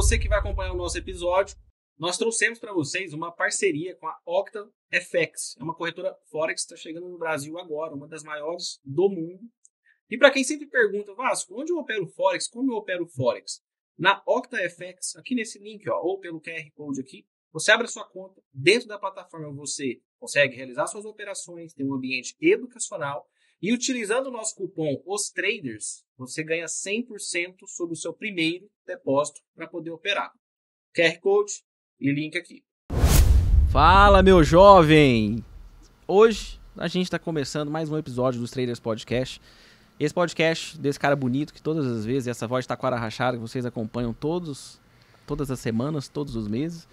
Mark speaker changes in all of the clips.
Speaker 1: você que vai acompanhar o nosso episódio, nós trouxemos para vocês uma parceria com a Octa FX. É uma corretora Forex que está chegando no Brasil agora, uma das maiores do mundo. E para quem sempre pergunta, Vasco, onde eu opero Forex? Como eu opero Forex? Na Octa FX, aqui nesse link, ó, ou pelo QR Code aqui, você abre a sua conta. Dentro da plataforma você consegue realizar suas operações, tem um ambiente educacional e utilizando o nosso cupom Os Traders, você ganha 100% sobre o seu primeiro depósito para poder operar. QR Code e link aqui. Fala, meu jovem! Hoje a gente está começando mais um episódio dos Traders Podcast. Esse podcast desse cara bonito que todas as vezes, essa voz taquara rachada que vocês acompanham todos, todas as semanas, todos os meses.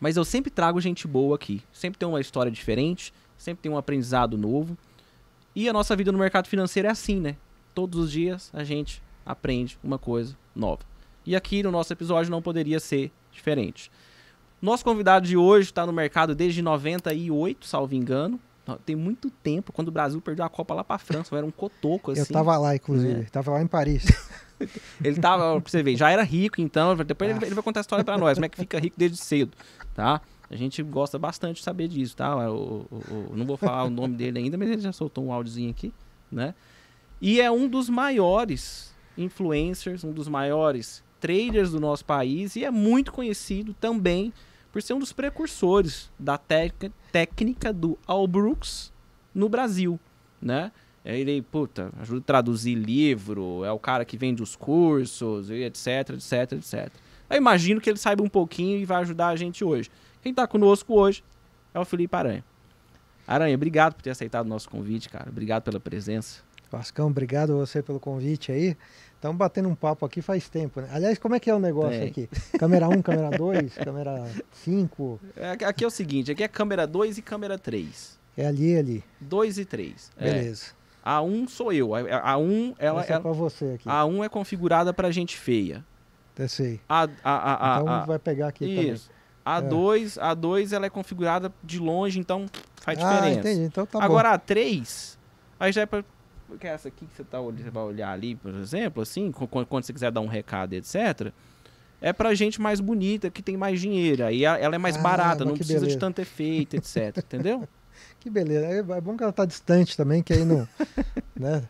Speaker 1: Mas eu sempre trago gente boa aqui. Sempre tem uma história diferente, sempre tem um aprendizado novo. E a nossa vida no mercado financeiro é assim, né? Todos os dias a gente aprende uma coisa nova. E aqui no nosso episódio não poderia ser diferente. Nosso convidado de hoje está no mercado desde 98, salvo engano. Tem muito tempo, quando o Brasil perdeu a Copa lá para a França, era um cotoco assim. Eu estava lá,
Speaker 2: inclusive, é. lá em
Speaker 1: Paris. ele estava para você ver, já era rico então, depois ele ah. vai contar a história para nós, como é que fica rico desde cedo, tá? A gente gosta bastante de saber disso, tá? Eu, eu, eu não vou falar o nome dele ainda, mas ele já soltou um áudiozinho aqui, né? E é um dos maiores influencers, um dos maiores traders do nosso país e é muito conhecido também por ser um dos precursores da técnica do Al Brooks no Brasil, né? É, ele, puta, ajuda a traduzir livro, é o cara que vende os cursos, etc, etc, etc. Eu imagino que ele saiba um pouquinho e vai ajudar a gente hoje. Quem está conosco hoje é o Felipe Aranha. Aranha, obrigado por ter aceitado o nosso convite, cara. Obrigado pela presença.
Speaker 2: Vascão, obrigado a você pelo convite aí. Estamos batendo um papo aqui faz tempo, né? Aliás, como é que é o negócio Tem. aqui? Câmera 1, câmera 2, câmera 5?
Speaker 1: É, aqui é o seguinte, aqui é câmera 2 e câmera 3. É ali, ali. 2 e 3. É. Beleza. É. A 1 sou eu. A 1, ela, Essa é, é para você aqui. A 1 é configurada para gente feia. Eu sei. A, a, a, então vai
Speaker 2: pegar aqui isso.
Speaker 1: também. A 2, é. a ela é configurada de longe, então faz ah, diferença. Ah, entendi. Então tá Agora bom. a 3, aí já é pra porque essa aqui que você, tá, você vai olhar ali, por exemplo, assim, quando você quiser dar um recado, etc., é pra gente mais bonita, que tem mais dinheiro. Aí ela é mais ah, barata, não precisa beleza. de tanto efeito, etc. Entendeu?
Speaker 2: que beleza. É, é bom que ela tá distante também, que aí não. né?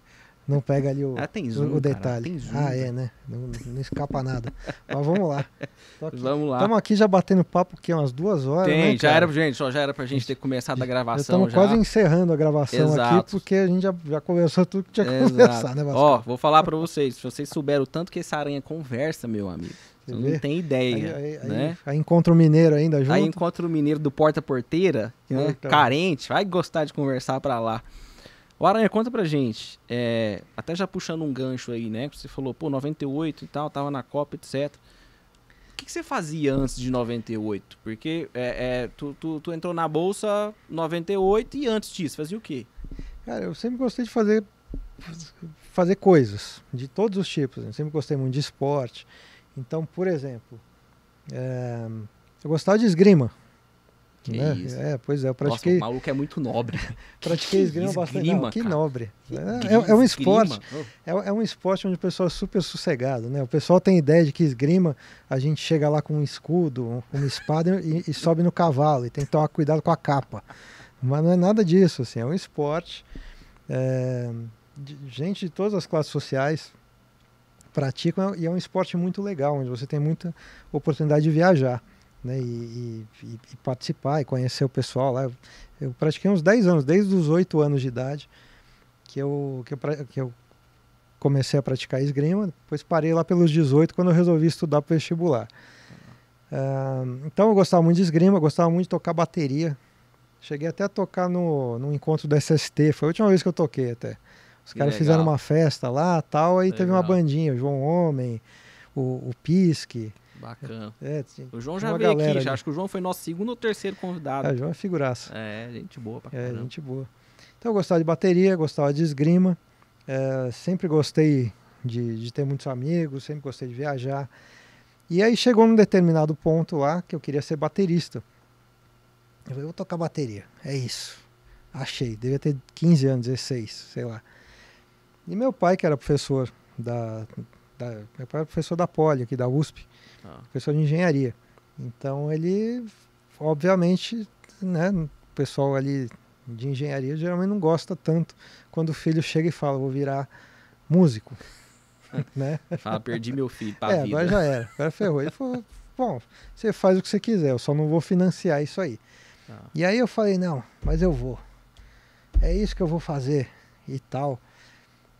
Speaker 2: não pega ali o, ah, zoom, o detalhe. Zoom, ah, é, né? Não, não escapa nada. Mas vamos lá. Vamos lá. Estamos aqui já batendo papo que é umas duas horas. Tem, né, já era,
Speaker 1: gente, só já era pra gente ter começado a gravação. Estamos quase encerrando a gravação Exato. aqui,
Speaker 2: porque a gente já, já conversou tudo que tinha que conversar, né, Vasco?
Speaker 1: Ó, vou falar pra vocês, se vocês souberam o tanto que essa aranha conversa, meu amigo. Você não tem ideia. Aí, aí, né?
Speaker 2: aí, aí encontra o mineiro ainda junto. Aí
Speaker 1: encontra o mineiro do porta-porteira, né? Então. carente, vai gostar de conversar pra lá. O Aranha, conta pra gente, é, até já puxando um gancho aí, né? Que você falou, pô, 98 e tal, tava na Copa, etc. O que, que você fazia antes de 98? Porque é, é, tu, tu, tu entrou na Bolsa 98 e antes disso, fazia o quê?
Speaker 2: Cara, eu sempre gostei de fazer fazer coisas de todos os tipos. Eu né? sempre gostei muito de esporte. Então, por exemplo, é, eu gostava de esgrima. Que né? isso. É, pois é, eu pratiquei. Nossa, o maluco é
Speaker 1: muito nobre.
Speaker 2: pratiquei esgrima bastante. Esgrima, Não, que nobre. é, é, é, um esporte. É, é, um esporte onde o pessoal é super sossegado, né? O pessoal tem ideia de que esgrima, a gente chega lá com um escudo, uma espada e, e sobe no cavalo e tem que tomar cuidado com a capa. Mas não é nada disso, assim, é um esporte. É, de, gente de todas as classes sociais praticam e é um esporte muito legal, onde você tem muita oportunidade de viajar né, e, e, e, participar e conhecer o pessoal lá. Eu, pratiquei uns 10 anos, desde os 8 anos de idade, que eu, que eu, que eu comecei a praticar esgrima, depois parei lá pelos 18 quando eu resolvi estudar para vestibular. Uh, então eu gostava muito de esgrima, gostava muito de tocar bateria. Cheguei até a tocar no, no encontro do SST, foi a última vez que eu toquei até. Os caras fizeram uma festa lá tal, aí legal. teve uma bandinha, o João Homem, o, o Pisque.
Speaker 1: Bacana. É, o João já veio aqui, já, acho que o João foi nosso segundo ou terceiro convidado. É, o João é figuraça. É, gente boa pra é, caramba. É, gente boa.
Speaker 2: Então eu gostava de bateria, gostava de esgrima, é, sempre gostei de, de ter muitos amigos, sempre gostei de viajar. E aí chegou num determinado ponto lá que eu queria ser baterista. Eu falei, vou tocar bateria, é isso. Achei, devia ter 15 anos, 16, sei lá. E meu pai, que era professor da, da meu pai era professor da Poli, aqui da USP, pessoal ah. de engenharia. Então ele, obviamente, né, o pessoal ali de engenharia geralmente não gosta tanto quando o filho chega e fala, vou virar músico. né?
Speaker 1: Fala, perdi meu filho para é, vida. agora já era,
Speaker 2: agora ferrou. Ele falou, bom, você faz o que você quiser, eu só não vou financiar isso aí. Ah. E aí eu falei, não, mas eu vou. É isso que eu vou fazer e tal.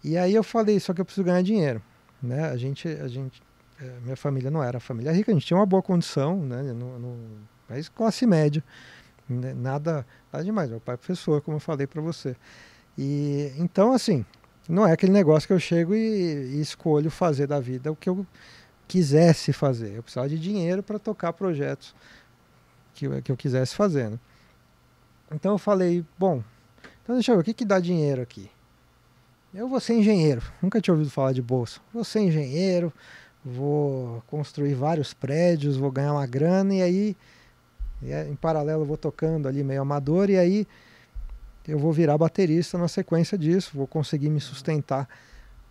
Speaker 2: E aí eu falei, só que eu preciso ganhar dinheiro. Né? A gente, a gente eh, minha família não era família rica, a gente tinha uma boa condição, né, no, no, mas classe média, né, nada, nada demais. Meu pai é professor, como eu falei para você. E então assim, não é aquele negócio que eu chego e, e, escolho fazer da vida o que eu quisesse fazer. Eu precisava de dinheiro para tocar projetos que eu, que eu quisesse fazer. Né? Então eu falei, bom, então deixa eu ver, o que, que dá dinheiro aqui? Eu vou ser engenheiro, nunca tinha ouvido falar de bolsa. Vou ser engenheiro, vou construir vários prédios, vou ganhar uma grana e aí em paralelo vou tocando ali meio amador e aí eu vou virar baterista na sequência disso, vou conseguir me sustentar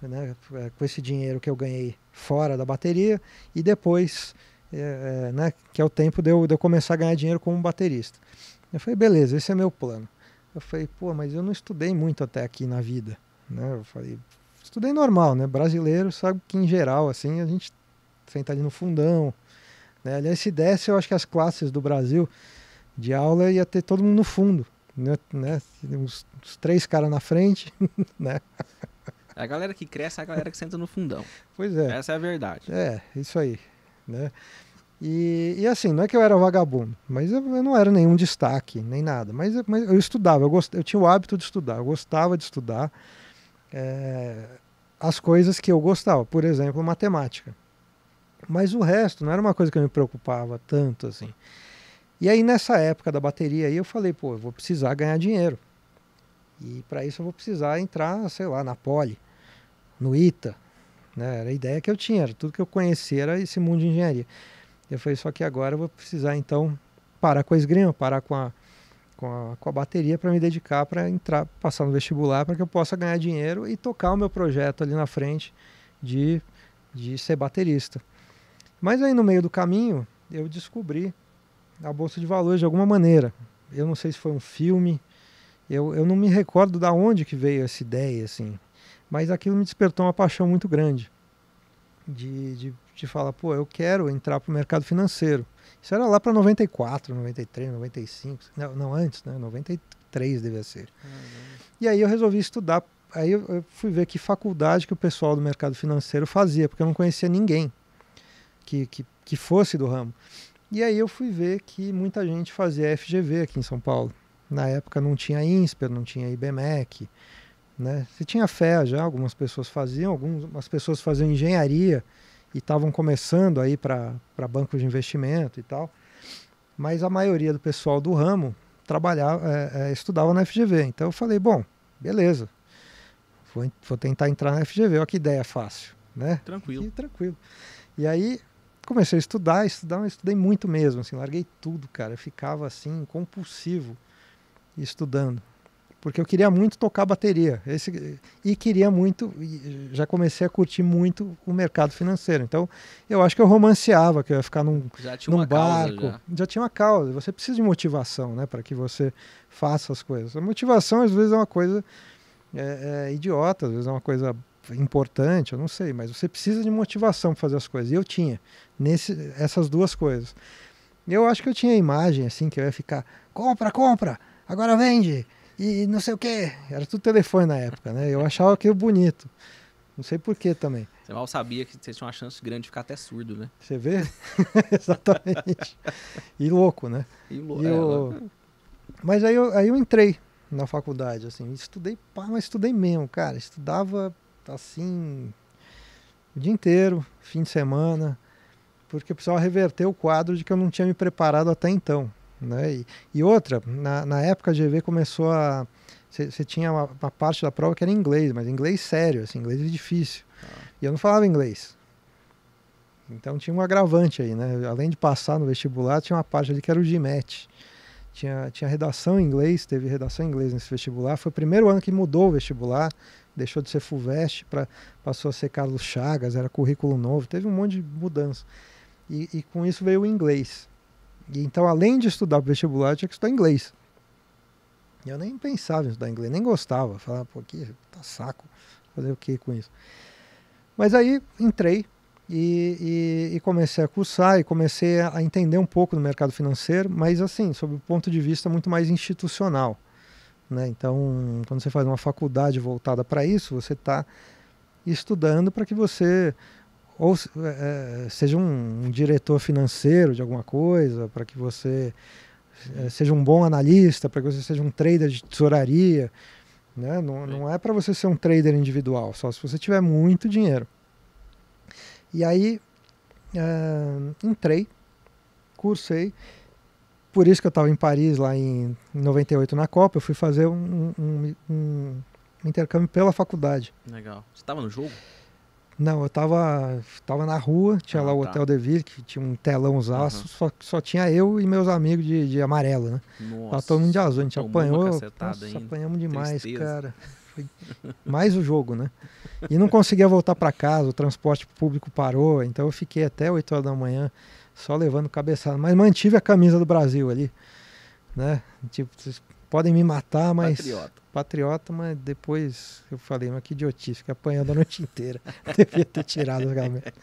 Speaker 2: né, é, com esse dinheiro que eu ganhei fora da bateria e depois, é, é, né, que é o tempo de eu, de eu começar a ganhar dinheiro como baterista. Eu falei, beleza, esse é meu plano. Eu falei, pô, mas eu não estudei muito até aqui na vida. Né? Eu falei, estudei é normal, né? Brasileiro sabe que em geral, assim, a gente senta ali no fundão. Né? Aliás, se desse, eu acho que as classes do Brasil de aula ia ter todo mundo no fundo. Né? né? Uns, uns três caras na frente, né?
Speaker 1: A galera que cresce é a galera que senta no fundão. Pois é. Essa é a verdade. É,
Speaker 2: isso aí. Né? E, e, assim, não é que eu era vagabundo, mas eu, eu não era nenhum destaque, nem nada. Mas, mas eu estudava, eu, gost, eu tinha o hábito de estudar, eu gostava de estudar é, as coisas que eu gostava, por exemplo, matemática. Mas o resto não era uma coisa que eu me preocupava tanto assim. E aí nessa época da bateria aí eu falei, pô, eu vou precisar ganhar dinheiro. E para isso eu vou precisar entrar, sei lá, na Poli, no ITA. Né? Era a ideia que eu tinha, era tudo que eu conhecia era esse mundo de engenharia. Eu falei, só que agora eu vou precisar então parar com a esgrima, parar com a, com a, com a bateria para me dedicar para entrar, passar no vestibular, para que eu possa ganhar dinheiro e tocar o meu projeto ali na frente de, de ser baterista. Mas aí no meio do caminho eu descobri a bolsa de valores de alguma maneira. Eu não sei se foi um filme, eu, eu não me recordo da onde que veio essa ideia assim, mas aquilo me despertou uma paixão muito grande de, de, de falar, pô, eu quero entrar para o mercado financeiro. Isso era lá para 94, 93, 95. Não, não, antes, né? 93 devia ser. Uhum. E aí eu resolvi estudar. Aí eu, eu fui ver que faculdade que o pessoal do mercado financeiro fazia, porque eu não conhecia ninguém que, que, que fosse do ramo. E aí eu fui ver que muita gente fazia FGV aqui em São Paulo. Na época não tinha INSPER, não tinha IBMEC. Né? Você tinha fé já, algumas pessoas faziam, algumas pessoas faziam engenharia e estavam começando aí para bancos de investimento e tal. Mas a maioria do pessoal do ramo trabalhava, é, é, estudava na FGV. Então eu falei, bom, beleza, vou, vou tentar entrar na FGV, olha que ideia fácil, né? Tranquilo. E, tranquilo. E aí comecei a estudar, estudar, mas estudei muito mesmo, assim, larguei tudo, cara, eu ficava assim, compulsivo estudando porque eu queria muito tocar bateria esse, e queria muito, já comecei a curtir muito o mercado financeiro. Então, eu acho que eu romanceava que eu ia ficar num, já tinha num uma barco. Causa já. já tinha uma causa. Você precisa de motivação, né, para que você faça as coisas. A motivação às vezes é uma coisa é, é, idiota, às vezes é uma coisa importante, eu não sei, mas você precisa de motivação para fazer as coisas. E eu tinha nesse, essas duas coisas. Eu acho que eu tinha a imagem assim que eu ia ficar compra, compra, agora vende e não sei o que. Era tudo telefone na época, né? Eu achava aquilo bonito. Não sei porquê também.
Speaker 1: Você mal sabia que vocês tinham uma chance grande de ficar até surdo, né? Você vê? Exatamente.
Speaker 2: E louco, né? E, e eu... É, louco. Mas aí eu, aí eu entrei na faculdade, assim. Estudei, pá, mas estudei mesmo, cara. Estudava, assim, o dia inteiro, fim de semana, porque precisava reverter o quadro de que eu não tinha me preparado até então. Né? E, e outra, na, na época a GV começou a. Você tinha uma, uma, parte da prova que era em inglês, mas inglês sério, assim, inglês é difícil. Ah. E eu não falava inglês. Então tinha um agravante aí, né? Além de passar no vestibular, tinha uma parte ali que era o GMAT. Tinha, tinha redação em inglês, teve redação em inglês nesse vestibular. Foi o primeiro ano que mudou o vestibular, deixou de ser FUVEST, pra, passou a ser Carlos Chagas, era currículo novo, teve um monte de mudança. E, e com isso veio o inglês. E então, além de estudar vestibular, eu tinha que estudar inglês. Eu nem pensava em estudar inglês, nem gostava. Falava, pô, que tá saco, fazer o que com isso? Mas aí entrei e, e, e, comecei a cursar e comecei a entender um pouco do mercado financeiro, mas assim, sob o ponto de vista muito mais institucional. Né? Então, quando você faz uma faculdade voltada para isso, você está estudando para que você ou é, é, seja um, um, diretor financeiro de alguma coisa, para que você é, seja um bom analista, para que você seja um trader de tesouraria. Né? Não, não é para você ser um trader individual, só se você tiver muito dinheiro. E aí é, entrei, cursei. Por isso que eu estava em Paris lá em 98 na Copa, eu fui fazer um, um, um intercâmbio pela faculdade.
Speaker 1: Legal. Você estava no jogo?
Speaker 2: Não, eu tava, tava na rua, tinha ah, lá o tá. Hotel de Ville, que tinha um telão aço, uhum. só, só tinha eu e meus amigos de, de amarelo, né? Nossa, tava todo mundo de azul, a gente apanhou, nossa, apanhamos demais, Tristeza. cara. Foi mais o jogo, né? E não conseguia voltar para casa, o transporte público parou, então eu fiquei até 8 horas da manhã só levando cabeçada, mas mantive a camisa do Brasil ali, né? Tipo, podem me matar, mas. Patriota. Patriota, mas depois eu falei, mas que idiotice, fiquei apanhando a noite inteira. Devia ter tirado o merda.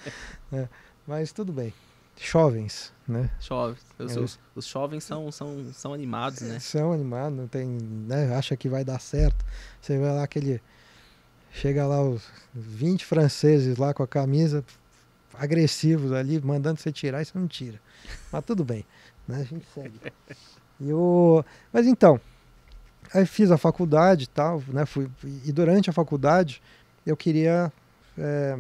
Speaker 2: É, mas tudo bem. Jovens, né?
Speaker 1: Jovens. Os, é. os, jovens são, são, são animados, né?
Speaker 2: São animados, não tem. Né? Acha que vai dar certo. Você vai lá aquele. Chega lá os 20 franceses lá com a camisa agressivos ali, mandando você tirar e você não tira. Mas tudo bem, né? A gente segue. E o... Mas então, Aí fiz a faculdade e tal, né? Fui, e durante a faculdade eu queria é,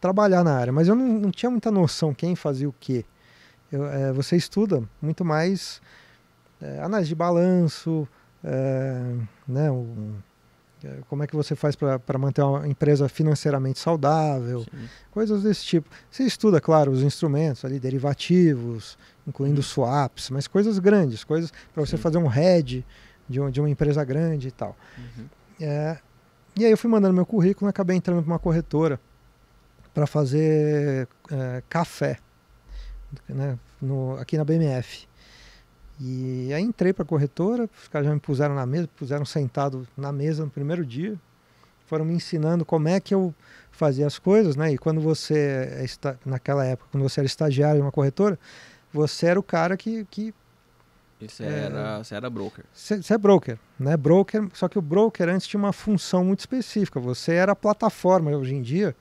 Speaker 2: trabalhar na área, mas eu não, não, tinha muita noção quem fazia o quê. Eu, é, você estuda muito mais é, análise de balanço, né? como é que você faz para manter uma empresa financeiramente saudável, Sim. coisas desse tipo. Você estuda, claro, os instrumentos ali, derivativos, incluindo uhum. swaps, mas coisas grandes, coisas para você fazer um hedge de, um, de uma empresa grande e tal. Uhum. É, e aí eu fui mandando meu currículo e acabei entrando para uma corretora para fazer é, café né, no, aqui na BMF. E aí entrei para a corretora, os caras já me puseram na mesa, puseram sentado na mesa no primeiro dia, foram me ensinando como é que eu fazia as coisas, né? E quando você é está naquela época, quando você era estagiário em uma corretora, você era o cara que, que
Speaker 1: isso é, era, você era broker.
Speaker 2: Você é broker, né? Broker, só que o broker antes tinha uma função muito específica. Você era a plataforma. Hoje em dia,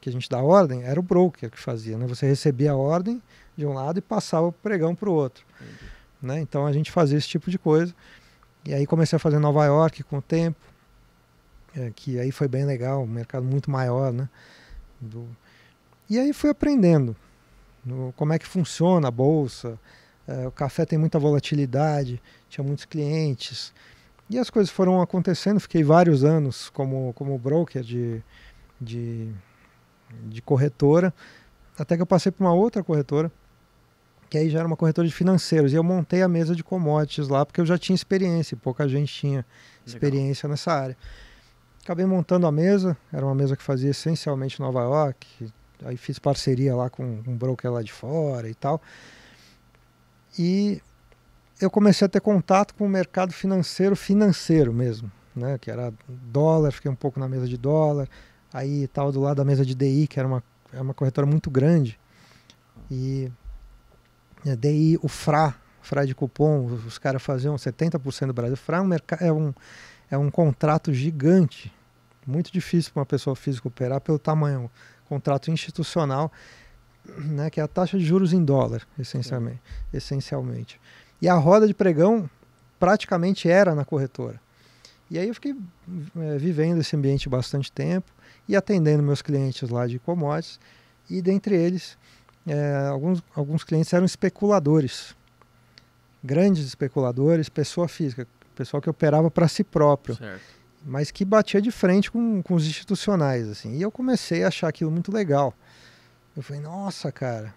Speaker 2: que a gente dá ordem, era o broker que fazia, né? Você recebia a ordem de um lado e passava o pregão para o outro. Né? Então a gente fazia esse tipo de coisa. E aí comecei a fazer em Nova York com o tempo, é, que aí foi bem legal, um mercado muito maior, né? Do... E aí fui aprendendo no, como é que funciona a bolsa, é, o café tem muita volatilidade, tinha muitos clientes. E as coisas foram acontecendo, fiquei vários anos como, como broker de, de, de corretora, até que eu passei para uma outra corretora, que aí já era uma corretora de financeiros. E eu montei a mesa de commodities lá, porque eu já tinha experiência, pouca gente tinha experiência Legal. nessa área. Acabei montando a mesa, era uma mesa que fazia essencialmente Nova York, aí fiz parceria lá com um broker lá de fora e tal. E eu comecei a ter contato com o mercado financeiro, financeiro mesmo, né? Que era dólar, fiquei um pouco na mesa de dólar, aí estava do lado da mesa de DI, que era uma, era é uma corretora muito grande. E a né, DI, o FRA, FRA de cupom, os, os caras faziam 70% do Brasil. O FRA é um, é, um, é um contrato gigante, muito difícil para uma pessoa física operar pelo tamanho, um contrato institucional né, que é a taxa de juros em dólar, essencialmente, essencialmente. E a roda de pregão praticamente era na corretora. E aí eu fiquei é, vivendo esse ambiente bastante tempo e atendendo meus clientes lá de commodities. E dentre eles, é, alguns, alguns clientes eram especuladores, grandes especuladores, pessoa física, pessoal que operava para si próprio. Certo. Mas que batia de frente com, com os institucionais. assim E eu comecei a achar aquilo muito legal. Eu falei, nossa, cara,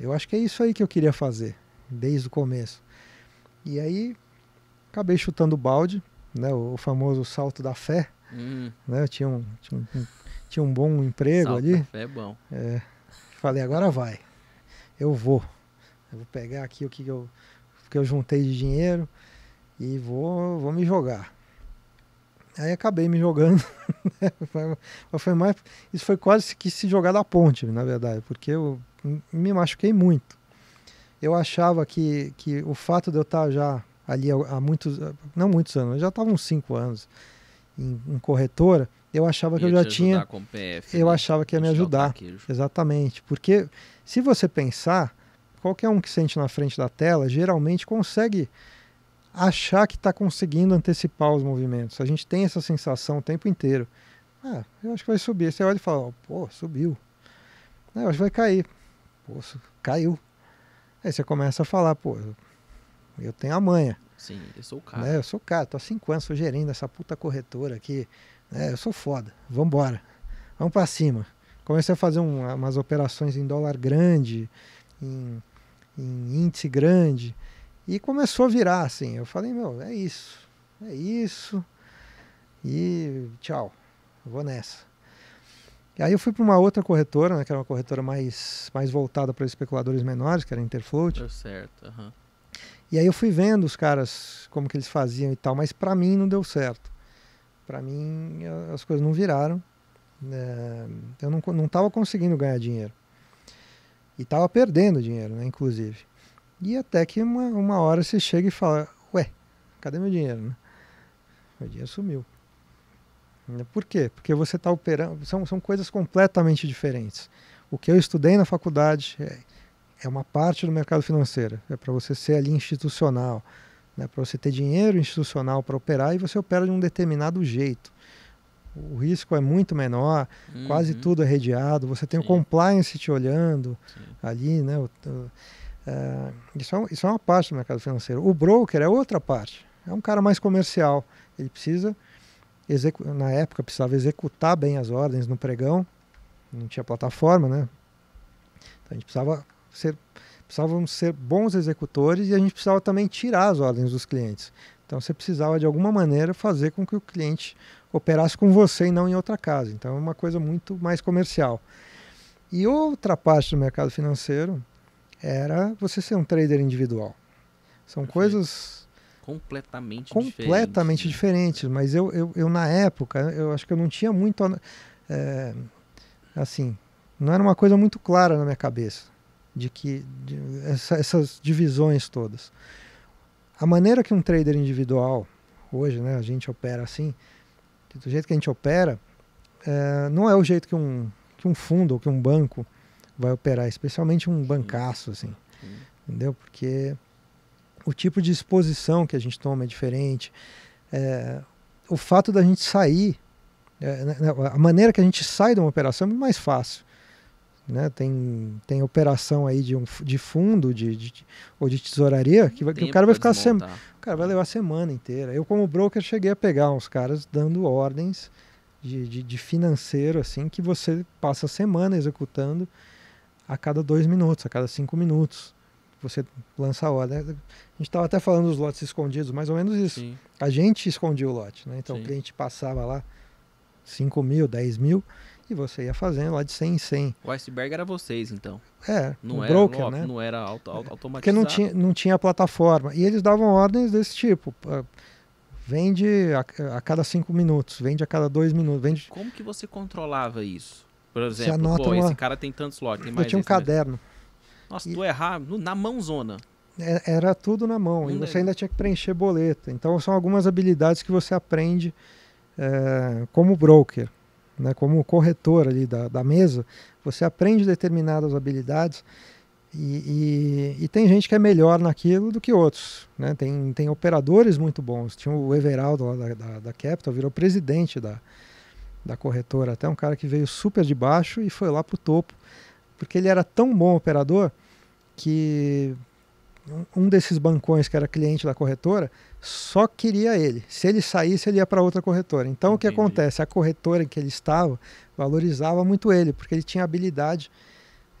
Speaker 2: eu acho que é isso aí que eu queria fazer, desde o começo. E aí, acabei chutando o balde, né, o famoso salto da fé. Hum. Né, eu tinha um, tinha, um, tinha um bom emprego salto ali. Da fé é bom. É, falei, agora vai, eu vou. Eu vou pegar aqui o que eu, o que eu juntei de dinheiro e vou, vou me jogar. Aí acabei me jogando. Né? foi, foi mais, isso foi quase que se jogar da ponte, na verdade, porque eu me machuquei muito. Eu achava que, que o fato de eu estar já ali há muitos, não muitos anos, já estava uns 5 anos em, em, corretora, eu achava que eu já tinha. PF, eu né? achava que ia me ajudar. Exatamente. Porque se você pensar, qualquer um que sente na frente da tela geralmente consegue achar que está conseguindo antecipar os movimentos. A gente tem essa sensação o tempo inteiro. Ah, eu acho que vai subir. Você olha e fala, pô, subiu. É, eu acho que vai cair. Pô, caiu. Aí você começa a falar, pô, eu tenho a manha.
Speaker 1: Sim, eu sou o cara. Né? Eu
Speaker 2: sou o cara, Estou há cinco anos sugerindo essa puta corretora aqui. É, Eu sou foda, vambora. Vamos para cima. Comecei a fazer um, umas operações em dólar grande, em, em índice grande. E começou a virar, assim. Eu falei, meu, é isso, é isso. E tchau, vou nessa. E aí eu fui para uma outra corretora, né, que era uma corretora mais, mais voltada para especuladores menores, que era a Interfloat. Deu tá certo, uhum. E aí eu fui vendo os caras, como que eles faziam e tal, mas para mim não deu certo. Para mim as coisas não viraram. Né, eu não estava conseguindo ganhar dinheiro. E estava perdendo dinheiro, né, inclusive. E até que uma, uma hora você chega e fala, ué, cadê meu dinheiro? Né? Meu dinheiro sumiu. Por quê? Porque você está operando. São, são coisas completamente diferentes. O que eu estudei na faculdade é, é uma parte do mercado financeiro. É para você ser ali institucional. Né? Para você ter dinheiro institucional para operar e você opera de um determinado jeito. O risco é muito menor, uhum. quase tudo é redeado, você tem Sim. o compliance te olhando Sim. ali, né? O, o, é, isso, é, isso é uma parte do mercado financeiro. O broker é outra parte. É um cara mais comercial. Ele precisa, na época, precisava executar bem as ordens no pregão. Não tinha plataforma, né? Então a gente precisava ser, precisávamos ser bons executores e a gente precisava também tirar as ordens dos clientes. Então você precisava de alguma maneira fazer com que o cliente operasse com você e não em outra casa. Então é uma coisa muito mais comercial. E outra parte do mercado financeiro era você ser um trader individual. São Perfeito. coisas
Speaker 1: completamente completamente
Speaker 2: diferentes, né? diferentes mas eu, eu, eu, na época eu acho que eu não tinha muito é, assim não era uma coisa muito clara na minha cabeça de que de, essa, essas divisões todas a maneira que um trader individual hoje né a gente opera assim do jeito que a gente opera é, não é o jeito que um que um fundo ou que um banco vai operar, especialmente um bancaço, assim. Sim. Entendeu? Porque o tipo de exposição que a gente toma é diferente. É, o fato da gente sair, é, né, né, a maneira que a gente sai de uma operação é muito mais fácil. Né? Tem, tem operação aí de, um, de fundo de, de ou de tesouraria que, que o cara vai ficar sema, o cara vai levar a semana inteira. Eu, como broker, cheguei a pegar uns caras dando ordens de, de, de financeiro assim que você passa a semana executando a cada dois minutos, a cada cinco minutos. Você lança a ordem. A gente estava até falando dos lotes escondidos, mais ou menos isso. Sim. A gente escondia o lote, né? Então Sim. o cliente passava lá 5 mil, 10 mil, e você ia fazendo lá de 100 em 100.
Speaker 1: O iceberg era vocês, então. É, não um era, broker, né? Não era auto, auto, automatizado. Porque não tinha,
Speaker 2: não tinha plataforma. E eles davam ordens desse tipo. Ah, vende a, a cada cinco minutos, vende a cada dois minutos. Vende...
Speaker 1: Como que você controlava isso? Por exemplo, pô, uma... esse cara tem tantos lotes. Tem mais eu tinha um né? caderno. Nossa, e... tu errar na mãozona.
Speaker 2: É, era tudo na mão. e você ainda tinha que preencher boleta. Então são algumas habilidades que você aprende é, como broker, né, como corretor ali da, da mesa. Você aprende determinadas habilidades. E, e, e, tem gente que é melhor naquilo do que outros. Né? Tem, tem operadores muito bons. Tinha o Everaldo lá da, da, da Capital, virou presidente da, da corretora, até um cara que veio super de baixo e foi lá para o topo, porque ele era tão bom operador que um desses bancões que era cliente da corretora só queria ele. Se ele saísse, ele ia para outra corretora. Então Entendi. o que acontece? A corretora em que ele estava valorizava muito ele, porque ele tinha habilidade,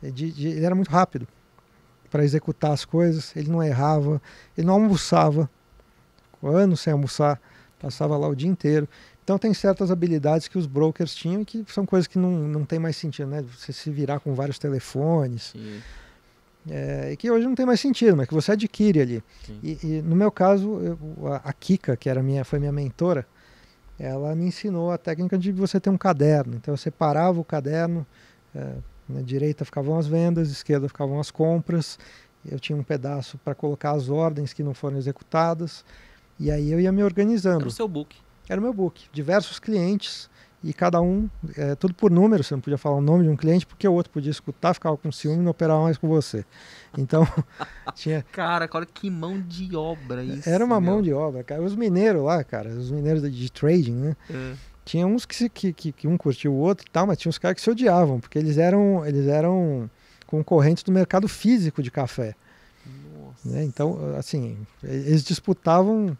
Speaker 2: de, de ele era muito rápido para executar as coisas, ele não errava, ele não almoçava, anos sem almoçar, passava lá o dia inteiro. Então tem certas habilidades que os brokers tinham que são coisas que não, não tem mais sentido, né? Você se virar com vários telefones. É, e que hoje não tem mais sentido, mas que você adquire ali. E, e, no meu caso, eu, a, Kika, que era minha, foi minha mentora, ela me ensinou a técnica de você ter um caderno. Então eu separava o caderno, é, na direita ficavam as vendas, esquerda ficavam as compras. Eu tinha um pedaço para colocar as ordens que não foram executadas. E aí eu ia me organizando. Era o seu book era o meu book. Diversos clientes e cada um, é, tudo por número, você não podia falar o nome de um cliente, porque o outro podia escutar, ficava com ciúme e não operava mais com você. Então, tinha.
Speaker 1: Cara, olha que mão de obra isso. Era uma
Speaker 2: meu. mão de obra, cara. Os mineiros lá, cara, os mineiros de, trading, né? É. Tinha uns que, que, que, que um curtia o outro e tal, mas tinha uns caras que se odiavam, porque eles eram, eles eram concorrentes do mercado físico de café. Nossa. Né? Então, assim, eles disputavam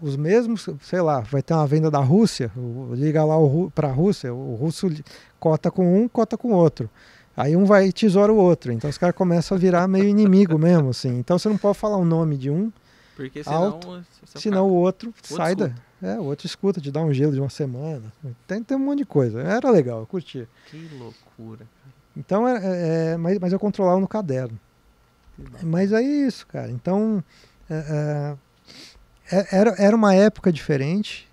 Speaker 2: os mesmos, sei lá, vai ter uma venda da Rússia, liga lá para a Rússia, o russo cota com um, cota com outro. Aí um vai e tesoura o outro. Então os caras começam a virar meio inimigo mesmo, assim. Então você não pode falar o nome de um.
Speaker 1: Porque senão, alto, é senão o
Speaker 2: outro, outro sai da. É, o outro escuta, te dá um gelo de uma semana. Tem, tem um monte de coisa. Era legal, eu curti.
Speaker 1: Que loucura.
Speaker 2: Então, é, é, é mas, mas eu controlava no caderno. Mas é isso, cara. Então, é, é, é, era, era uma época diferente,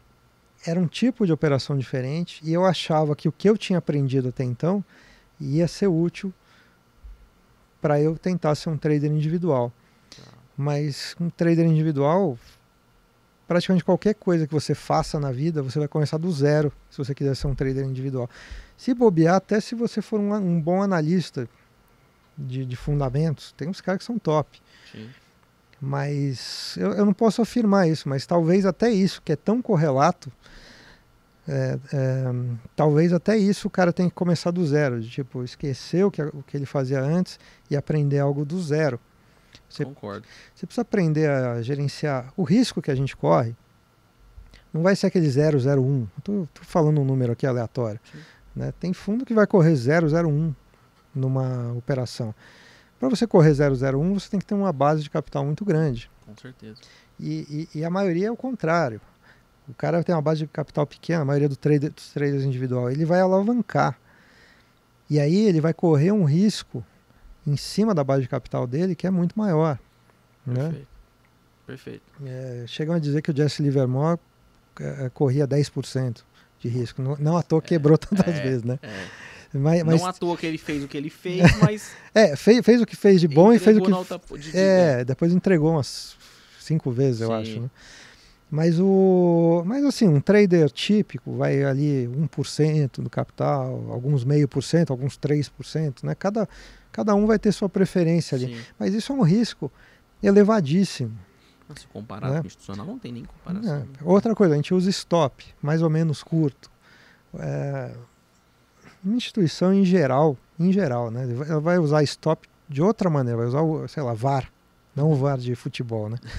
Speaker 2: era um tipo de operação diferente, e eu achava que o que eu tinha aprendido até então ia ser útil para eu tentar ser um trader individual. Mas um trader individual, praticamente qualquer coisa que você faça na vida, você vai começar do zero se você quiser ser um trader individual. Se bobear, até se você for um, um bom analista de, de, fundamentos, tem uns caras que são top. Sim. Mas eu, eu não posso afirmar isso, mas talvez até isso, que é tão correlato, é, é, talvez até isso o cara tem que começar do zero, de, tipo, esquecer o que, o que ele fazia antes e aprender algo do zero. Você, Concordo. Você precisa aprender a gerenciar o risco que a gente corre. Não vai ser aquele 001. Estou falando um número aqui aleatório. Né? Tem fundo que vai correr 001 numa operação. Para você correr 001, você tem que ter uma base de capital muito grande. Com certeza. E, e, e, a maioria é o contrário. O cara tem uma base de capital pequena, a maioria do trader, dos traders individual, ele vai alavancar. E aí ele vai correr um risco em cima da base de capital dele que é muito maior. Né? Perfeito.
Speaker 1: Né? Perfeito.
Speaker 2: É, chegam a dizer que o Jesse Livermore é, é corria 10% de risco. Não, não à toa é, quebrou é, tantas vezes, né? É. Mas, mas... Não à
Speaker 1: toa que ele fez o que ele fez, mas.
Speaker 2: é, fez, fez o que fez de bom e fez o que. Alta... De... É, depois entregou umas cinco vezes, eu acho. Né? Mas o. Mas assim, um trader típico vai ali 1% do capital, alguns meio por cento, alguns 3%, né? Cada, cada um vai ter sua preferência ali. Sim. Mas isso é um risco elevadíssimo.
Speaker 1: se comparar né? com o institucional, não tem nem
Speaker 2: comparação. É. Outra coisa, a gente usa stop, mais ou menos curto. É, instituição em geral, em geral, né? Ela vai usar stop de outra maneira, vai usar, o, sei lá, VAR, não o VAR de futebol, né?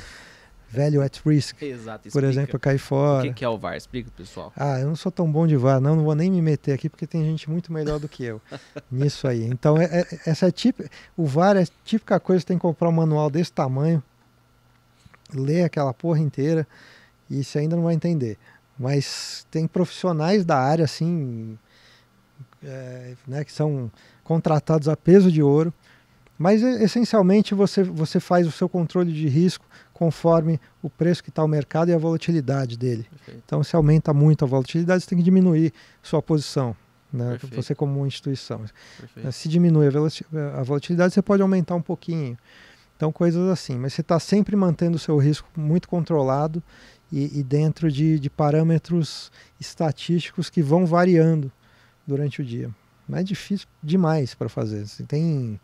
Speaker 2: Velho at risk, Exato, por exemplo, cair fora. O que é o VAR? Explica pro pessoal. Ah, eu não sou tão bom de VAR, não, não vou nem me meter aqui porque tem gente muito melhor do que eu nisso aí. Então, é, é, essa é típica, o VAR é típica coisa, tem que comprar um manual desse tamanho, ler aquela porra inteira e você ainda não vai entender. Mas tem profissionais da área, assim, é, né, que são contratados a peso de ouro. Mas essencialmente você, você faz o seu controle de risco conforme o preço que está o mercado e a volatilidade dele. Perfeito. Então, se aumenta muito a volatilidade, você tem que diminuir sua posição, né? você como instituição. Perfeito. Se diminui a volatilidade, você pode aumentar um pouquinho. Então, coisas assim. Mas você está sempre mantendo o seu risco muito controlado e, e dentro de, de parâmetros estatísticos que vão variando durante o dia. Mas é difícil demais para fazer. Você tem,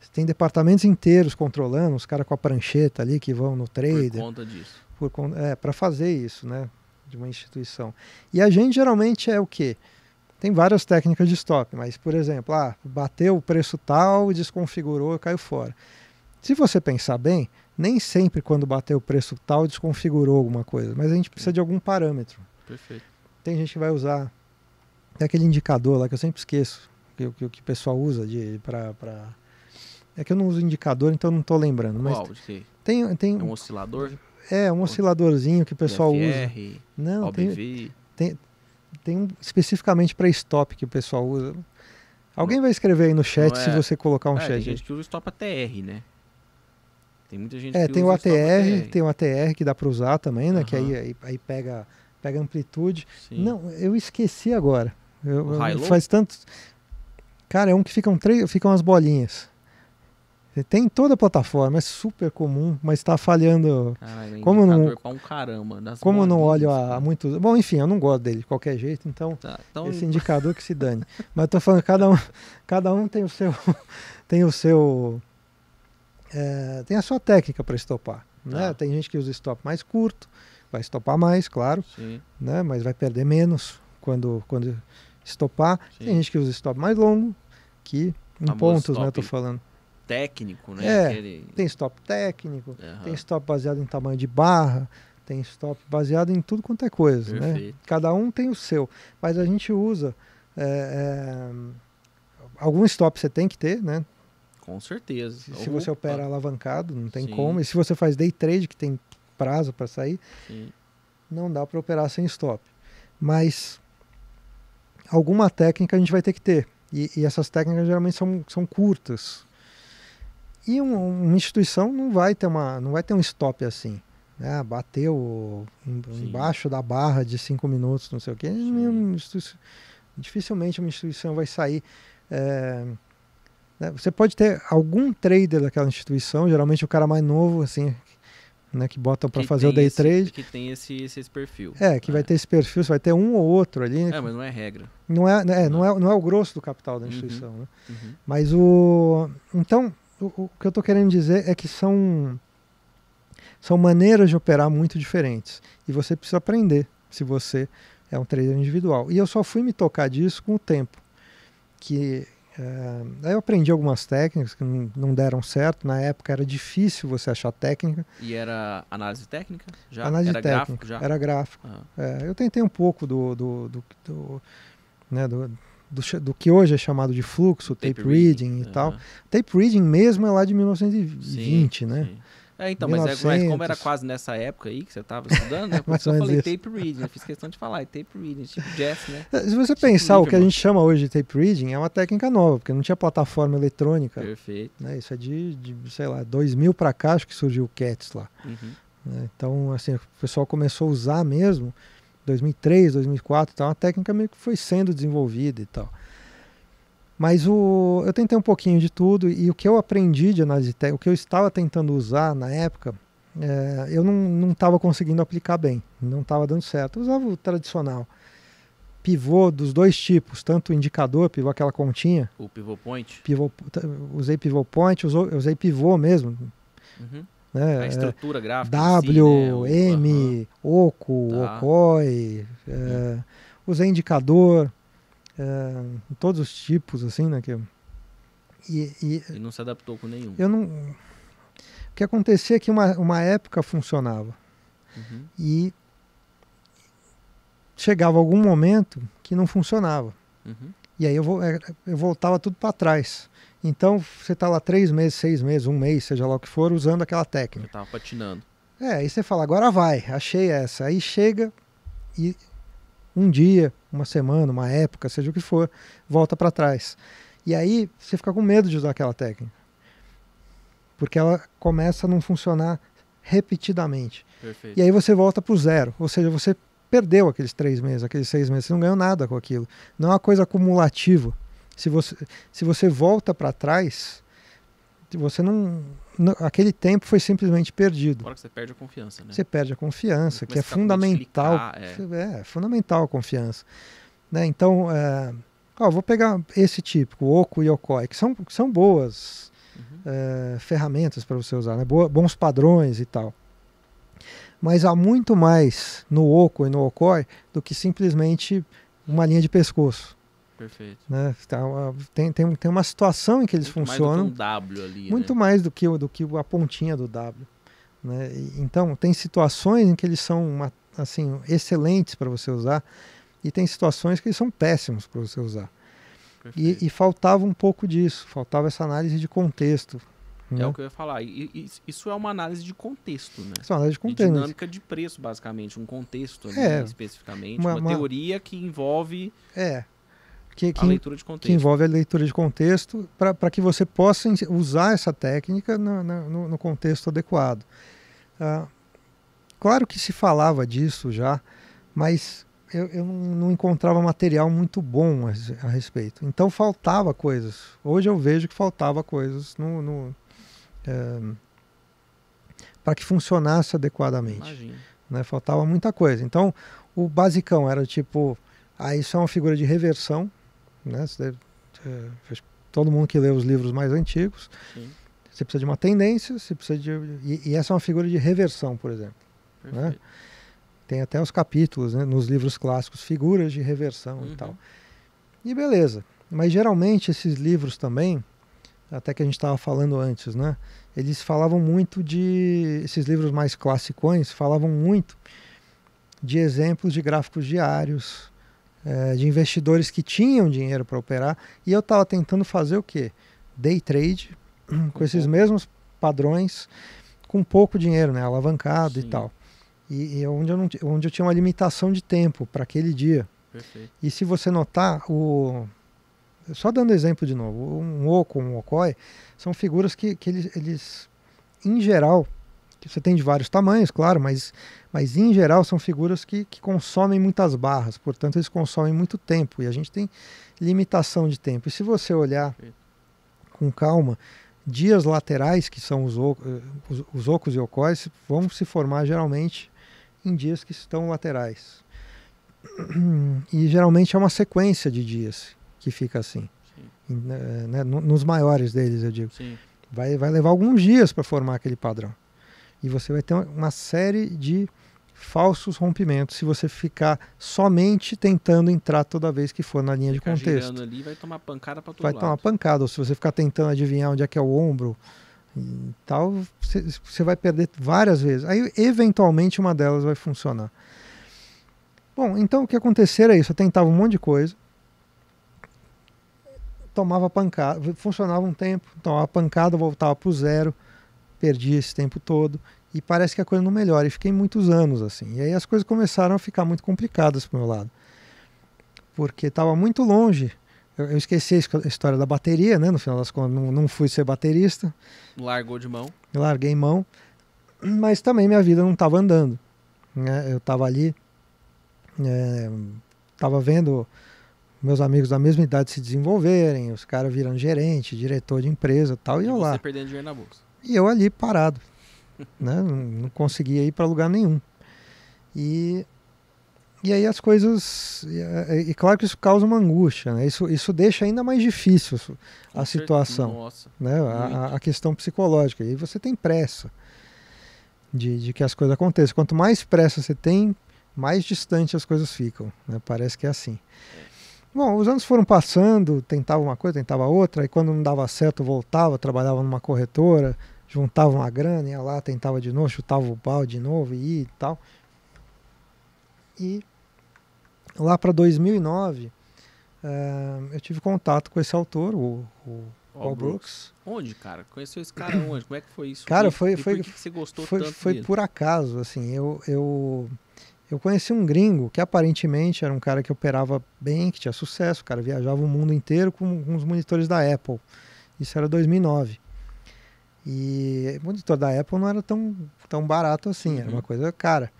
Speaker 2: você tem departamentos inteiros controlando, os caras com a prancheta ali que vão no trader. Por
Speaker 1: conta disso.
Speaker 2: Por, é, para fazer isso, né? De uma instituição. E a gente geralmente é o quê? Tem várias técnicas de stop, mas, por exemplo, ah, bateu o preço tal, desconfigurou, caiu fora. Se você pensar bem, nem sempre quando bateu o preço tal desconfigurou alguma coisa, mas a gente precisa de algum parâmetro. Perfeito. Tem gente que vai usar tem é aquele indicador lá que eu sempre esqueço, que, que, que o pessoal usa de para pra... É que eu não uso indicador, então não estou lembrando. Qual?
Speaker 1: Mas tem, tem é um oscilador?
Speaker 2: É, um osciladorzinho que o pessoal usa. Não, OBV. tem, tem, tem um especificamente para stop que o pessoal usa. Alguém vai escrever aí no chat é... se você colocar um é, chat. Tem gente
Speaker 1: que usa stop ATR, né? Tem muita gente é, que tem usa o ATR, ATR, tem
Speaker 2: o ATR que dá para usar também, né? Uhum. Que aí,
Speaker 1: aí, aí, pega, pega
Speaker 2: amplitude. Sim. Não, eu esqueci agora. Eu, faz tanto. Cara, é um que ficam, três, ficam as bolinhas. Tem toda a plataforma, é super comum, mas está falhando. Caralho, como não, um
Speaker 1: caramba, como não olho
Speaker 2: há muito. Bom, enfim, eu não gosto dele de qualquer jeito, então, tá, então... esse indicador que se dane. mas eu tô falando, cada um, cada um tem o seu. tem o seu. É, tem a sua técnica para estopar. Né? Tá. Tem gente que usa stop mais curto, vai estopar mais, claro, Sim. né? mas vai perder menos quando, quando estopar. Sim. Tem gente que usa stop mais longo, que em Amor pontos, né? tô falando.
Speaker 1: Técnico, né? É, Aquele...
Speaker 2: Tem stop técnico, uhum. tem stop baseado em tamanho de barra, tem stop baseado em tudo quanto é coisa, né? Perfeito. né? Cada um tem o seu, mas a gente usa. É, é, algum stop você tem que ter, né?
Speaker 1: Com certeza. Se, se você opera alavancado, não tem Sim. como. E se
Speaker 2: você faz day trade, que tem prazo para sair, Sim. não dá para operar sem stop. Mas alguma técnica a gente vai ter que ter. E, e essas técnicas geralmente são, são curtas. E um, uma instituição não vai ter, uma, não vai ter um stop assim. Né? Bateu em, embaixo da barra de cinco minutos, não sei o quê. Nenhuma dificilmente uma instituição vai sair. É, né? Você pode ter algum trader daquela instituição, geralmente o cara mais novo, assim, né, que botam para fazer o day esse, trade. Que tem esse, esse, esse perfil. É, que é. vai né? ter esse perfil, vai ter um ou outro ali. Né? É, mas não é regra. Não é, é não. não. é, não é o grosso do capital da instituição. Uhum. Né? Uhum. Mas o. Então, o, o que eu estou querendo dizer é que são, são maneiras de operar muito diferentes. E você precisa aprender se você é um trader individual. E eu só fui me tocar disso com o tempo. Que é, eu aprendi algumas técnicas que não deram certo. Na época era difícil você achar técnica.
Speaker 1: E era análise técnica? Já? Análise era técnica, gráfico já? Era gráfico. Ah.
Speaker 2: É, eu tentei um pouco do, do, do, do né, do, do, do, que hoje é chamado de fluxo, tape, tape reading, reading, e uhum. tal. Tape reading mesmo é lá de 1920, sim, né? Sim.
Speaker 1: É, então, 1900. mas, é, como era quase nessa época aí que você estava estudando, né? Por eu falei isso. tape reading, eu fiz questão de falar, é tape reading, tipo jazz, né? É, se você tipo pensar, livro, o que a gente
Speaker 2: chama hoje de tape reading é uma técnica nova, porque não tinha plataforma eletrônica. Perfeito. Né? Isso é de, de, sei lá, 2000 para cá, acho que surgiu o CATS lá. Uhum. Né. Então, assim, o pessoal começou a usar mesmo, 2003, 2004, então a técnica meio que foi sendo desenvolvida e tal. Mas o, eu tentei um pouquinho de tudo e o que eu aprendi de análise técnica, o que eu estava tentando usar na época, é, eu não estava conseguindo aplicar bem, não estava dando certo. Eu usava o tradicional. Pivô dos dois tipos, tanto indicador, pivô aquela continha. O pivô point. Pivô, usei pivô point, usou, usei pivô mesmo.
Speaker 1: Uhum. Né? A é, estrutura gráfica. W, si, né? M,
Speaker 2: uhum. OCO, tá. OCOI. É, uhum. usei indicador, é, todos os tipos, assim, né? Que,
Speaker 1: e, e, e, não se adaptou com nenhum. Eu não.
Speaker 2: O que acontecia é que uma, uma época funcionava. Uhum. E chegava algum momento que não funcionava. Uhum. E aí eu, vou, é, eu voltava tudo para trás. Então você está lá três meses, seis meses, um mês, seja lá o que for, usando aquela técnica.
Speaker 1: Eu tava patinando.
Speaker 2: É, aí você fala, agora vai, achei essa. Aí chega e um dia, uma semana, uma época, seja o que for, volta para trás. E aí você fica com medo de usar aquela técnica. Porque ela começa a não funcionar repetidamente. Perfeito. E aí você volta para o zero. Ou seja, você perdeu aqueles três meses, aqueles seis meses. Você não ganhou nada com aquilo. Não é uma coisa acumulativa. Se você, se você volta para trás, você não, no, aquele tempo foi simplesmente perdido. que você perde a confiança, né? Você perde a confiança, que é fundamental. é. É, é. fundamental a confiança. Né? Então, é, ó, vou pegar esse típico, Oco e Okoi, que são, que são boas uhum. É, ferramentas para você usar, né? Boa, bons padrões e tal. Mas há muito mais no Oco e no Okoi do que simplesmente uma linha de pescoço. Perfeito. Né? Tá uma, tem, tem, tem uma situação em que eles muito funcionam. Mais do que um W ali. Né? Muito né? mais do que, do que a pontinha do W. Né? E, então, tem situações em que eles são uma, assim, excelentes para você usar e tem situações que eles são péssimos para você usar. E, e, faltava um pouco disso, faltava essa análise de contexto.
Speaker 1: É né? o que eu ia falar. E, isso é uma análise de contexto, né? Isso é uma análise de contexto. De dinâmica de preço, basicamente, um contexto né? É. especificamente, uma, uma, teoria que envolve é que, que, que, envolve a
Speaker 2: leitura de contexto para que você possa usar essa técnica no, no, no contexto adequado. Ah, claro que se falava disso já, mas eu, eu não encontrava material muito bom a, a, respeito. Então faltava coisas. Hoje eu vejo que faltava coisas no, no eh, para que funcionasse adequadamente. Né? Faltava muita coisa. Então o basicão era tipo, ah, isso é uma figura de reversão né? Deve, é, todo mundo que lê os livros mais antigos, Sim. você precisa de uma tendência, você precisa de. E, e essa é uma figura de reversão, por exemplo. Né? Tem até os capítulos né, nos livros clássicos, figuras de reversão uhum. e tal. E beleza. Mas geralmente esses livros também, até que a gente estava falando antes, né? Eles falavam muito de. Esses livros mais classicões falavam muito de exemplos de gráficos diários, é, de investidores que tinham dinheiro para operar e eu estava tentando fazer o que Day trade com esses uhum. mesmos padrões, com pouco dinheiro, né? Alavancado Sim. e tal. E, e, é onde, eu não, onde eu tinha uma limitação de tempo para aquele dia. Perfeito. E se você notar, o, só dando exemplo de novo, um Oco, um Okoi, são figuras que, que eles, eles, em geral, que você tem de vários tamanhos, claro, mas, mas em geral são figuras que, que consomem muitas barras, portanto eles consomem muito tempo e a gente tem limitação de tempo. E se você olhar com calma, dias laterais, que são os, os, os ocos e ocóis, vão se formar geralmente em dias que estão laterais. E geralmente é uma sequência de dias que fica assim. Né, né nos maiores deles, eu digo. Sim. Vai, vai levar alguns dias para formar aquele padrão. E você vai ter uma série de falsos rompimentos se você ficar somente tentando entrar toda vez que for na linha de contexto.
Speaker 1: Ali, vai tomar pancada para todo Vai lado. tomar
Speaker 2: pancada, ou se você ficar tentando adivinhar onde é que é o ombro e tal, você vai perder várias vezes. Aí eventualmente uma delas vai funcionar. Bom, então o que aconteceu é isso, eu tentava um monte de coisa, tomava pancada, funcionava um tempo, tomava pancada, voltava para o zero, perdi esse tempo todo e parece que a coisa não melhora. E fiquei muitos anos assim. E aí as coisas começaram a ficar muito complicadas para o meu lado. Porque estava muito longe. Eu, eu, esqueci a história da bateria, né? No final das contas, não, não fui ser baterista. Largou de mão. larguei mão. Mas também minha vida não estava andando. Né? Eu estava ali, estava é, vendo meus amigos da mesma idade se desenvolverem, os caras virando gerente, diretor de empresa tal, e, e eu lá.
Speaker 1: perdendo dinheiro na bolsa.
Speaker 2: E eu ali parado, né? Não, não conseguia ir para lugar nenhum. E e aí as coisas e, e, claro que isso causa uma angústia né? isso isso deixa ainda mais difícil a Com situação né a, a, questão psicológica e você tem pressa de, de que as coisas aconteçam quanto mais pressa você tem mais distante as coisas ficam né? parece que é assim bom os anos foram passando tentava uma coisa tentava outra e quando não dava certo voltava trabalhava numa corretora juntava uma grana, ia lá, tentava de novo, chutava o pau de novo e, tal. E lá para 2009, eh, eu tive contato com esse autor, o, o Paul Brooks. Brooks.
Speaker 1: Onde, cara? Conheceu esse cara onde? Como é que foi isso? Cara, foi, e foi, que você foi, tanto foi por
Speaker 2: acaso, assim, eu, eu, eu conheci um gringo que aparentemente era um cara que operava bem, que tinha sucesso, cara, viajava o mundo inteiro com, com os monitores da Apple. Isso era 2009. E o monitor da Apple não era tão, tão barato assim, uhum. era uma uhum. coisa cara.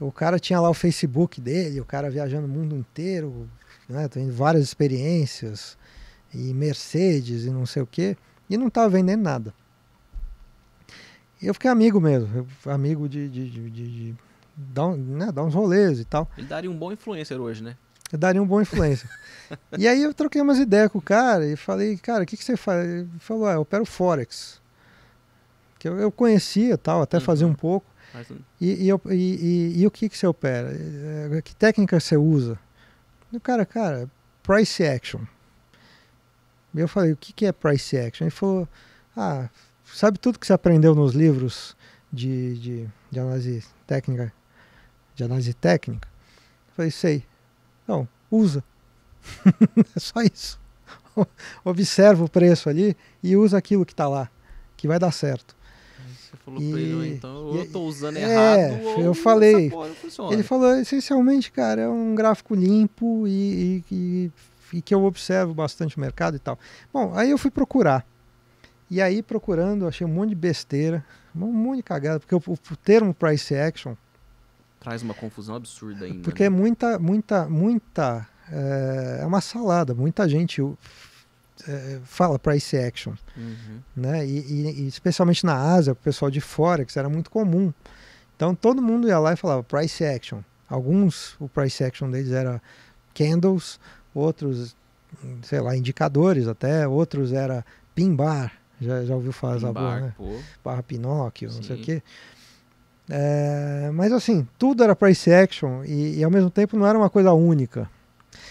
Speaker 2: O cara tinha lá o Facebook dele, o cara viajando o mundo inteiro, né, tendo várias experiências, e Mercedes e não sei o quê, e não estava vendendo nada. E eu fiquei amigo mesmo, amigo de, de, de, de dar, né, dar uns rolês e tal.
Speaker 1: Ele daria um bom influencer hoje, né?
Speaker 2: Eu daria um bom influencer. e aí eu troquei umas ideias com o cara e falei, cara, o que, que você faz? Ele falou, ah, eu opero Forex que eu, eu conhecia tal, até uhum. fazia um uhum. pouco. E, e, eu, e, e, o que, que você opera? É, que técnica você usa? E o cara, cara, price action. Eu falei, o que, que é price action? Ele falou, ah, sabe tudo que você aprendeu nos livros de, de, de análise técnica? De análise técnica? Eu falei, sei. Não, usa. é só isso. Observa o preço ali e usa aquilo que está lá, que vai dar certo
Speaker 1: falou e, pra ele, então eu tô usando é, errado. É, eu falei. Ele falou,
Speaker 2: essencialmente, cara, é um gráfico limpo e, e, e, que eu observo bastante o mercado e tal. Bom, aí eu fui procurar. E aí, procurando, achei um monte de besteira, um monte de cagada, porque o, o termo price action.
Speaker 1: Traz uma confusão absurda ainda. Porque né? é muita,
Speaker 2: muita, muita. Eh, é uma salada, muita gente eh, fala price action, uhum. né? E, e, e, especialmente na Ásia, o pessoal de forex era muito comum. Então todo mundo ia lá e falava price action. Alguns o price action deles era candles, outros sei lá indicadores até, outros era pin bar. Já, já ouviu falar essa boa, né? Pô. Barra Pinóquio, Sim. não sei o quê. É, mas assim, tudo era price action e, e, ao mesmo tempo não era uma coisa única.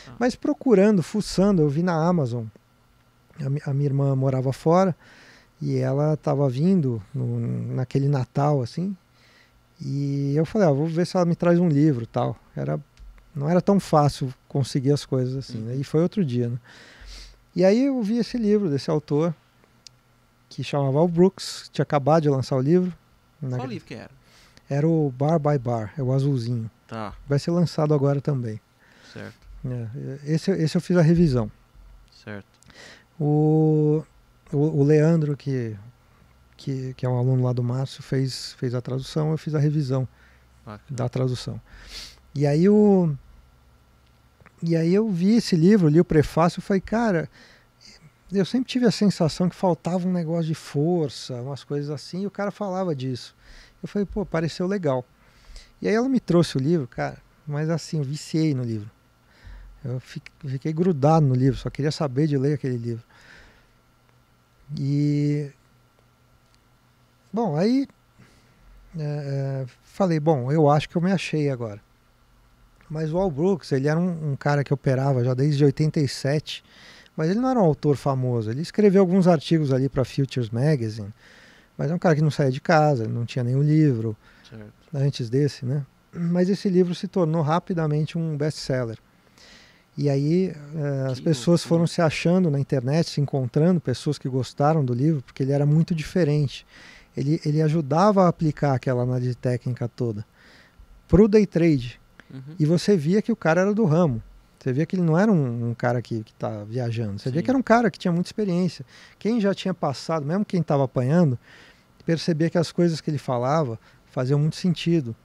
Speaker 2: Ah. Mas procurando, fuçando, eu vi na Amazon a, a minha irmã morava fora e ela estava vindo no, naquele Natal assim e eu falei ah, vou ver se ela me traz um livro tal era não era tão fácil conseguir as coisas assim né? e foi outro dia né? e aí eu vi esse livro desse autor que chamava o Brooks tinha acabado de lançar o livro na... qual livro que era era o Bar by Bar é o azulzinho tá vai ser lançado agora também certo é, esse esse eu fiz a revisão certo o, o, o Leandro, que, que, que, é um aluno lá do Márcio, fez, fez a tradução, eu fiz a revisão da tradução. E aí o. E aí eu vi esse livro, li o prefácio e falei, cara, eu sempre tive a sensação que faltava um negócio de força, umas coisas assim, e o cara falava disso. Eu falei, pô, pareceu legal. E aí ela me trouxe o livro, cara, mas assim, eu viciei no livro. Eu fiquei grudado no livro, só queria saber de ler aquele livro. E. Bom, aí. É, é, falei, bom, eu acho que eu me achei agora. Mas o Al Brooks, ele era um, um, cara que operava já desde 87, mas ele não era um autor famoso. Ele escreveu alguns artigos ali para Futures Magazine, mas é um cara que não saía de casa, não tinha nenhum livro certo. antes desse, né? Mas esse livro se tornou rapidamente um best-seller. E aí eh, as pessoas foram né? se achando na internet, se encontrando, pessoas que gostaram do livro, porque ele era muito diferente. Ele, ele ajudava a aplicar aquela análise técnica toda para o day trade. Uhum. E você via que o cara era do ramo. Você via que ele não era um, um cara que está viajando. Você Sim. via que era um cara que tinha muita experiência. Quem já tinha passado, mesmo quem estava apanhando, percebia que as coisas que ele falava faziam muito sentido.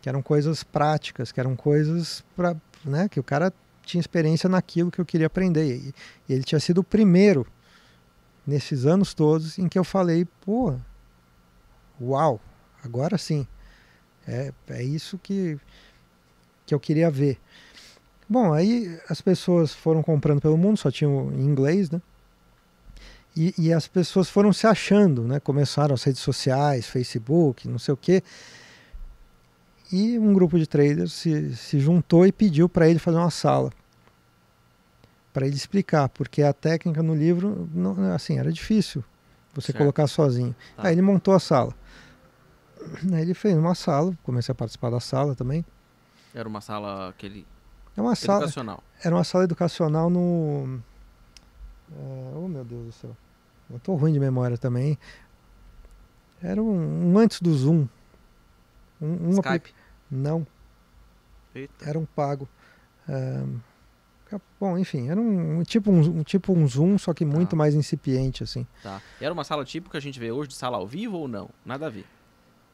Speaker 2: Que eram coisas práticas, que eram coisas para né, que o cara tinha experiência naquilo que eu queria aprender. E ele tinha sido o primeiro nesses anos todos em que eu falei, pô, uau, agora sim. É, é isso que, que eu queria ver. Bom, aí as pessoas foram comprando pelo mundo, só tinha em inglês, né? E, e as pessoas foram se achando, né? Começaram as redes sociais, Facebook, não sei o quê. E um grupo de traders se, se juntou e pediu para ele fazer uma sala para ele explicar, porque a técnica no livro não, assim era difícil você certo. colocar sozinho. Tá. Aí ele montou a sala. Aí ele fez uma sala, comecei a participar da sala também.
Speaker 1: Era uma sala aquele é uma educacional. sala educacional. Era uma
Speaker 2: sala educacional no
Speaker 1: é, oh meu Deus
Speaker 2: do céu. Eu tô ruim de memória também. Era um, um antes do Zoom. Um, um Skype. Não. Eita. Era um pago. Ah, bom, enfim, era um, um tipo um, um, tipo um Zoom, só que tá. muito mais incipiente, assim.
Speaker 1: Tá. E era uma sala tipo que a gente vê hoje, de sala ao vivo ou não? Nada a ver.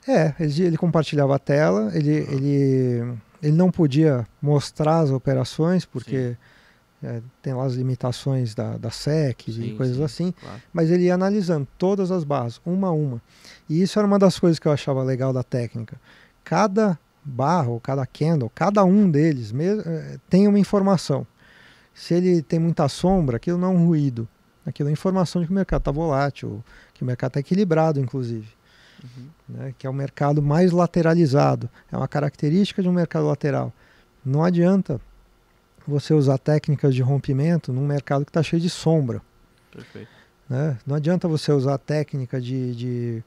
Speaker 2: É, ele, ele compartilhava a tela, ele, uhum. ele, ele não podia mostrar as operações, porque é, tem lá as limitações da, da SEC sim, e coisas sim, assim, claro. mas ele ia analisando todas as barras, uma a uma. E isso era uma das coisas que eu achava legal da técnica. Cada barra ou cada candle, cada um deles eh, tem uma informação. Se ele tem muita sombra, aquilo não é um ruído. Aquilo é informação de que o mercado está volátil, que o mercado está equilibrado, inclusive. Uhum. Né? Que é o mercado mais lateralizado. É uma característica de um mercado lateral. Não adianta você usar técnicas de rompimento num mercado que está cheio de sombra. Perfeito. Né? Não adianta você usar técnica de, de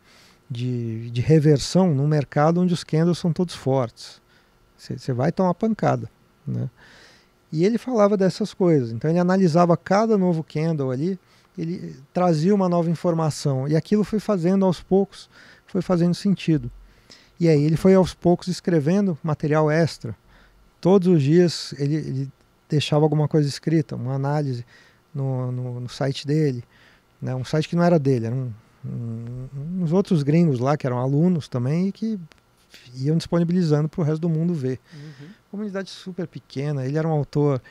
Speaker 2: de, de reversão no mercado onde os candles são todos fortes. Você vai tomar pancada. Né? E ele falava dessas coisas. Então ele analisava cada novo candle ali, ele trazia uma nova informação. E aquilo foi fazendo aos poucos, foi fazendo sentido. E aí ele foi aos poucos escrevendo material extra. Todos os dias ele, ele deixava alguma coisa escrita, uma análise no, no, no site dele. Né? Um site que não era dele, era um, uns outros gringos lá que eram alunos também e que iam disponibilizando para o resto do mundo ver. Uhum. Comunidade super pequena, ele era um autor.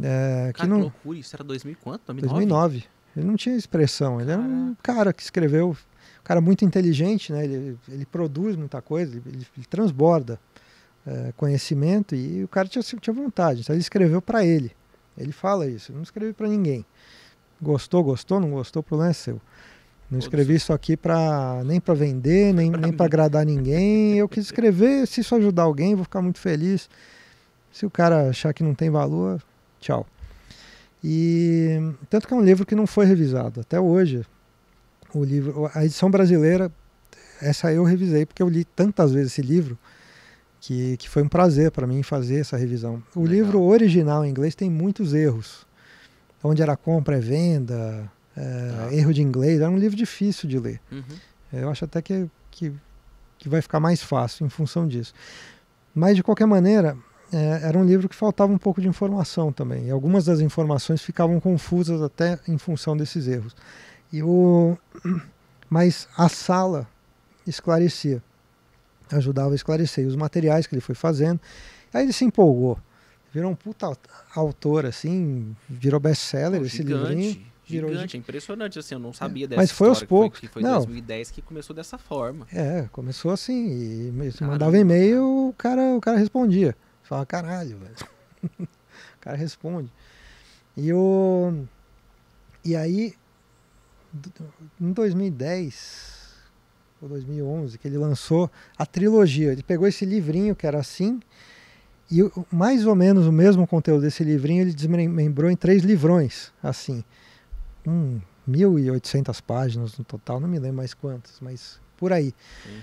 Speaker 2: É, cara, que, não... que
Speaker 1: loucura, isso era 2000 quanto? 2009? 2009.
Speaker 2: Ele não tinha expressão, ele Caraca. era um cara que escreveu, um cara muito inteligente, né? ele, ele produz muita coisa, ele, ele transborda é, conhecimento e o cara tinha, tinha vontade, então ele escreveu para ele. Ele fala isso, ele não escreveu para ninguém. Gostou, gostou, não gostou, o problema é seu. Não escrevi isso aqui para nem para vender, é nem, nem para agradar ninguém. Eu quis escrever, se isso ajudar alguém, vou ficar muito feliz. Se o cara achar que não tem valor, tchau. E tanto que é um livro que não foi revisado até hoje. O livro, a edição brasileira, essa eu revisei porque eu li tantas vezes esse livro que, que foi um prazer para mim fazer essa revisão. O Legal. livro original em inglês tem muitos erros. Onde era compra é venda, Tá. é, ah. Erro de Inglês. Era é um livro difícil de ler. Uhum. É, eu acho até que, que, que, vai ficar mais fácil em função disso. Mas, de qualquer maneira, é, era um livro que faltava um pouco de informação também. E algumas das informações ficavam confusas até em função desses erros. E o... Mas a sala esclarecia, ajudava a esclarecer. E os materiais que ele foi fazendo. Aí ele se empolgou. Virou um puta autor, assim, virou best-seller oh, esse gigante. livrinho Girou Gigante,
Speaker 1: de... É impressionante, assim, eu não é, sabia é. dessa Mas foi aos poucos. Foi, foi não. 2010 que começou dessa forma.
Speaker 2: É, começou assim, e Caramba. mandava e-mail, o cara, o cara respondia. Fala, caralho, velho. o cara responde. E o... E aí, em 2010 ou 2011, que ele lançou a trilogia. Ele pegou esse livrinho que era assim, e mais ou menos o mesmo conteúdo desse livrinho ele desmembrou em três livrões, assim com 1.800 páginas no total, não me lembro mais quantas, mas por aí. Sim. Hum.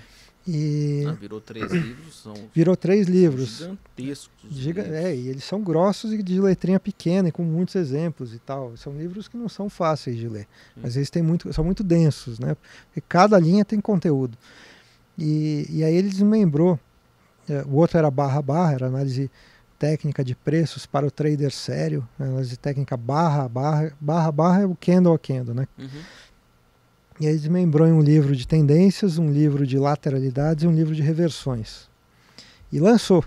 Speaker 2: E... Ah, virou três livros. São... Virou três livros. Gigantescos. Giga... Livros. É, e eles são grossos e de letrinha pequena, e com muitos exemplos e tal. São livros que não são fáceis de ler, Sim. mas eles têm muito, são muito densos, né? Porque cada linha tem conteúdo. E, e aí ele desmembrou. É, o outro era barra barra, era análise técnica de preços para o trader sério, né? análise de técnica barra, barra, barra, barra é o candle a candle, né? Uhum. E aí desmembrou em um livro de tendências, um livro de lateralidades e um livro de reversões. E lançou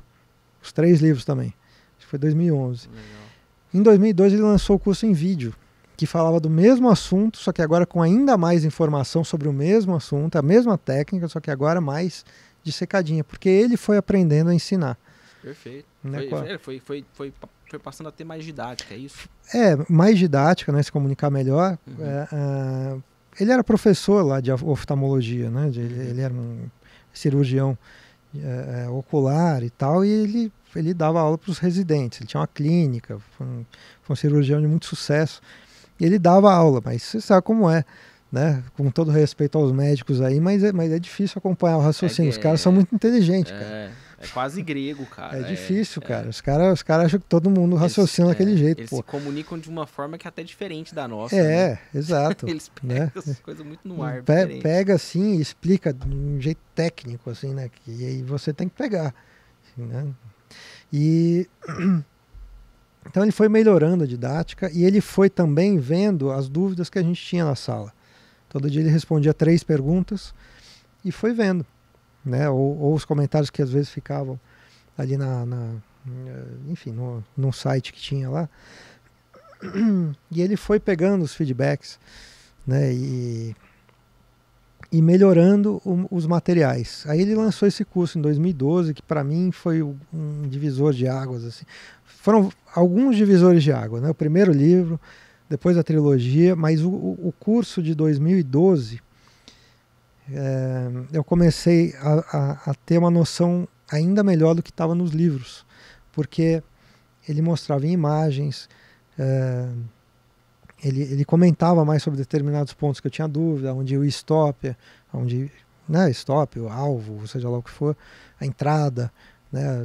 Speaker 2: os três livros também. Acho que foi 2011. Legal. Em 2002 ele lançou o curso em vídeo, que falava do mesmo assunto, só que agora com ainda mais informação sobre o mesmo assunto, a mesma técnica, só que agora mais de secadinha, porque ele foi aprendendo a ensinar.
Speaker 1: Perfeito. Né, foi, é, foi, foi, foi, foi passando a ter mais didática, é isso?
Speaker 2: É, mais didática, né? Se comunicar melhor. Uhum. É, uh, ele era professor lá de oftalmologia, né? De, ele, uhum. ele, era um cirurgião é, é, ocular e tal, e ele, ele dava aula para os residentes. Ele tinha uma clínica, foi um, foi um cirurgião de muito sucesso. E ele dava aula, mas você sabe como é. Né? Com todo respeito aos médicos aí, mas é, mas é difícil acompanhar o raciocínio. É, Os caras são muito inteligentes,
Speaker 1: cara. É quase grego, cara. É, é difícil, é, cara.
Speaker 2: É... Os caras os cara acham que todo mundo raciocina eles, é, daquele é, jeito. Eles pô. se
Speaker 1: comunicam de uma forma que é até diferente da nossa. É, né? exato. eles né? pegam né? as coisas muito no ar. Pe pega
Speaker 2: assim e explica de um jeito técnico, assim, né? Que, e aí você tem que pegar. Assim, né? E. Então ele foi melhorando a didática e ele foi também vendo as dúvidas que a gente tinha na sala. Todo dia ele respondia três perguntas e foi vendo né? Ou, ou, os comentários que às vezes ficavam ali na, na eh, enfim, no, site que tinha lá. E ele foi pegando os feedbacks, né? E, e melhorando o, os materiais. Aí ele lançou esse curso em 2012, que para mim foi um divisor de águas. Assim. Foram alguns divisores de água, né? O primeiro livro, depois a trilogia, mas o, o curso de 2012 é, eu comecei a, a, a, ter uma noção ainda melhor do que estava nos livros, porque ele mostrava em imagens, é, ele, ele comentava mais sobre determinados pontos que eu tinha dúvida, onde o stop, onde né, stop, o alvo, seja lá o que for, a entrada, né,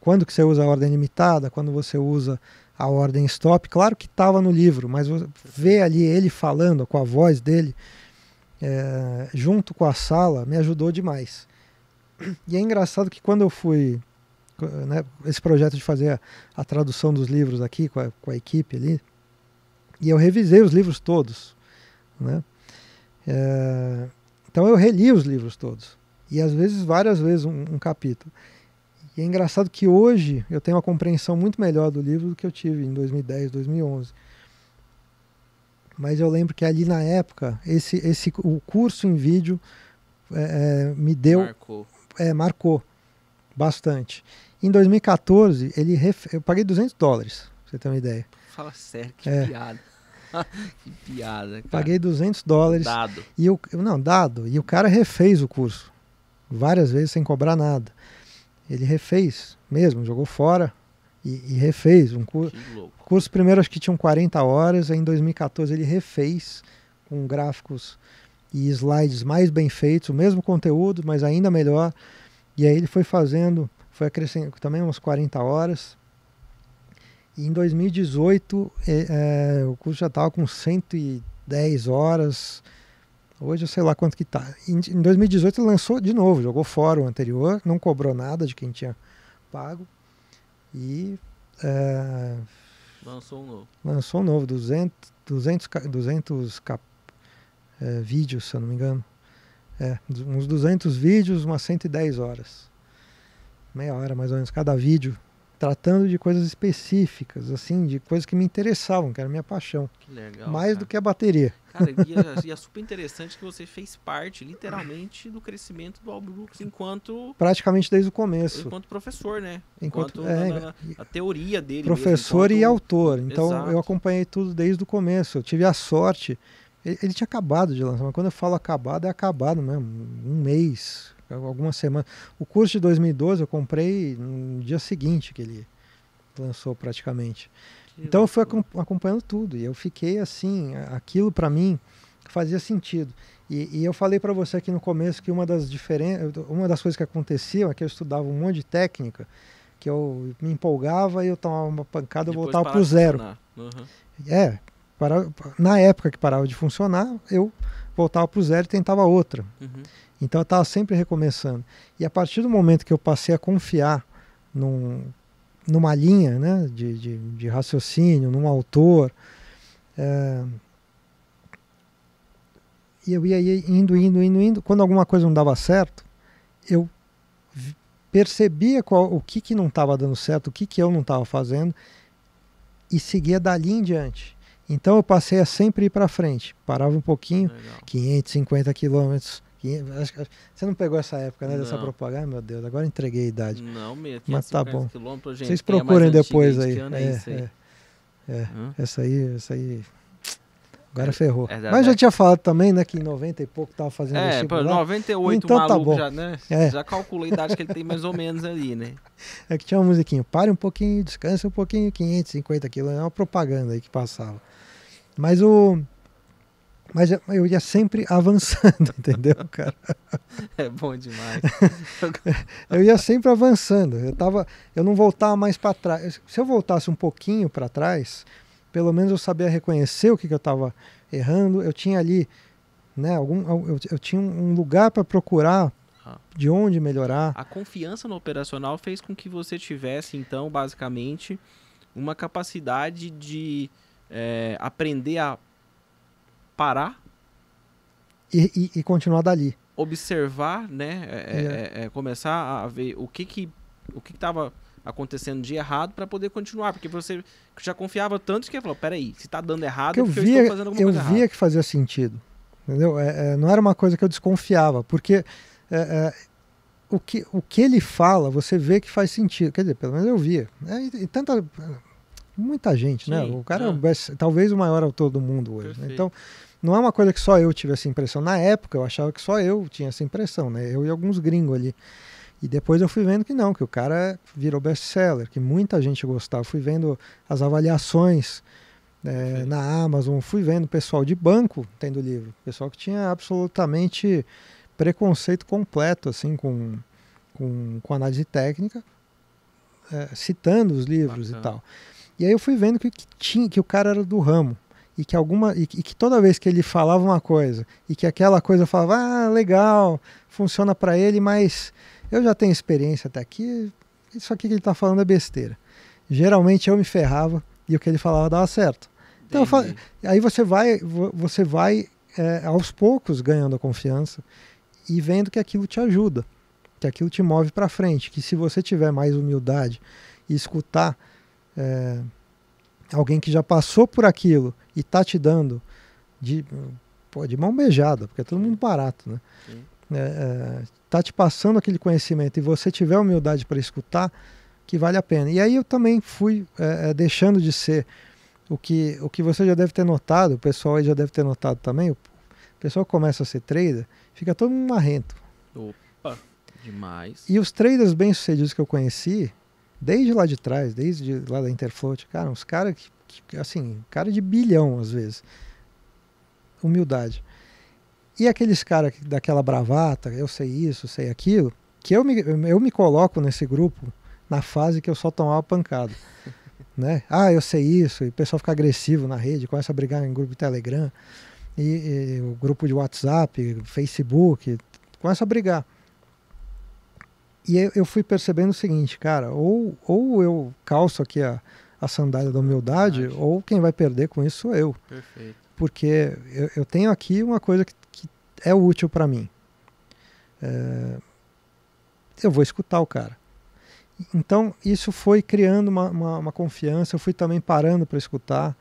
Speaker 2: quando que você usa a ordem limitada, quando você usa a ordem stop, claro que estava no livro, mas ver ali ele falando com a voz dele, é, junto com a sala, me ajudou demais. E é engraçado que quando eu fui. Né, esse projeto de fazer a, a tradução dos livros aqui com a, com a, equipe ali, e eu revisei os livros todos. Né? É, então eu reli os livros todos. E às vezes, várias vezes, um, um capítulo. E é engraçado que hoje eu tenho uma compreensão muito melhor do livro do que eu tive em 2010, 2011 mas eu lembro que ali na época, esse, esse, o curso em vídeo é, é, me deu. Marcou. É, marcou bastante. Em 2014, ele ref... eu paguei 200 dólares, pra você ter uma ideia. Fala sério, que é.
Speaker 1: piada. que piada, cara. Paguei 200 dólares. Dado.
Speaker 2: E o... Não, dado. E o cara refez o curso várias vezes sem cobrar nada. Ele refez mesmo, jogou fora, e, e refez. Um cur... curso primeiro acho que tinham 40 horas, aí em 2014 ele refez com gráficos e slides mais bem feitos, o mesmo conteúdo, mas ainda melhor. E aí ele foi fazendo, foi acrescentando também umas 40 horas. E em 2018 é, é, o curso já estava com 110 horas. Hoje eu sei lá quanto que está. Em, em 2018 ele lançou de novo, jogou fora o anterior, não cobrou nada de quem tinha pago. E. Uh,
Speaker 1: lançou um novo.
Speaker 2: Lançou um novo, 200, 200, 200 é, vídeos, se eu não me engano. É, uns 200 vídeos, umas 110 horas. Meia hora mais ou menos cada vídeo tratando de coisas específicas, assim, de coisas que me interessavam, que era minha paixão. Que legal. Mais cara. do que a bateria. Cara, e
Speaker 1: é, é, super interessante que você fez parte, literalmente, do crescimento do Albuquerque enquanto. Praticamente desde o começo. Enquanto professor, né? Enquanto. enquanto é, na, na, a teoria dele. Professor mesmo,
Speaker 2: enquanto... e autor. Então Exato. eu acompanhei tudo desde o começo. Eu tive a sorte. Ele, ele tinha acabado de lançar, mas quando eu falo acabado, é acabado mesmo. Um mês, algumas semanas. O curso de 2012 eu comprei no dia seguinte que ele lançou praticamente. Que então eu fui acompanhando tudo e eu fiquei assim, aquilo para mim fazia sentido. E, e eu falei para você aqui no começo que uma das diferenças, uma das coisas que aconteciam é que eu estudava um monte de técnica, que eu me empolgava e eu tomava uma pancada e voltava para o zero. Uhum. É, para, na época que parava de funcionar, eu voltava para o zero e tentava outra. Uhum. Então eu estava sempre recomeçando. E a partir do momento que eu passei a confiar num, numa linha né, de, de, de raciocínio, num autor, é, e eu ia indo, indo, indo, indo. Quando alguma coisa não dava certo, eu percebia qual, o que, que não estava dando certo, o que, que eu não estava fazendo, e seguia dali em diante. Então eu passei a sempre ir para frente. Parava um pouquinho, Legal. 550 quilômetros, 500, que, você não pegou essa época, né? Não. Dessa propaganda, meu Deus, agora entreguei a idade. Não, mesmo. Mas tá bom. Gente, Vocês procurem depois é é, aí. É, é, isso aí. É, hum? Essa aí, essa aí. Agora é, ferrou. É, é, Mas já tinha falado também, né, que em 90 e pouco tava fazendo É, tipo 98 então, tá maluco tá bom. já, né? É. Já calculei a idade que ele tem mais ou
Speaker 1: menos ali, né?
Speaker 2: É que tinha uma musiquinha, pare um pouquinho, descanse um pouquinho, 550 quilos, é uma propaganda aí que passava. Mas o mas eu ia sempre avançando, entendeu, cara?
Speaker 1: É bom demais.
Speaker 2: eu ia sempre avançando. Eu tava, eu não voltava mais para trás. Se eu voltasse um pouquinho para trás, pelo menos eu sabia reconhecer o que, que eu estava errando. Eu tinha ali, né? Algum, eu, eu tinha um lugar para procurar ah. de onde melhorar. A
Speaker 1: confiança no operacional fez com que você tivesse, então, basicamente, uma capacidade de é, aprender a parar
Speaker 2: e, e, e continuar dali.
Speaker 1: Observar, né? É, é. é, é começar a ver o que que o que estava acontecendo de errado para poder continuar, porque você já confiava tanto que falou, peraí, se está dando errado, é eu, via, eu estou eu via errada.
Speaker 2: que fazia sentido, entendeu? não era uma coisa que eu desconfiava, porque o que, o que ele fala, você vê que faz sentido. Quer dizer, pelo menos eu via. É, e, e tanta, muita gente, né? o cara ah. é. É, talvez o maior autor do mundo hoje. Né? Então, não é uma coisa que só eu tive essa impressão. Na época, eu achava que só eu tinha essa impressão, né? Eu e alguns gringos ali. E depois eu fui vendo que não, que o cara virou best-seller, que muita gente gostava. fui vendo as avaliações é, na Amazon, fui vendo pessoal de banco tendo livro. Pessoal que tinha absolutamente preconceito completo, assim, com, com, com análise técnica, é, citando os livros Bacana. e tal. E aí eu fui vendo que, que, tinha, que o cara era do ramo. E que, alguma, e que, e que toda vez que ele falava uma coisa e que aquela coisa falava, ah, legal, funciona para ele, mas eu já tenho experiência até aqui, isso aqui que ele está falando é besteira. Geralmente eu me ferrava e o que ele falava dava certo. Então, falo, aí você vai, você vai é, aos poucos ganhando a confiança e vendo que aquilo te ajuda, que aquilo te move para frente, que se você tiver mais humildade e escutar é, alguém que já passou por aquilo e está te dando de, pô, de mão beijada, porque é todo mundo barato, né? Está é, é tá te passando aquele conhecimento e você tiver humildade para escutar, que vale a pena. E aí eu também fui é, é, deixando de ser o que, o que você já deve ter notado, o pessoal aí já deve ter notado também, o pessoal começa a ser trader, fica todo mundo marrento.
Speaker 1: Opa, demais. E
Speaker 2: os traders bem-sucedidos que eu conheci, desde lá de trás, desde lá da Interfloat, cara, uns caras que, que, assim, cara de bilhão às vezes. Humildade. E aqueles caras daquela bravata, eu sei isso, sei aquilo, que eu me, eu me coloco nesse grupo na fase que eu só tomava pancada. né? Ah, eu sei isso, e o pessoal fica agressivo na rede, começa a brigar em grupo de Telegram, e, e o grupo de WhatsApp, Facebook, começa a brigar. E eu fui percebendo o seguinte, cara, ou, ou eu calço aqui a, a sandália da humildade, Verdade. ou quem vai perder com isso sou eu. Perfeito. Porque eu, eu tenho aqui uma coisa que, que é útil para mim. É, eu vou escutar o cara. Então, isso foi criando uma, uma, uma confiança. Eu fui também parando para escutar,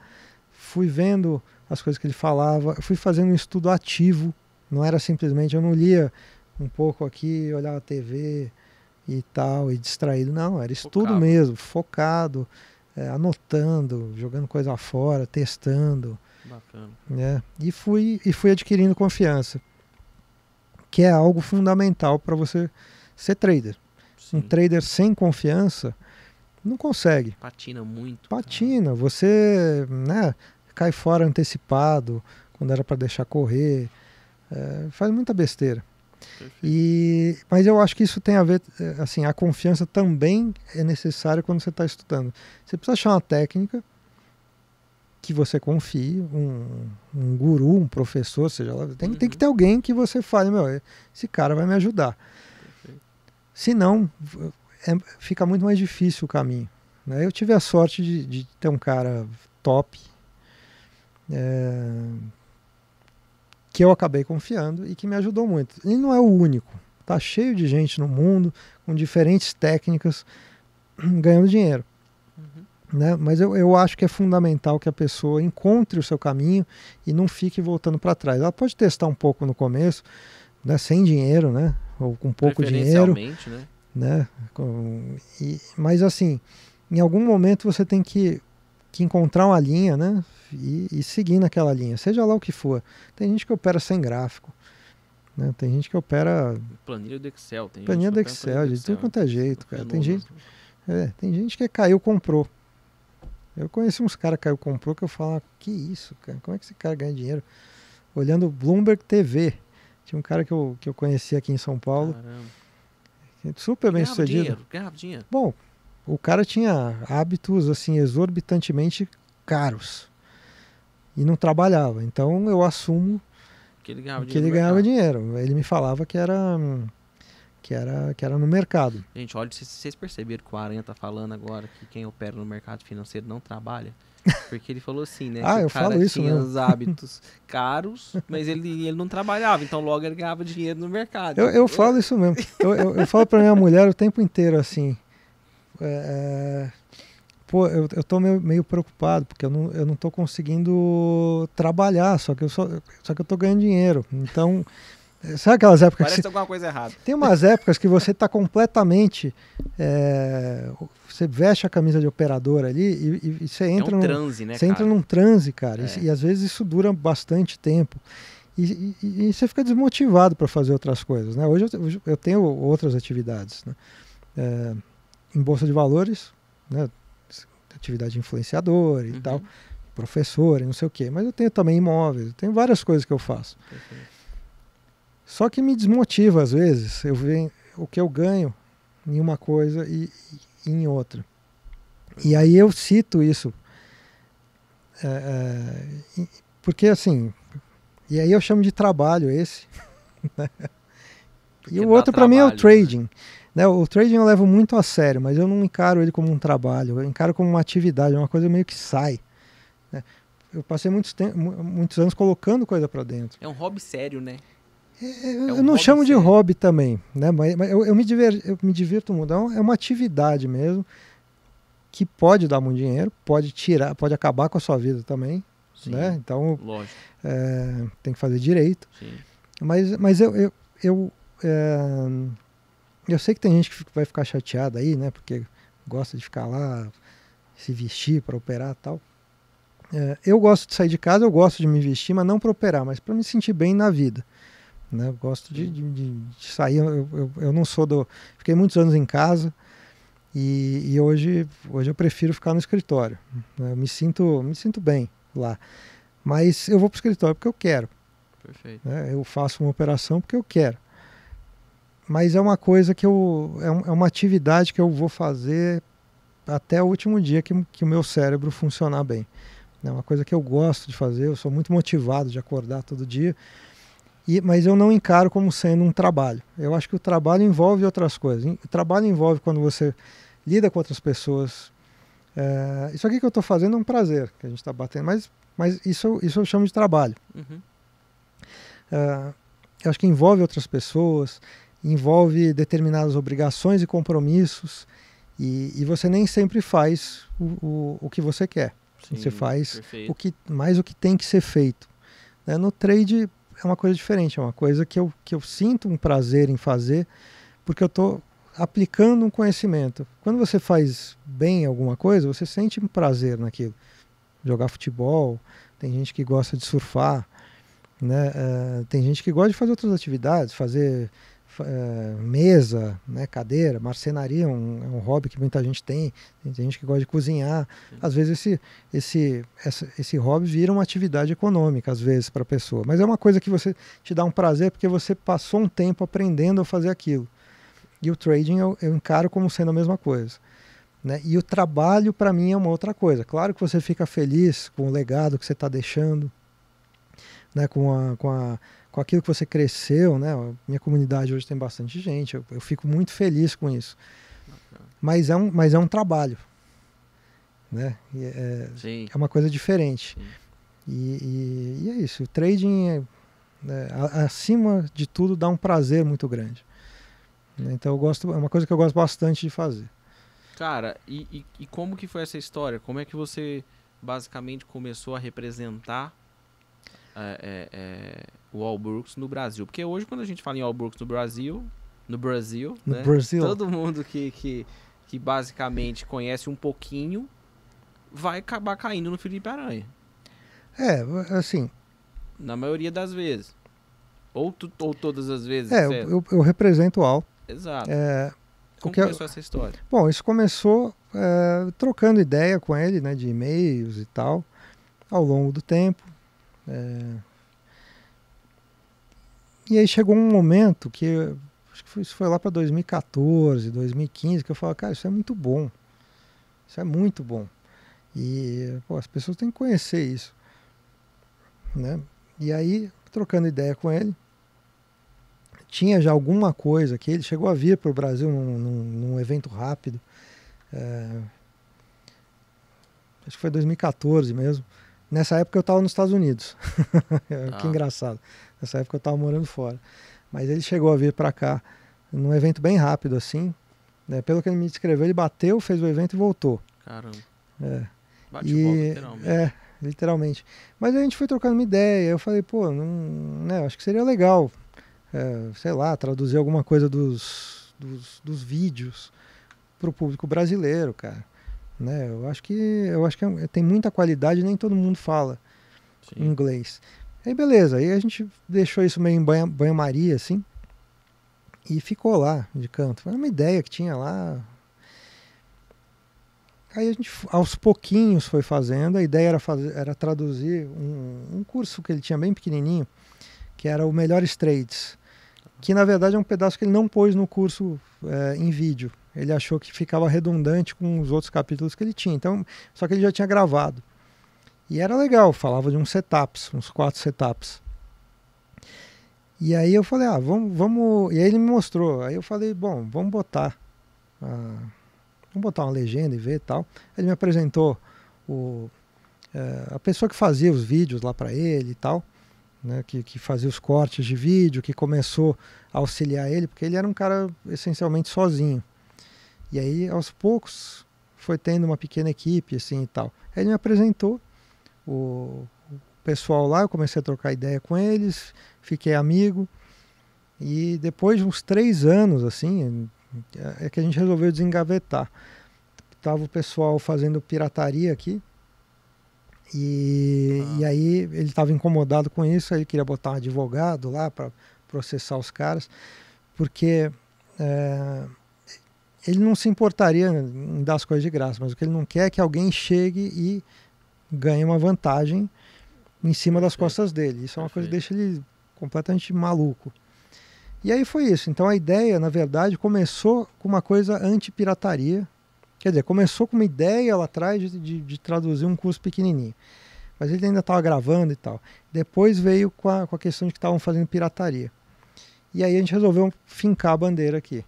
Speaker 2: fui vendo as coisas que ele falava, fui fazendo um estudo ativo. Não era simplesmente eu não lia um pouco aqui, olhava a TV, e tal, e distraído. Não, era estudo focado. mesmo, focado, é, anotando, jogando coisa fora, testando. Bacana. Né? E, fui, e fui adquirindo confiança, que é algo fundamental para você ser trader. Sim. Um trader sem confiança não consegue.
Speaker 1: Patina muito.
Speaker 2: Patina, cara. você né, cai fora antecipado, quando era para deixar correr, é, faz muita besteira. E, mas eu acho que isso tem a ver, eh, assim, a confiança também é necessária quando você está estudando. Você precisa achar uma técnica que você confie, um, um guru, um professor, seja lá. Tem, uhum. tem que uhum. ter alguém que você fale, meu, esse cara vai me ajudar. Se não, é, fica muito mais difícil o caminho. Né? Eu tive a sorte de, de ter um cara top. É, que eu acabei confiando e que me ajudou muito. E não é o único. Tá cheio de gente no mundo com diferentes técnicas ganhando dinheiro. Uhum. Né? Mas eu, eu acho que é fundamental que a pessoa encontre o seu caminho e não fique voltando para trás. Ela pode testar um pouco no começo, né? sem dinheiro, né? ou com pouco dinheiro. Né? né? Com, e, mas assim, em algum momento você tem que que encontrar uma linha, né? E, e, seguir naquela linha, seja lá o que for. Tem gente que opera sem gráfico, né? Tem gente que opera
Speaker 1: planilha do Excel, tem planilha do Excel, planilha de Excel. tudo
Speaker 2: quanto é jeito, cara. É tem gente, é, tem gente que caiu comprou. Eu conheci uns caras que caiu comprou que eu falo, que isso, cara? Como é que esse cara ganha dinheiro? Olhando Bloomberg TV, tinha um cara que eu, que eu conheci aqui em São Paulo. Caramba. Super bem sucedido. Dinheiro, dinheiro. Bom, o cara tinha hábitos assim exorbitantemente caros e não trabalhava. Então eu assumo
Speaker 1: que ele ganhava, que ele ganhava
Speaker 2: dinheiro. Ele me falava que era que era, que era no mercado.
Speaker 1: Gente, olha, se vocês perceberam que o Aranha tá falando agora que quem opera no mercado financeiro não trabalha? Porque ele falou assim, né? ah, eu falo isso, tinha mesmo. os hábitos caros, mas ele, ele não trabalhava, então logo ele ganhava dinheiro no mercado. Eu, eu falo
Speaker 2: isso mesmo. Eu, eu, eu falo pra minha mulher o tempo inteiro assim. É, é, pô, eu, eu tô meio, meio, preocupado, porque eu não, eu não tô conseguindo trabalhar, só que eu, só, só que eu tô ganhando dinheiro. Então. É, sabe aquelas épocas Parece que Parece alguma coisa errada. Tem umas épocas que você está completamente. É... Você veste a camisa de operador ali e, e, e você entra. É um num, transe, né? Você cara? entra num transe, cara. É. E, e, às vezes isso dura bastante tempo. E, e você fica desmotivado para fazer outras coisas, né? Hoje eu, eu tenho outras atividades, né? É em bolsa de valores, né, atividade influenciadora e uhum. tal, professor e não sei o quê. Mas eu tenho também imóveis, eu tenho várias coisas que eu faço. Perfeito. Só que me desmotiva às vezes. Eu vejo o que eu ganho em uma coisa e, e em outra. E aí eu cito isso. É, é, porque assim, e aí eu chamo de trabalho esse. Né? e o outro para mim é o né? trading. Né? Né, o trading eu levo muito a sério, mas eu não encaro ele como um trabalho, eu encaro como uma atividade, é uma coisa meio que sai. Né? Eu passei muitos, muitos anos colocando coisa para dentro.
Speaker 1: É um hobby sério, né? É, é um eu não chamo sério.
Speaker 2: de hobby também, né? mas, mas eu, eu, me diver, eu me divirto muito. É, é uma atividade mesmo que pode dar muito dinheiro, pode tirar, pode acabar com a sua vida também. Sim, né? Então, é, tem que fazer direito. Sim. Mas, mas eu, eu, eu é, eu sei que tem gente que vai ficar chateada aí, né? Porque gosta de ficar lá, se vestir para operar tal. É, eu gosto de sair de casa, eu gosto de me vestir, mas não para operar, mas para me sentir bem na vida. Né? Eu gosto de, de, de sair, eu, eu, eu, não sou do. Fiquei muitos anos em casa e, e hoje, hoje eu prefiro ficar no escritório. Né. Eu me sinto, me sinto bem lá. Mas eu vou para o escritório porque eu quero. Perfeito. Né? Eu faço uma operação porque eu quero mas é uma coisa que eu. É, um, é, uma atividade que eu vou fazer até o último dia que, que o meu cérebro funcionar bem. É uma coisa que eu gosto de fazer, eu sou muito motivado de acordar todo dia, e, mas eu não encaro como sendo um trabalho. Eu acho que o trabalho envolve outras coisas. O trabalho envolve quando você lida com outras pessoas. É, isso aqui que eu estou fazendo é um prazer que a gente está batendo, mas, mas isso, isso eu chamo de trabalho. Uhum. É, eu acho que envolve outras pessoas envolve determinadas obrigações e compromissos e, e você nem sempre faz o, o, o que você quer. Sim, você faz perfeito. o que mais o que tem que ser feito. Né? No trade é uma coisa diferente, é uma coisa que eu, que eu sinto um prazer em fazer porque eu estou aplicando um conhecimento. Quando você faz bem alguma coisa, você sente um prazer naquilo. Jogar futebol, tem gente que gosta de surfar, né? Uh, tem gente que gosta de fazer outras atividades, fazer é, mesa, né, cadeira, marcenaria, um, é um hobby que muita gente tem, tem gente que gosta de cozinhar. Às vezes esse, esse, essa, esse hobby vira uma atividade econômica, às vezes, para a pessoa. Mas é uma coisa que você te dá um prazer porque você passou um tempo aprendendo a fazer aquilo. E o trading eu, eu encaro como sendo a mesma coisa. Né? E o trabalho, para mim, é uma outra coisa. Claro que você fica feliz com o legado que você está deixando, né, com a, com a com aquilo que você cresceu, né? Minha comunidade hoje tem bastante gente, eu, eu fico muito feliz com isso. Mas é um, mas é um trabalho, né? É, é, Sim. é uma coisa diferente. E, e, e, é isso. O trading, é, é, acima de tudo, dá um prazer muito grande. Né? Então eu gosto, é uma coisa que eu gosto bastante de fazer.
Speaker 1: Cara, e, e, e como que foi essa história? Como é que você basicamente começou a representar é, é, é, o All Brooks no Brasil. Porque hoje, quando a gente fala em All Brooks no Brasil, no Brasil, no né, Brasil. todo mundo que, que, que basicamente conhece um pouquinho vai acabar caindo no Felipe Aranha.
Speaker 2: É, assim.
Speaker 1: Na maioria das vezes. Ou, tu, ou todas as vezes. É, eu, eu,
Speaker 2: eu, represento o Al. Exato. É,
Speaker 1: Como começou eu, essa história?
Speaker 2: Bom, isso começou é, trocando ideia com ele, né, de e-mails e tal, ao longo do tempo. É... E aí chegou um momento que, acho que foi, isso foi lá para 2014, 2015, que eu falei, cara, isso é muito bom. Isso é muito bom. E pô, as pessoas têm que conhecer isso. Né? E aí, trocando ideia com ele, tinha já alguma coisa que ele chegou a vir para o Brasil num, num, num, evento rápido. É... Acho que foi 2014 mesmo. Nessa época eu estava nos Estados Unidos. Ah. que engraçado. Nessa época eu estava morando fora. Mas ele chegou a vir para cá num evento bem rápido, assim. Né? Pelo que ele me descreveu, ele bateu, fez o evento e voltou. Caramba. É. Bate e, literalmente. É, literalmente. Mas a gente foi trocando uma ideia. Eu falei, pô, não, né, acho que seria legal, é, sei lá, traduzir alguma coisa dos, dos, dos vídeos para o público brasileiro, cara. Né? Eu acho que eu acho que é tem muita qualidade, nem todo mundo fala Sim. inglês. Aí beleza, aí a gente deixou isso meio em banho-maria, assim, e ficou lá de canto. Foi uma ideia que tinha lá. Aí a gente, aos pouquinhos, foi fazendo. A ideia era, fazer, era traduzir um, um curso que ele tinha bem pequenininho, que era o Melhores Trades, que na verdade é um pedaço que ele não pôs no curso é, em vídeo. Ele achou que ficava redundante com os outros capítulos que ele tinha. Então, só que ele já tinha gravado. E era legal, falava de uns setups, uns quatro setups. E aí eu falei, ah, vamos, vamos. E aí ele me mostrou. Aí eu falei, bom, vamos botar. Ah, vamos botar uma legenda e ver e tal. Ele me apresentou o, eh, a pessoa que fazia os vídeos lá para ele e tal. Né, que, que, fazia os cortes de vídeo, que começou a auxiliar ele, porque ele era um cara essencialmente sozinho. E aí, aos poucos, foi tendo uma pequena equipe, assim, e tal. ele me apresentou o, o pessoal lá, eu comecei a trocar ideia com eles, fiquei amigo. E depois de uns três anos, assim, é que a gente resolveu desengavetar. Tava o pessoal fazendo pirataria aqui. E, ah. e aí ele estava incomodado com isso, aí ele queria botar um advogado lá para processar os caras, porque é, ele não se importaria em dar as coisas de graça, mas o que ele não quer é que alguém chegue e ganhe uma vantagem em cima das costas dele. Isso é uma coisa que deixa ele completamente maluco. E aí foi isso. Então a ideia, na verdade, começou com uma coisa anti-pirataria. Quer dizer, começou com uma ideia lá atrás de, de, de traduzir um curso pequenininho. Mas ele ainda estava gravando e tal. Depois veio com a, com a questão de que estavam fazendo pirataria. E aí a gente resolveu fincar a bandeira aqui.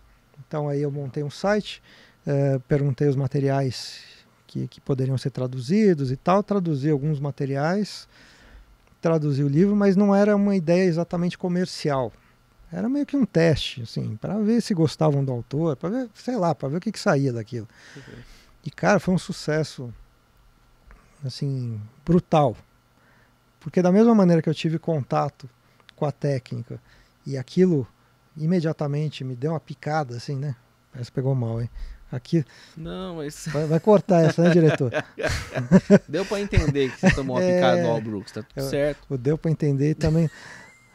Speaker 2: Então aí eu montei um site, é, perguntei os materiais que, que poderiam ser traduzidos e tal, traduzi alguns materiais, traduzi o livro, mas não era uma ideia exatamente comercial. Era meio que um teste, assim, para ver se gostavam do autor, para ver, sei lá, para ver o que, que saía daquilo. Uhum. E cara, foi um sucesso assim brutal, porque da mesma maneira que eu tive contato com a técnica e aquilo imediatamente me deu uma picada, assim, né? Parece que pegou mal, hein? Aqui.
Speaker 1: Não, mas. Vai, vai cortar essa, né, diretor? deu para entender que você tomou uma é. picada do Al Brooks, tá tudo certo.
Speaker 2: O deu para entender também.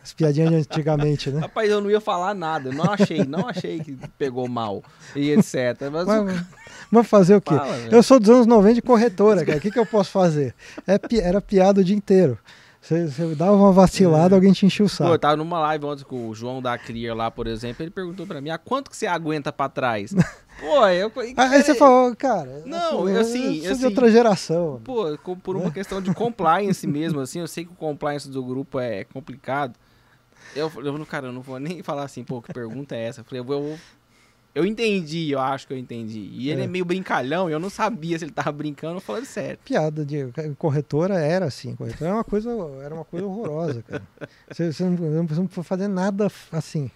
Speaker 2: As piadinhas de antigamente, né?
Speaker 1: Rapaz, eu não ia falar nada, não achei, não achei que pegou mal e etc. Mas, mas,
Speaker 2: mas fazer o quê? Fala, eu sou dos anos 90 de corretora, cara. O que, que eu posso fazer? É, era piada o dia inteiro. Você, dava uma vacilada, é. alguém te enchia o
Speaker 1: saco. Pô, eu tava numa live ontem com o João da Crier lá, por exemplo, ele perguntou pra mim, a ah, quanto que você aguenta pra trás?
Speaker 2: pô, eu... Aí você é falou, cara... Não, assim, eu, assim... Eu é assim, de outra geração.
Speaker 1: Pô, por uma né? questão de compliance mesmo, assim, eu sei que o compliance do grupo é complicado. Eu, eu cara, eu não vou nem falar assim, pô, que pergunta é essa? Eu falei, eu vou, eu vou eu entendi, eu acho que eu entendi. E ele é. é meio brincalhão, eu não sabia se ele tava brincando ou falando sério.
Speaker 2: Piada de corretora era assim, corretora era uma coisa, era uma coisa horrorosa, cara. Você, você, não, não precisa fazer nada assim.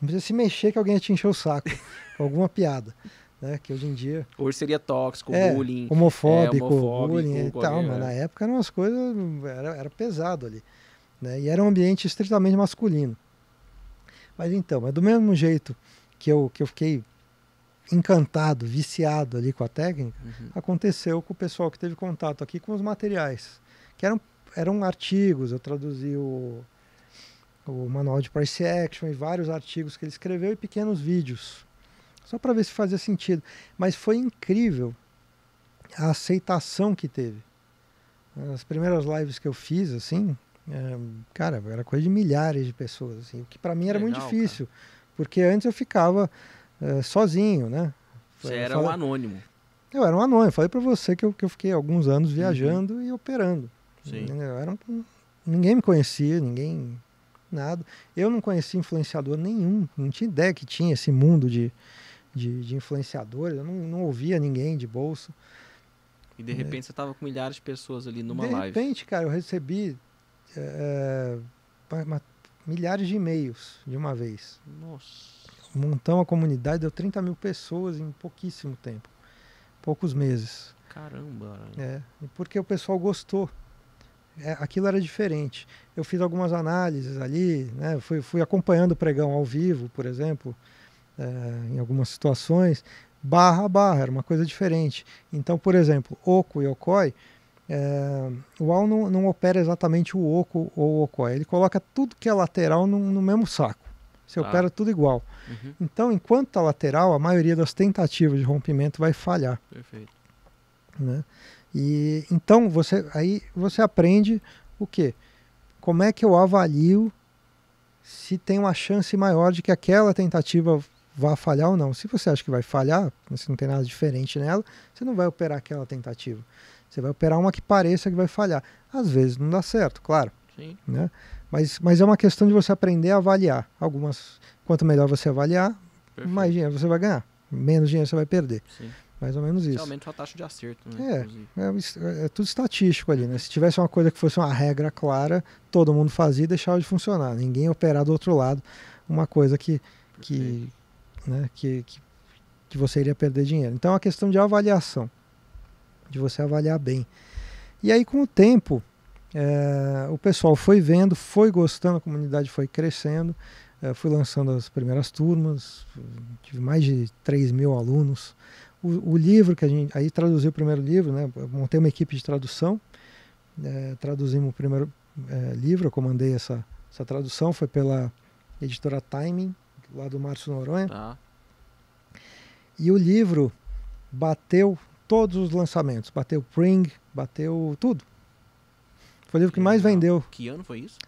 Speaker 2: Não precisa se mexer que alguém te encheu o saco com alguma piada. Né? Que hoje em dia.
Speaker 1: Hoje seria tóxico, é, bullying. É, homofóbico, é, homofóbico bullying e tal, mas é. na
Speaker 2: época eram umas coisas. Era, era pesado ali. Né? E era um ambiente estritamente masculino. Mas então, mas do mesmo jeito que eu, que eu fiquei encantado, viciado ali com a técnica, uhum. aconteceu com o pessoal que teve contato aqui com os materiais, que eram, eram artigos, eu traduzi o, o manual de price action e vários artigos que ele escreveu e pequenos vídeos, só para ver se fazia sentido. Mas foi incrível a aceitação que teve. As primeiras lives que eu fiz, assim, é, cara, era coisa de milhares de pessoas, assim, o que para mim era Legal, muito difícil. Cara porque antes eu ficava eh, sozinho, né?
Speaker 1: Você era falei... um anônimo.
Speaker 2: Eu era um anônimo. Falei para você que eu, que eu fiquei alguns anos uhum. viajando uhum. e operando. Sim. Eu era um... Ninguém me conhecia, ninguém... Nada. Eu não conhecia influenciador nenhum. Não tinha ideia que tinha esse mundo de, de, de influenciadores. Eu não, não ouvia ninguém de bolso.
Speaker 1: E de repente é. você estava com milhares de pessoas ali numa de live. De
Speaker 2: repente, cara, eu recebi é, uma milhares de e-mails de uma vez. Nossa. Montamos a comunidade, deu 30 mil pessoas em pouquíssimo tempo. Poucos meses. Caramba. É, porque o pessoal gostou. É, aquilo era diferente. Eu fiz algumas análises ali, né? fui, fui acompanhando o pregão ao vivo, por exemplo, é, em algumas situações, barra a barra, era uma coisa diferente. Então, por exemplo, Oco e Okoi, é, o Al não, não, opera exatamente o Oco ou o Ocoé. Ele coloca tudo que é lateral no, no mesmo saco. Você ah. opera tudo igual. Uhum. Então, enquanto está lateral, a maioria das tentativas de rompimento vai falhar. Perfeito. Né? E então você aí você aprende o quê? Como é que eu avalio se tem uma chance maior de que aquela tentativa vá falhar ou não? Se você acha que vai falhar, se não tem nada diferente nela, você não vai operar aquela tentativa. Você vai operar uma que pareça que vai falhar. Às vezes não dá certo, claro. Sim. Né? Mas, mas é uma questão de você aprender a avaliar. Algumas, quanto melhor você avaliar, Perfeito. mais dinheiro você vai ganhar. Menos dinheiro você vai perder. Sim. Mais ou menos isso.
Speaker 1: Aumenta a taxa de acerto. Né, é,
Speaker 2: é, é, tudo estatístico ali. Né? Se tivesse uma coisa que fosse uma regra clara, todo mundo fazia e deixava de funcionar. Ninguém operar do outro lado uma coisa que, que, né, que, que, que você iria perder dinheiro. Então é uma questão de avaliação de você avaliar bem. E aí, com o tempo, é, o pessoal foi vendo, foi gostando, a comunidade foi crescendo. É, fui lançando as primeiras turmas, tive mais de 3 mil alunos. O, o livro que a gente. Aí traduzi o primeiro livro, né? Eu montei uma equipe de tradução, é, traduzimos o primeiro é, livro, eu comandei essa, essa tradução, foi pela editora Timing, lá do Márcio Noronha. Tá. E o livro bateu todos os lançamentos. Bateu Pring, bateu tudo. Foi o livro que mais vendeu.
Speaker 1: Que ano foi isso?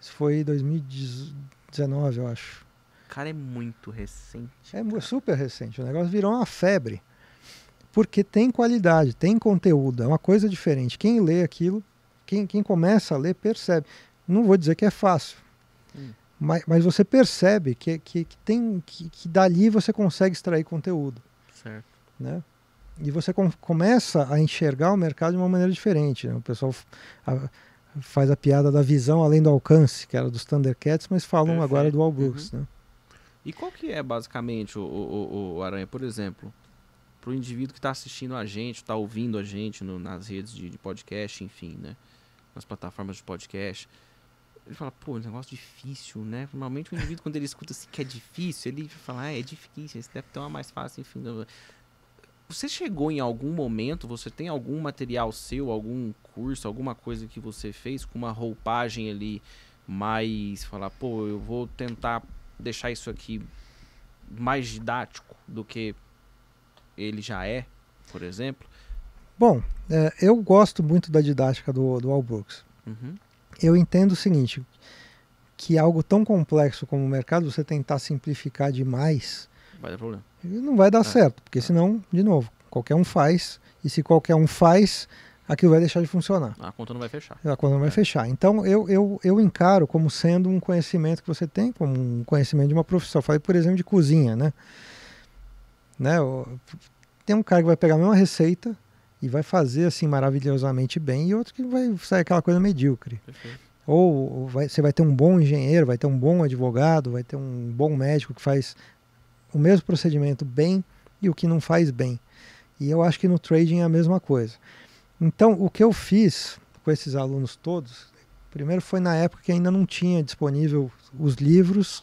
Speaker 2: Isso foi 2019, eu acho.
Speaker 1: Cara, é muito recente.
Speaker 2: É cara. super recente. O negócio virou uma febre. Porque tem qualidade, tem conteúdo, é uma coisa diferente. Quem lê aquilo, quem, quem começa a ler, percebe. Não vou dizer que é fácil. Hum. Mas, mas você percebe que, que, que tem que, que dali você consegue extrair conteúdo. Certo. Né? e você com, começa a enxergar o mercado de uma maneira diferente. Né? O pessoal a, faz a piada da visão além do alcance, que era dos Thundercats, mas falam Perfeito. agora do Al uhum. Brooks. Uhum. Né?
Speaker 1: E qual que é basicamente o, o, o Aranha, por exemplo, para o indivíduo que está assistindo a gente, está ouvindo a gente no, nas redes de, de, podcast, enfim, né? nas plataformas de podcast, ele fala, pô, negócio difícil, né? Normalmente o indivíduo, quando ele escuta assim que é difícil, ele fala, ah, é difícil, esse deve ter uma mais fácil, enfim. Você chegou em algum momento, você tem algum material seu, algum curso, alguma coisa que você fez com uma roupagem ali mais falar, pô, eu vou tentar deixar isso aqui mais didático do que ele já é, por exemplo?
Speaker 2: Bom, é, eu gosto muito da didática do, do Al Brooks. Uhum. Eu entendo o seguinte, que algo tão complexo como o mercado, você tentar simplificar demais... Vai dar problema não vai dar é. certo, porque senão, de novo, qualquer um faz, e se qualquer um faz, aquilo vai deixar de funcionar.
Speaker 1: A conta não vai fechar.
Speaker 2: A conta não vai é. fechar. Então, eu, eu, eu encaro como sendo um conhecimento que você tem, como um conhecimento de uma profissão. falei, por exemplo, de cozinha, né? né? Tem um cara que vai pegar a mesma receita e vai fazer assim maravilhosamente bem, e outro que vai sair aquela coisa medíocre. Perfeito. Ou vai, você vai ter um bom engenheiro, vai ter um bom advogado, vai ter um bom médico que faz o mesmo procedimento bem e o que não faz bem. E eu acho que no trading é a mesma coisa. Então, o que eu fiz com esses alunos todos, primeiro foi na época que ainda não tinha disponível os livros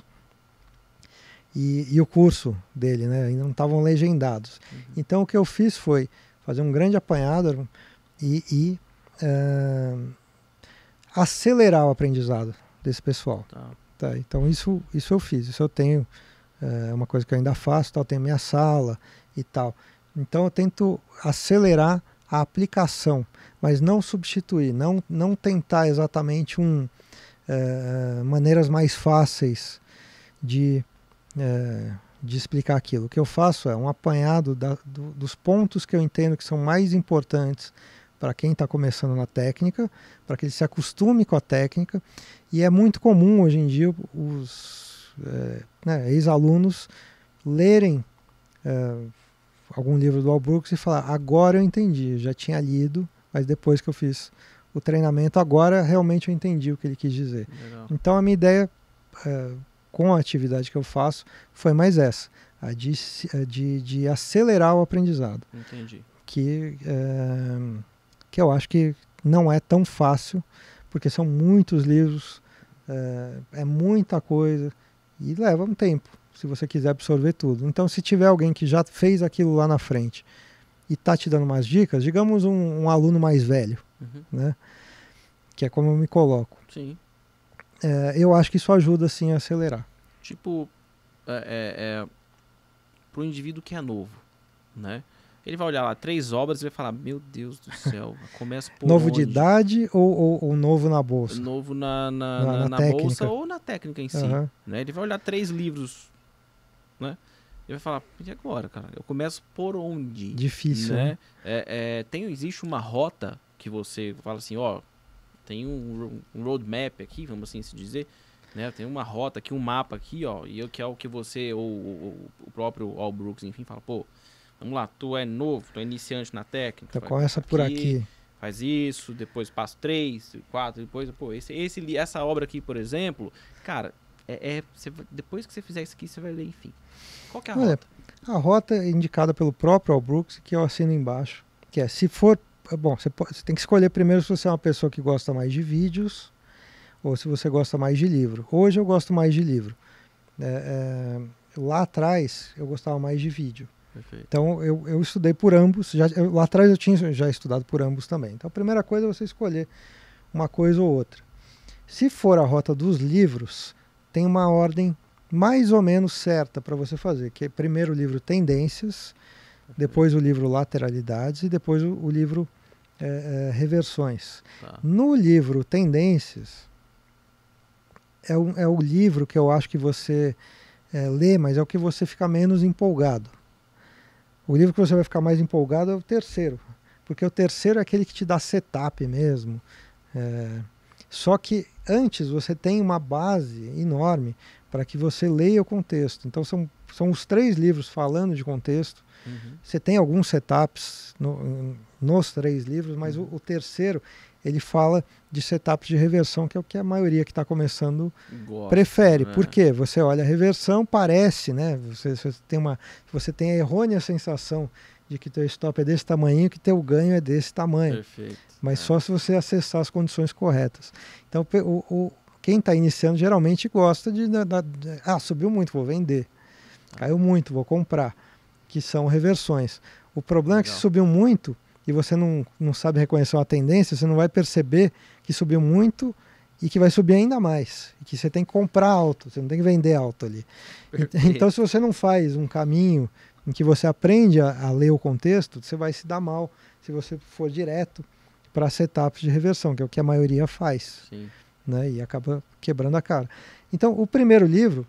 Speaker 2: e, e o curso dele, né? ainda não estavam legendados. Uhum. Então, o que eu fiz foi fazer um grande apanhado e, e uh, acelerar o aprendizado desse pessoal. Tá. Tá, então, isso, isso eu fiz, isso eu tenho é uma coisa que eu ainda faço, tal, tem minha sala e tal. Então eu tento acelerar a aplicação, mas não substituir, não, não tentar exatamente um é, maneiras mais fáceis de, é, de explicar aquilo. O que eu faço é um apanhado da, do, dos pontos que eu entendo que são mais importantes para quem está começando na técnica, para que ele se acostume com a técnica. E é muito comum hoje em dia os é, né, ex-alunos lerem é, algum livro do Al Brooks e falar: agora eu entendi, já tinha lido, mas depois que eu fiz o treinamento, agora realmente eu entendi o que ele quis dizer. Legal. Então a minha ideia é, com a atividade que eu faço foi mais essa, a de, de, de acelerar o aprendizado. Entendi. Que, é, que eu acho que não é tão fácil, porque são muitos livros, é, é muita coisa e leva um tempo, se você quiser absorver tudo. Então, se tiver alguém que já fez aquilo lá na frente e está te dando mais dicas, digamos um, um aluno mais velho, uhum. né? Que é como eu me coloco. Sim. É, eu acho que isso ajuda, sim, a acelerar.
Speaker 1: Tipo, é, é, é para o indivíduo que é novo, né? Ele vai olhar lá três obras e vai falar: Meu Deus do céu, começa por. novo onde? de
Speaker 2: idade ou, ou, ou, novo na bolsa? Novo
Speaker 1: na, na, na, na, na bolsa ou na técnica em si. Uhum. Né? Ele vai olhar três livros, né? Ele vai falar: E agora, cara? Eu começo por onde? Difícil. Né? né? É, é, tem, existe uma rota que você fala assim: Ó, tem um, um roadmap aqui, vamos assim se dizer. Né? Tem uma rota aqui, um mapa aqui, ó, e eu, que é o que você ou, ou, ou o próprio Al Brooks, enfim, fala, pô, Vamos lá, tu é novo, tu é iniciante na técnica. Então começa por aqui, Faz isso, depois passo três, quatro, depois, pô, esse, esse, essa obra aqui, por exemplo, cara, é, é você, depois que você fizer isso aqui, você vai ler, enfim. Qual é a Olha,
Speaker 2: rota? A rota é indicada pelo próprio Al Brooks, que eu assino embaixo, que é, se for, é bom, você, pode, você tem que escolher primeiro se você é uma pessoa que gosta mais de vídeos ou se você gosta mais de livro. Hoje eu gosto mais de livro. É, é, lá atrás eu gostava mais de vídeo. Perfeito. Então eu, eu estudei por ambos. Já, eu, lá atrás eu tinha já estudado por ambos também. Então a primeira coisa é você escolher uma coisa ou outra. Se for a rota dos livros, tem uma ordem mais ou menos certa para você fazer, que é primeiro o livro Tendências, depois o livro Lateralidades e depois o, o livro é, é, Reversões. Tá. No livro Tendências, é, um, é o livro que eu acho que você é, lê, mas é o que você fica menos empolgado. O livro que você vai ficar mais empolgado é o terceiro, porque o terceiro é aquele que te dá setup mesmo. É, só que antes você tem uma base enorme para que você leia o contexto. Então são, são os três livros falando de contexto. Uhum. Você tem alguns setups no, nos três livros, mas uhum. o, o, terceiro ele fala de setups de reversão, que é o que a maioria que está começando Gosta, prefere. Né? Por quê? Você olha a reversão, parece, né? Você, você, tem uma, você tem a errônea sensação de que teu stop é desse tamanho, que teu ganho é desse tamanho. Perfeito. Mas é. só se você acessar as condições corretas. Então, o, o quem está iniciando geralmente gosta de, de, ah, subiu muito, vou vender. Ah. Caiu muito, vou comprar. Que são reversões. O problema Legal. é que se subiu muito, e você não, não sabe reconhecer uma tendência, você não vai perceber que subiu muito e que vai subir ainda mais. E que você tem que comprar alto, você não tem que vender alto ali.
Speaker 1: Então, se
Speaker 2: você não faz um caminho em que você aprende a, a ler o contexto, você vai se dar mal se você for direto para setups de reversão, que é o que a maioria faz. Sim. Né? E acaba quebrando a cara. Então, o primeiro livro,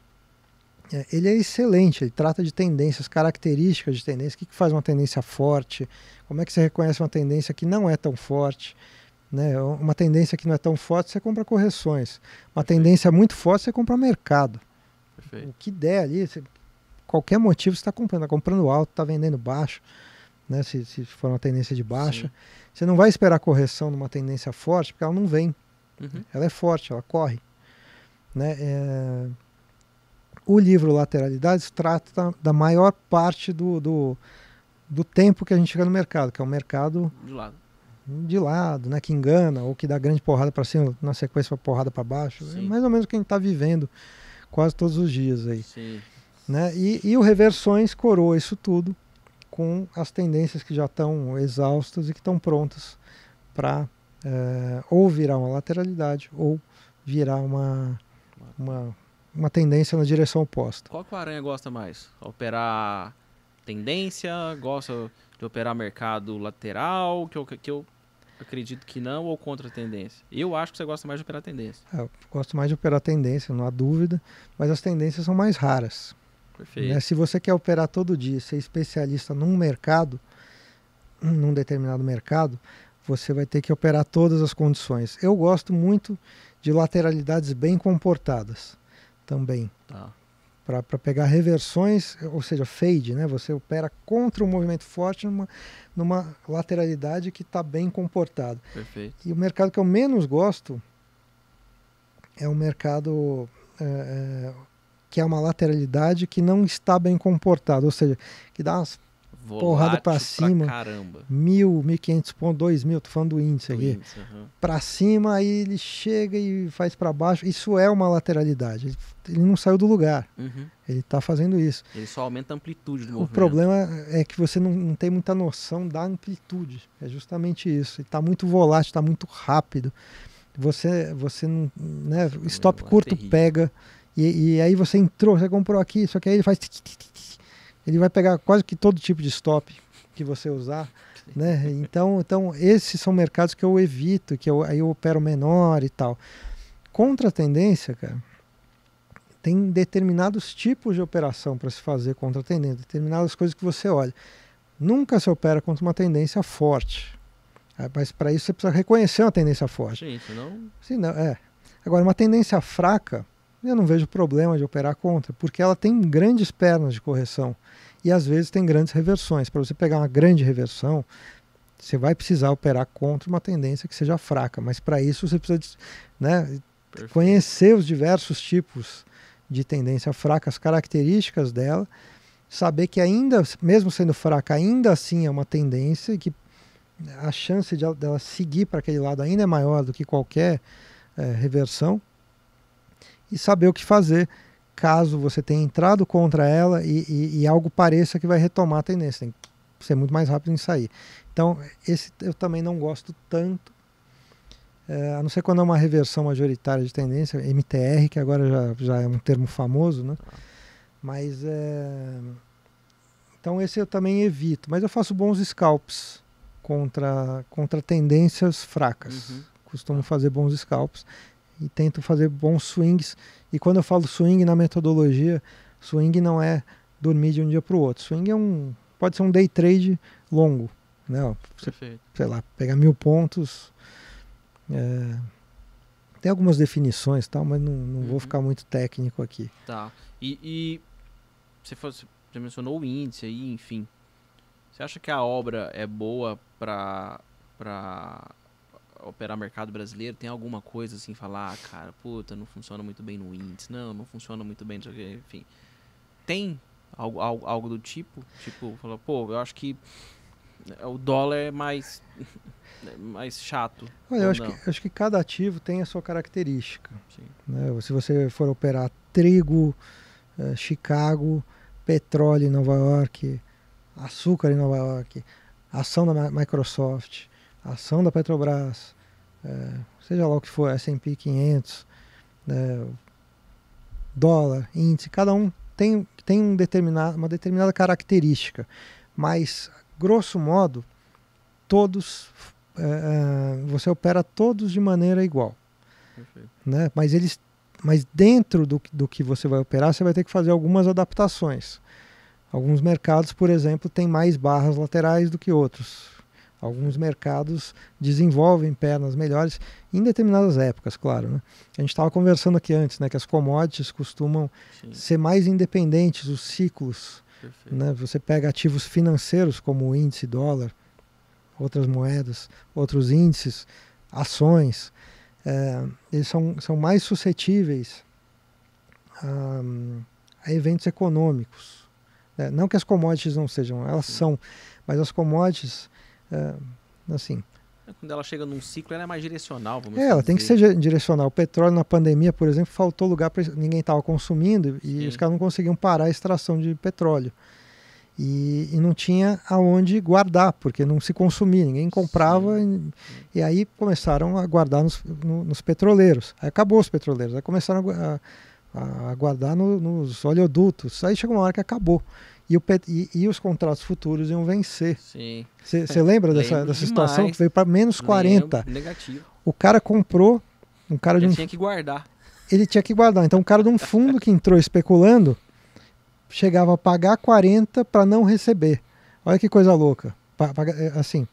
Speaker 2: é, ele é excelente, ele trata de tendências, características de tendência, o que, que faz uma tendência forte, como é que você reconhece uma tendência que não é tão forte, né? uma tendência que não é tão forte, você compra correções, uma Perfeito. tendência muito forte, você compra mercado. Perfeito. O que der ali, você, qualquer motivo você está comprando, está comprando alto, está vendendo baixo, né? se, se for uma tendência de baixa, Sim. você não vai esperar correção numa tendência forte, porque ela não vem, uhum. ela é forte, ela corre. Né? É o livro Lateralidades trata da maior parte do, do, do tempo que a gente fica no mercado, que é o um mercado de lado. de lado, né, que engana ou que dá grande porrada para cima, na sequência porrada para baixo, é Sim. é mais ou menos o que a gente está vivendo quase todos os dias aí. Sim. Né? E, e o Reversões coroa isso tudo com as tendências que já estão exaustas e que estão prontas para é, eh, ou virar uma lateralidade ou virar uma, uma uma tendência na direção oposta.
Speaker 1: Qual que o Aranha gosta mais? Operar tendência? Gosta de operar mercado lateral? Que eu, que eu acredito que não, ou contra tendência? Eu acho que você gosta mais de operar tendência.
Speaker 2: É, eu gosto mais de operar tendência, não há dúvida, mas as tendências são mais raras. Perfeito. Né? Se você quer operar todo dia, ser especialista num mercado, num determinado mercado, você vai ter que operar todas as condições. Eu gosto muito de lateralidades bem comportadas também. Tá. Para pegar reversões, ou seja, fade, né? Você opera contra o um movimento forte numa, numa lateralidade que está bem comportado Perfeito. E o mercado que eu menos gosto é um mercado é, é, que é uma lateralidade que não está bem comportado ou seja, que dá umas
Speaker 1: porrada para
Speaker 2: cima. Mil, mil quinhentos pontos, dois mil, tô falando do índice do aqui. uhum. Pra cima, aí ele chega e faz para baixo. Isso é uma lateralidade. Ele, não saiu do lugar. Uhum. Ele tá fazendo isso.
Speaker 1: Ele só aumenta a amplitude do o movimento. O problema
Speaker 2: é que você não, não, tem muita noção da amplitude. É justamente isso. Ele tá muito volátil, tá muito rápido. Você, você não, né? É stop curto pega. E, e, aí você entrou, você comprou aqui, só que aí ele faz. Tic, tic, tic, ele vai pegar quase que todo tipo de stop que você usar. Né? Então, então, esses são mercados que eu evito, que eu, aí eu opero menor e tal. Contra a tendência, cara, tem determinados tipos de operação para se fazer contra a tendência, determinadas coisas que você olha. Nunca se opera contra uma tendência forte. Mas para isso você precisa reconhecer uma tendência forte. Sim, senão... é. Agora, uma tendência fraca, eu não vejo problema de operar contra, porque ela tem grandes pernas de correção e às vezes tem grandes reversões. Para você pegar uma grande reversão, você vai precisar operar contra uma tendência que seja fraca, mas para isso você precisa de, né, conhecer os diversos tipos de tendência fraca, as características dela, saber que ainda, mesmo sendo fraca, ainda assim é uma tendência e que a chance de, dela seguir para aquele lado ainda é maior do que qualquer é, reversão, e saber o que fazer caso você tenha entrado contra ela e, e, e algo pareça que vai retomar a tendência. Tem que ser muito mais rápido em sair. Então, esse eu também não gosto tanto. É, a não ser quando é uma reversão majoritária de tendência, MTR, que agora já, já é um termo famoso, né? Mas é... Então esse eu também evito. Mas eu faço bons scalps contra, contra tendências fracas. Uhum. Costumo fazer bons scalps e tento fazer bons swings. E quando eu falo swing na metodologia, swing não é dormir de um dia para o outro. Swing é um pode ser um day trade longo, né? Perfeito. sei lá, pegar mil pontos. É, tem algumas definições, tal, mas não, não uhum. vou ficar muito técnico aqui.
Speaker 1: Tá. E, e você, falou, você mencionou o índice aí, enfim. Você acha que a obra é boa para para operar mercado brasileiro, tem alguma coisa assim, falar, ah, cara, puta, não funciona muito bem no índice, não, não funciona muito bem, enfim. Tem algo, algo, algo do tipo? Tipo, fala, pô, eu acho que eh, o dólar é mais, mais chato. Olha, eu acho que,
Speaker 2: acho que cada ativo tem a sua característica. Né? Se você for operar trigo, eh, Chicago, petróleo em Nova York, açúcar em Nova York, ação da Microsoft, ação da Petrobras, é, seja lá o que for, S&P 500, né, dólar, índice, cada um tem, tem um determinado, uma determinada característica, mas grosso modo, todos é, é, você opera todos de maneira igual, Perfeito. né? Mas eles, mas dentro do, do que você vai operar, você vai ter que fazer algumas adaptações. Alguns mercados, por exemplo, têm mais barras laterais do que outros. Alguns mercados desenvolvem pernas melhores em determinadas épocas, claro. Né? A gente estava conversando aqui antes, né, que as commodities costumam Sim. ser mais independentes, os ciclos. Né? Você pega ativos financeiros como o índice dólar, outras moedas, outros índices, ações. É, eles são, são mais suscetíveis a, ah, a eventos econômicos. É, não que as commodities não sejam, elas Sim. são, mas as commodities é, assim.
Speaker 1: É, quando ela chega num ciclo, ela é mais direcional. é, ela tem que ser
Speaker 2: direcional. O petróleo na pandemia, por exemplo, faltou lugar para ninguém estava consumindo e Sim. os caras não conseguiam parar a extração de petróleo. E, e, não tinha aonde guardar, porque não se consumia, ninguém comprava. E, e, aí começaram a guardar nos, no, nos, petroleiros. Aí acabou os petroleiros, aí começaram a, a, a guardar no, nos oleodutos. Aí chegou uma hora que acabou. E, o, e, e, os contratos futuros iam vencer.
Speaker 1: Sim. Você lembra dessa, dessa situação que veio para menos 40? Lembro, negativo.
Speaker 2: O cara comprou, um cara Ele de um, tinha que guardar. Ele tinha que guardar. Então o cara de um fundo que entrou especulando chegava a pagar 40 para não receber. Olha que coisa louca. É, assim,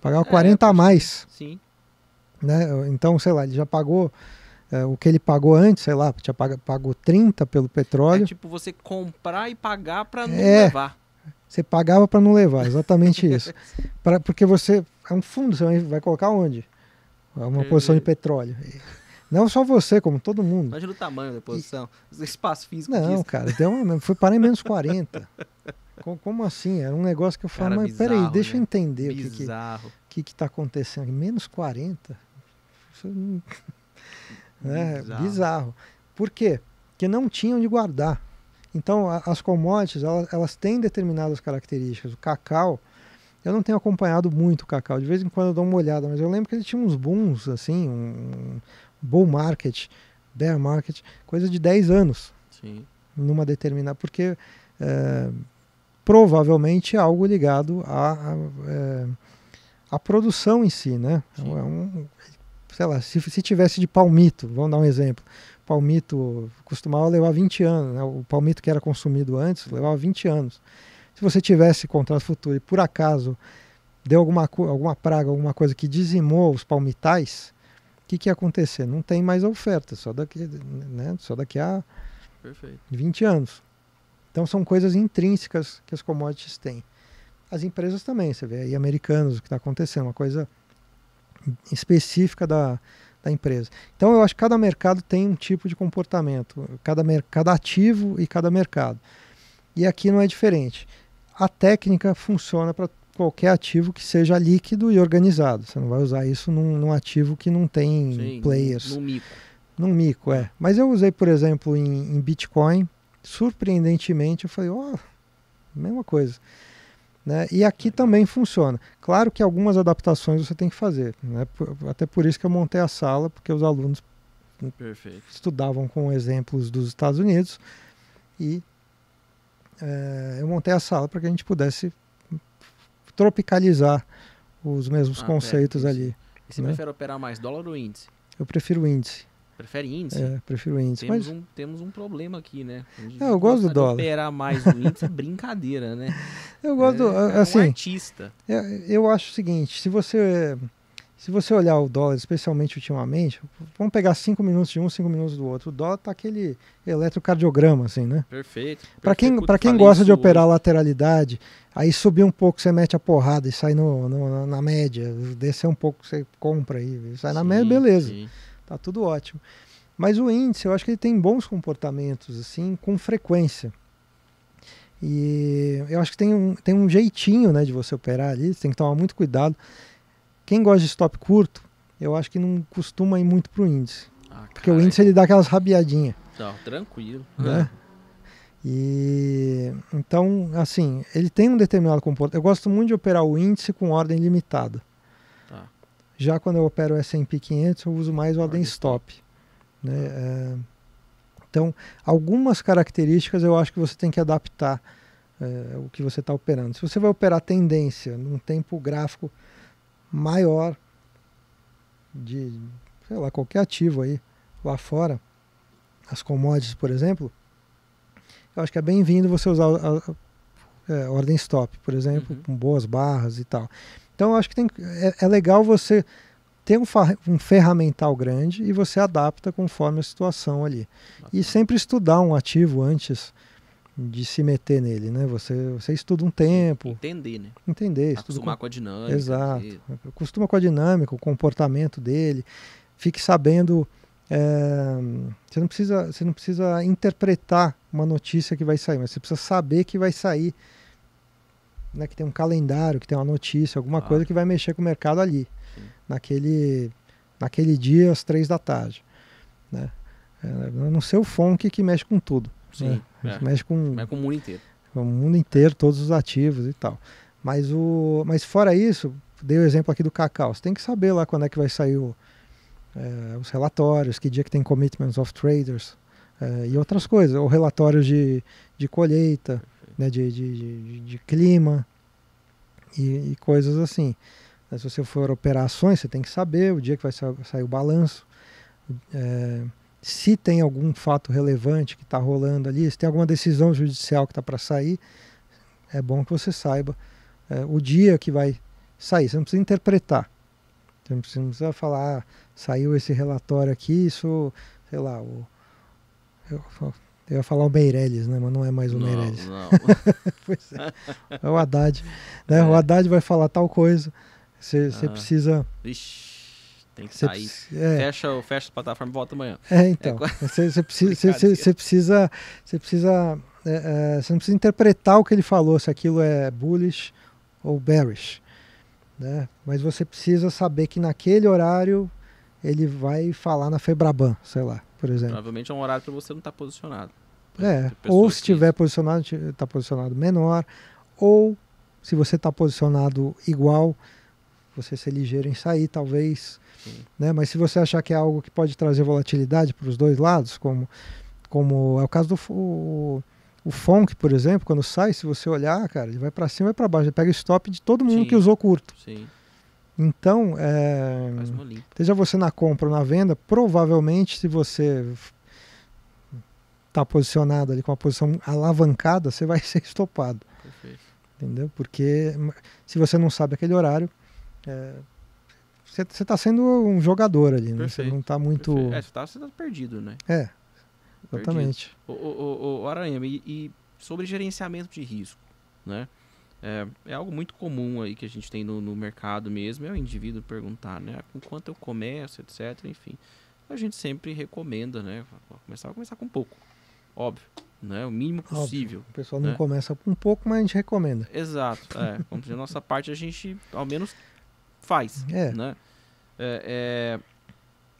Speaker 2: pagava é, 40 a mais. Sim. Né? Então, sei lá, ele já pagou é, o que ele pagou antes, sei lá, tinha pago, pagou 30 pelo petróleo. É tipo
Speaker 1: você comprar e pagar para não é, levar.
Speaker 2: Você pagava para não levar, exatamente isso. pra, porque você é um fundo, você vai colocar onde? É uma uhum. posição de petróleo. Não só você, como todo mundo. Imagina
Speaker 1: o tamanho da posição, o espaço físico. Não, disso. cara,
Speaker 2: então, fui parar em menos 40. Como assim? Era um negócio que eu falei, mas bizarro, peraí, deixa né? eu entender bizarro. o que que, que, que tá acontecendo. Menos 40? Isso não... Né? Bizarro. Bizarro. Por quê? Porque não tinham de guardar. Então, a, as commodities, elas, elas, têm determinadas características. O cacau, eu não tenho acompanhado muito o cacau, de vez em quando eu dou uma olhada, mas eu lembro que ele tinha uns booms, assim, um bull market, bear market, coisa de 10 anos. Sim. Numa determinada. Porque. É, provavelmente é algo ligado à, a é, produção em si, né? Então, sei lá, se, se tivesse de palmito, vamos dar um exemplo. Palmito costumava levar 20 anos, né? o palmito que era consumido antes levava 20 anos. Se você tivesse contrato futuro e por acaso deu alguma, alguma praga, alguma coisa que dizimou os palmitais, o que, que ia acontecer? Não tem mais oferta, só daqui, né? só daqui a Perfeito. 20 anos. Então são coisas intrínsecas que as commodities têm. As empresas também, você vê aí americanos, o que está acontecendo, uma coisa específica da, da empresa. Então eu acho que cada mercado tem um tipo de comportamento, cada, cada ativo e cada mercado. E aqui não é diferente. A técnica funciona para qualquer ativo que seja líquido e organizado. Você não vai usar isso num, num ativo que não tem Sim, players. Num mico. Num mico, é. Mas eu usei, por exemplo, em, em Bitcoin, surpreendentemente, eu falei, ó, oh, mesma coisa. Né? E aqui também funciona. Claro que algumas adaptações você tem que fazer. Né? até por isso que eu montei a sala, porque os alunos Perfeito. estudavam com exemplos dos Estados Unidos e é, eu montei a sala para que a gente pudesse tropicalizar os mesmos ah, conceitos é ali. E você né? prefere
Speaker 1: operar mais dólar ou índice?
Speaker 2: Eu prefiro índice. Prefere índice? É, prefiro índice. Temos,
Speaker 1: mas... um, temos um problema aqui, né? É, eu gosto do dólar. Operar mais o índice é brincadeira, né? Eu gosto, é, é, assim... É um artista. É,
Speaker 2: eu acho o seguinte, se você... Se você olhar o dólar, especialmente ultimamente, vamos pegar cinco minutos de um, cinco minutos do outro. O dólar tá aquele eletrocardiograma, assim, né?
Speaker 1: Perfeito. Para quem, pra quem gosta de operar
Speaker 2: lateralidade, aí subir um pouco, você mete a porrada e sai no, no na média. Descer é um pouco, você compra aí. Sai sim, na média, beleza. Sim tá tudo ótimo. Mas o índice, eu acho que ele tem bons comportamentos, assim, com frequência. E eu acho que tem um, tem um jeitinho, né, de você operar ali, você tem que tomar muito cuidado. Quem gosta de stop curto, eu acho que não costuma ir muito pro índice. Ah, porque o índice ele dá aquelas rabiadinhas.
Speaker 1: Não, tranquilo. Né?
Speaker 2: E então, assim, ele tem um determinado comportamento. Eu gosto muito de operar o índice com ordem limitada. Já quando eu opero S&P 500, eu uso mais ordem stop. Né? É, então, algumas características eu acho que você tem que adaptar é, o que você está operando. Se você vai operar tendência num tempo gráfico maior de, sei lá, qualquer ativo aí lá fora, as commodities, por exemplo, eu acho que é bem-vindo você usar a, a, é, a, ordem stop, por exemplo, uhum. com boas barras e tal. Então, acho que tem, é, é legal você ter um, um, ferramental grande e você adapta conforme a situação ali. E sempre estudar um ativo antes de se meter nele, né? Você, você estuda um tempo. Entender, né? Entender. Acostumar com... com a dinâmica. Exato. costuma Acostuma com a dinâmica, o comportamento dele. Fique sabendo... É, você, não precisa, você não precisa interpretar uma notícia que vai sair, mas você precisa saber que vai sair né, que tem um calendário, que tem uma notícia, alguma ah. coisa que vai mexer com o mercado ali, Sim. naquele, naquele dia às três da tarde. Né? É, não sei o FONC que mexe com tudo. Sim, né? é. mexe, com, mexe com o mundo inteiro. o mundo inteiro, todos os ativos e tal. Mas, o, mas fora isso, dei o exemplo aqui do cacau. Você tem que saber lá quando é que vai sair o, é, os relatórios, que dia que tem commitments of traders é, e outras coisas, ou relatórios de, de colheita né, de, de, de, de, clima e, e coisas assim. Né, se você for operações, você tem que saber o dia que vai sair o balanço, é, se tem algum fato relevante que está rolando ali, se tem alguma decisão judicial que está para sair, é bom que você saiba é, o dia que vai sair. Você não precisa interpretar. Você não precisa falar, ah, saiu esse relatório aqui, isso, sei lá, o, eu, eu ia falar o Meirelles, né? Mas não é mais o não, Meirelles. Não. pois é. é o Haddad. Né? É. O Haddad vai falar tal coisa. Você ah. precisa.
Speaker 1: Ixi. Tem que cê sair. É. Fecha, fecha a plataforma e volta amanhã. É, então. É, você é, precisa. Você
Speaker 2: precisa. Você precisa. É, é, você não precisa interpretar o que ele falou, se aquilo é bullish ou bearish. Né? Mas você precisa saber que naquele horário ele vai falar na Febraban, sei lá, por exemplo.
Speaker 1: Provavelmente é um horário para você não estar tá posicionado.
Speaker 2: É, ou se estiver posicionado, está posicionado menor, ou se você está posicionado igual, você ser ligeiro em sair, talvez. Né? Mas se você achar que é algo que pode trazer volatilidade para os dois lados, como, como é o caso do o, o FONC, por exemplo, quando sai, se você olhar, cara, ele vai para cima e para baixo, ele pega o stop de todo mundo Sim. que usou curto. Sim. Então, é, você na compra ou na venda, provavelmente se você está posicionado ali com a posição alavancada, você vai ser estopado. Perfeito. Entendeu? Porque hum, se você não sabe aquele horário, é, você está sendo um jogador ali, né? Você não está muito. Perfeito.
Speaker 1: É, você está perdido, né? É,
Speaker 2: exatamente.
Speaker 1: O, o, o, Aranha, e, e, sobre gerenciamento de risco, né? É, é, algo muito comum aí que a gente tem no, no mercado mesmo, é o indivíduo perguntar, né? Ah, com quanto eu começo, etc, enfim a gente sempre recomenda, né? Começar, começar com pouco óbvio, né? O mínimo possível. Óbvio. O pessoal não né?
Speaker 2: começa um pouco, mas a gente recomenda.
Speaker 1: Exato, é. vamos dizer, a nossa parte a gente ao menos faz, é. né? É, é...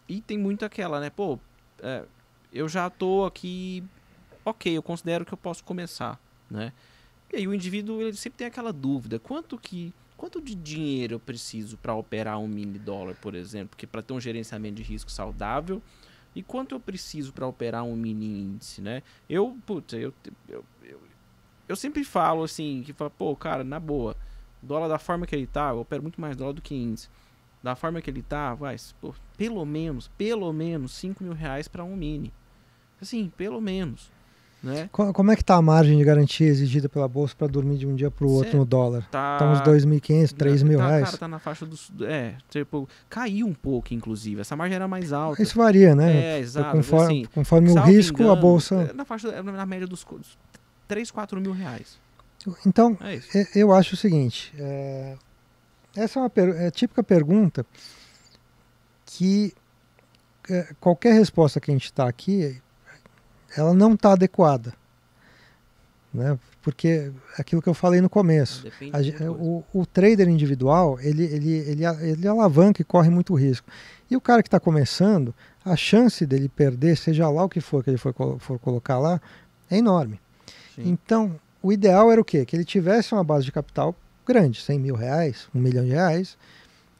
Speaker 1: E tem muito aquela, né? Pô, é, eu já tô aqui, ok, eu considero que eu posso começar, né? E aí o indivíduo ele sempre tem aquela dúvida, quanto que quanto de dinheiro eu preciso para operar um mini dólar, por exemplo? Porque para ter um gerenciamento de risco saudável, e quanto eu preciso para operar um mini índice, né? Eu, puta, eu, eu, eu, eu sempre falo assim, que fala, pô, cara, na boa, dólar da forma que ele tá, eu opero muito mais dólar do que índice. Da forma que ele tá, vai, pô, pelo menos, pelo menos 5 mil reais para um mini. Assim, pelo menos. Né?
Speaker 2: Como é que está a margem de garantia exigida pela Bolsa para dormir de um dia para o outro no dólar? Está Tá uns 2.500, 3 mil tá, reais? Cara, está
Speaker 1: na faixa dos... É, tipo, caiu um pouco, inclusive. Essa margem era mais alta. Isso varia, né? É, tipo, exato. Conforme, assim, conforme o risco, engano, a Bolsa... É, na, faixa, é, na média dos 3, 4 mil reais.
Speaker 2: Então, é eu acho o seguinte... É... Essa é uma per... é típica pergunta que é, qualquer resposta que a gente está aqui ela não está adequada. Né? Porque aquilo que eu falei no começo, a, o, o, trader individual, ele, ele, ele, ele alavanca e corre muito risco. E o cara que está começando, a chance dele perder, seja lá o que for que ele for, for colocar lá, é enorme. Sim. Então, o ideal era o quê? Que ele tivesse uma base de capital grande, 100 mil reais, 1 milhão de reais,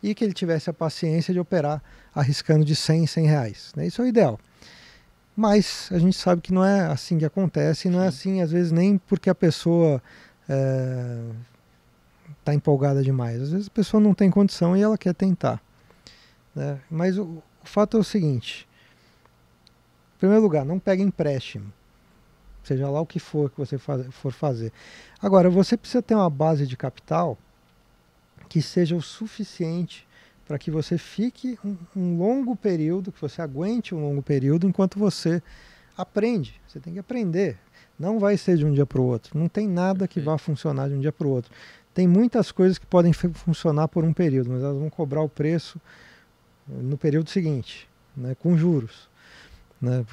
Speaker 2: e que ele tivesse a paciência de operar arriscando de 100 em 100 reais. Né? Isso é o ideal. Mas a gente sabe que não é assim que acontece, não é assim, às vezes, nem porque a pessoa está eh, é, empolgada demais. Às vezes a pessoa não tem condição e ela quer tentar. Né? Mas o, o fato é o seguinte: em primeiro lugar, não pegue empréstimo seja lá o que for que você for fazer. Agora, você precisa ter uma base de capital que seja o suficiente para que você fique um, um, longo período, que você aguente um longo período enquanto você aprende. Você tem que aprender. Não vai ser de um dia para o outro. Não tem nada que vá funcionar de um dia para o outro. Tem muitas coisas que podem funcionar por um período, mas elas vão cobrar o preço eh, no período seguinte, né, com juros. Né?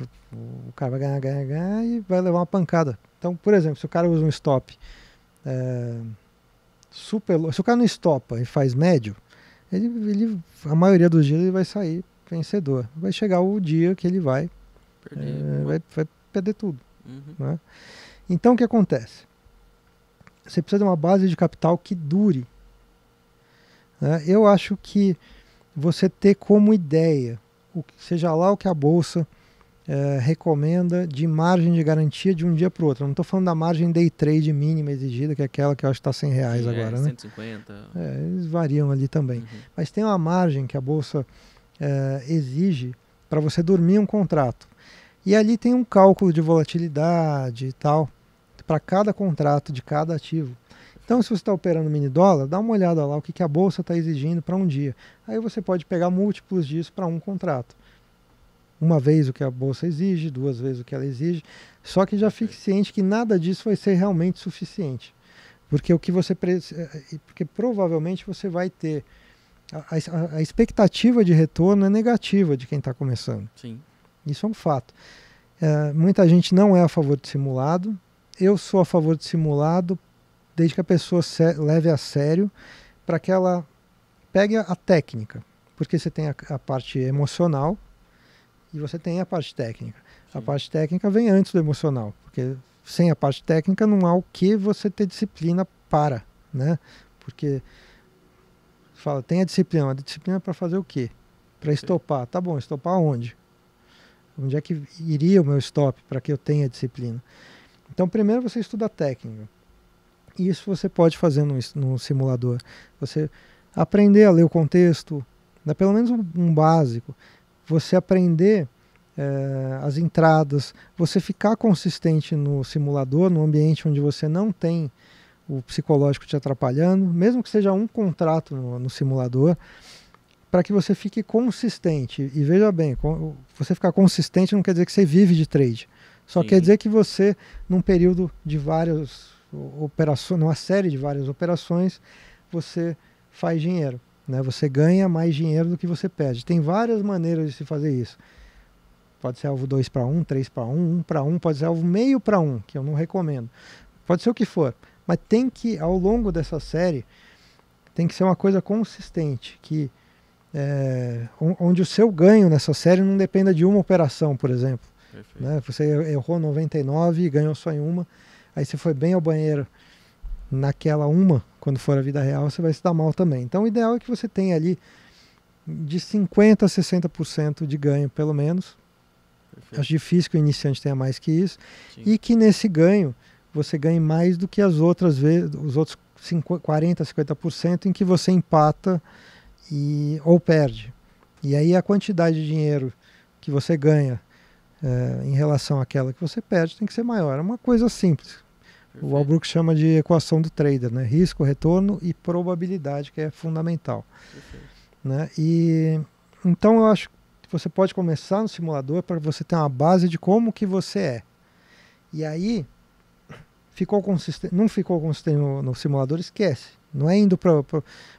Speaker 2: O cara vai ganhar, ganhar, ganhar e vai levar uma pancada. Então, por exemplo, se o cara usa um stop é, super. Se o cara não estopa e faz médio, ele, ele, a maioria dos dias ele vai sair vencedor. Vai chegar o dia que ele vai perder, é, vai, vai, perder tudo. Uhum. Né? Então o que acontece? Você precisa de uma base de capital que dure. Né? Eu acho que você ter como ideia, o, seja lá o que a bolsa é, recomenda de margem de garantia de um dia para o outro. não estou falando da margem day trade mínima exigida, que é aquela que eu acho que está 100 reais Sim, é, agora. É, né? 150. É, eles variam ali também. Uhum. Mas tem uma margem que a bolsa é, exige para você dormir um contrato. E ali tem um cálculo de volatilidade e tal, para cada contrato de cada ativo. Então, se você está operando mini dólar, dá uma olhada lá o que, que a bolsa está exigindo para um dia. Aí você pode pegar múltiplos disso para um contrato uma vez o que a bolsa exige, duas vezes o que ela exige, só que já fique ciente que nada disso vai ser realmente suficiente. Porque o que você eh, eh, porque provavelmente você vai ter a, a, a expectativa de retorno é negativa de quem está começando. Sim. Isso é um fato. É, muita gente não é a favor de simulado. Eu sou a favor de simulado desde que a pessoa leve a sério para que ela pegue a, a técnica. Porque você tem a parte emocional, e você tem a parte técnica. Sim. A parte técnica vem antes do emocional, porque sem a parte técnica não há o que você ter disciplina para, né? Porque fala, tem a disciplina, a disciplina é para fazer o quê? Para estopar. Tá bom, estopar onde? Onde é que iria o meu stop para que eu tenha disciplina? Então, primeiro você estuda a técnica. Isso você pode fazer num, simulador. Você aprender a ler o contexto, né? pelo menos um, um básico você aprender é, as entradas, você ficar consistente no simulador, no ambiente onde você não tem o psicológico te atrapalhando, mesmo que seja um contrato no, no simulador, para que você fique consistente. E veja bem, você ficar consistente não quer dizer que você vive de trade. Só Sim. quer dizer que você, num período de várias operações, numa série de várias operações, você faz dinheiro. Né? Você ganha mais dinheiro do que você perde. Tem várias maneiras de se fazer isso. Pode ser alvo 2 para 1, 3 para 1, 1 para 1, pode ser alvo meio para 1, que eu não recomendo. Pode ser o que for. Mas tem que, ao longo dessa série, tem que ser uma coisa consistente, que é, onde o seu ganho nessa série não dependa de uma operação, por exemplo. Né? Você errou 99 e ganhou só em uma, aí você foi bem ao banheiro naquela uma, quando for a vida real, você vai se dar mal também. Então o ideal é que você tenha ali de 50% a 60% de ganho, pelo menos. Perfeito. Acho difícil que o iniciante tenha mais que isso. Sim. E que nesse ganho você ganhe mais do que as outras vezes, os outros 50, 40%, 50% em que você empata e, ou perde. E aí a quantidade de dinheiro que você ganha é, em relação àquela que você perde tem que ser maior. É uma coisa simples. Perfeito. O Albrook chama de equação do trader, né? Risco, retorno e probabilidade, que é fundamental. Né? E então eu acho que você pode começar no simulador para você ter uma base de como que você é. E aí ficou consistente, não ficou consistente no, no simulador, esquece. Não é indo para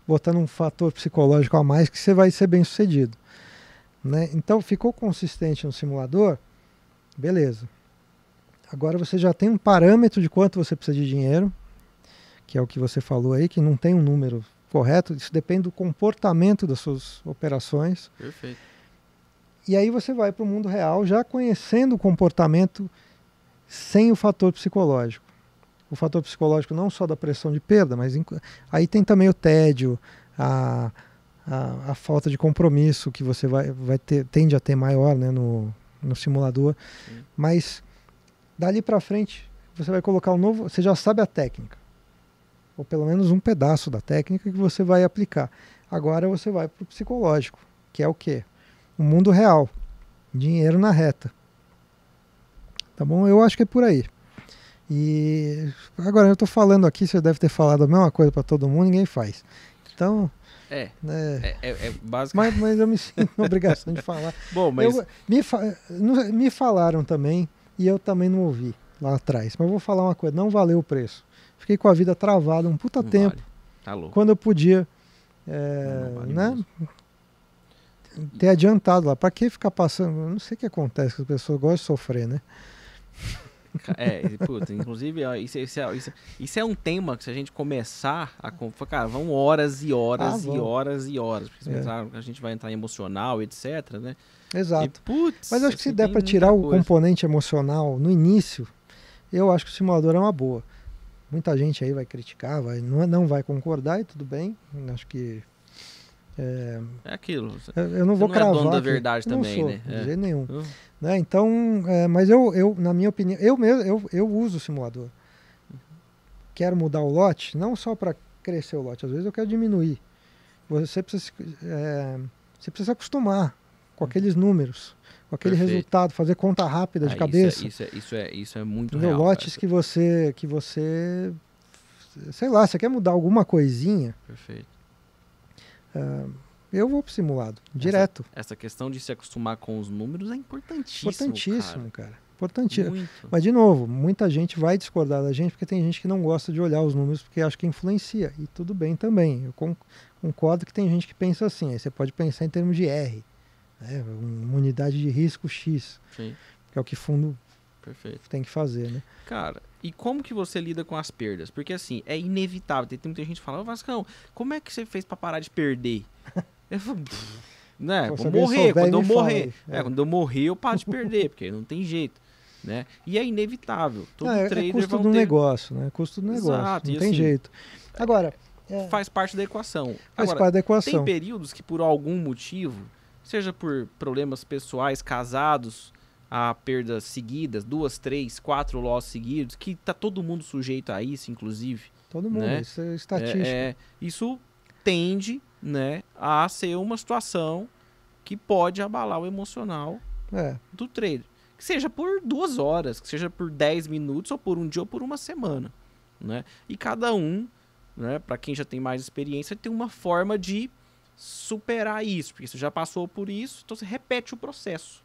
Speaker 2: botar um fator psicológico a mais que você vai ser bem sucedido. Né? Então ficou consistente no simulador, beleza. Agora você já tem um parâmetro de quanto você precisa de dinheiro, que é o que você falou aí, que não tem um número correto, isso depende do comportamento das suas operações. Perfeito. E aí você vai para o mundo real já conhecendo o comportamento sem o fator psicológico. O fator psicológico não só da pressão de perda, mas aí tem também o tédio, a, a, a, falta de compromisso que você vai, vai ter, tende a ter maior né, no, no simulador. Sim. Mas Dali para frente, você vai colocar um novo, você já sabe a técnica, ou pelo menos um pedaço da técnica que você vai aplicar. Agora você vai para o psicológico, que é o quê? O mundo real, dinheiro na reta. Tá bom? Eu acho que é por aí. E agora eu estou falando aqui, você deve ter falado a mesma coisa para todo mundo, ninguém faz. Então,
Speaker 1: é. Né? É, é, é mas, mas, eu me sinto na obrigação
Speaker 2: de falar. Bom, mas. Eu, me, fa, me falaram também e eu também não ouvi lá atrás. Mas vou falar uma coisa, não valeu o preço. Fiquei com a vida travada um puta não tempo. Vale. Tá quando eu podia é, não, não vale né, ter adiantado lá. Para que ficar passando? Eu não sei o que acontece, que as pessoas gostam de sofrer, né?
Speaker 1: É, puta, inclusive, ó, isso, é, isso, é, isso, é, isso, é um tema que se a gente começar a. Cara, vão horas e horas ah, e horas e horas. Porque é. entrar, a gente vai entrar em emocional, etc, né?
Speaker 2: Exato. E, putz, Mas acho que se der para tirar o coisa. componente emocional no início, eu acho que o simulador é uma boa. Muita gente aí vai criticar, vai, não, é, não vai concordar e tudo bem. Acho que é, é aquilo. Eu não Você vou não é cravar. É dono da verdade também, não sou, né? De é. jeito nenhum. Né? Então, é, mas eu, eu, na minha opinião, eu mesmo, eu, eu uso o simulador. Quero mudar o lote, não só para crescer o lote, às vezes eu quero diminuir. Você precisa, é, você precisa acostumar com uhum. aqueles números, com aquele Perfeito. resultado, fazer conta rápida de ah, é, cabeça.
Speaker 1: Isso é, isso é, isso é, isso é muito Entendeu? real.
Speaker 2: Lotes que você, que você, sei lá, você quer mudar alguma coisinha. Perfeito ah, eu vou pro simulado, direto.
Speaker 1: Essa, essa, questão de se acostumar com os números é importantíssimo. Importantíssimo, cara. cara.
Speaker 2: Importantíssimo. Muito. Mas, de novo, muita gente vai discordar da gente porque tem gente que não gosta de olhar os números porque acha que influencia. E tudo bem também. Eu concordo que tem gente que pensa assim. Aí você pode pensar em termos de R, né? uma unidade de risco X, Sim. que é o que fundo Perfeito. Tem que fazer,
Speaker 1: né? Cara, e como que você lida com as perdas? Porque assim, é inevitável. Tem, muita gente falando, oh, Vascão, como é que você fez para parar de perder? eu falo, né? vou morrer, quando eu morrer. É. é. quando eu morrer, eu paro de perder, porque não tem jeito. Né? E é inevitável. Todo não, é, é custo do ter...
Speaker 2: negócio, né? Custo do negócio. Exato, não tem assim, jeito.
Speaker 1: Agora. É... Faz parte da equação. Faz Agora, parte da equação. Tem períodos que, por algum motivo, seja por problemas pessoais, casados, a perdas seguidas, duas, três, quatro losses seguidos, que tá todo mundo sujeito a isso, inclusive. Todo mundo, né? isso é estatístico. É, é, isso tende né, a ser uma situação que pode abalar o emocional é. do trader. Que seja por duas horas, que seja por dez minutos, ou por um dia, ou por uma semana. Né? E cada um, né, para quem já tem mais experiência, tem uma forma de superar isso, porque você já passou por isso, então você repete o processo.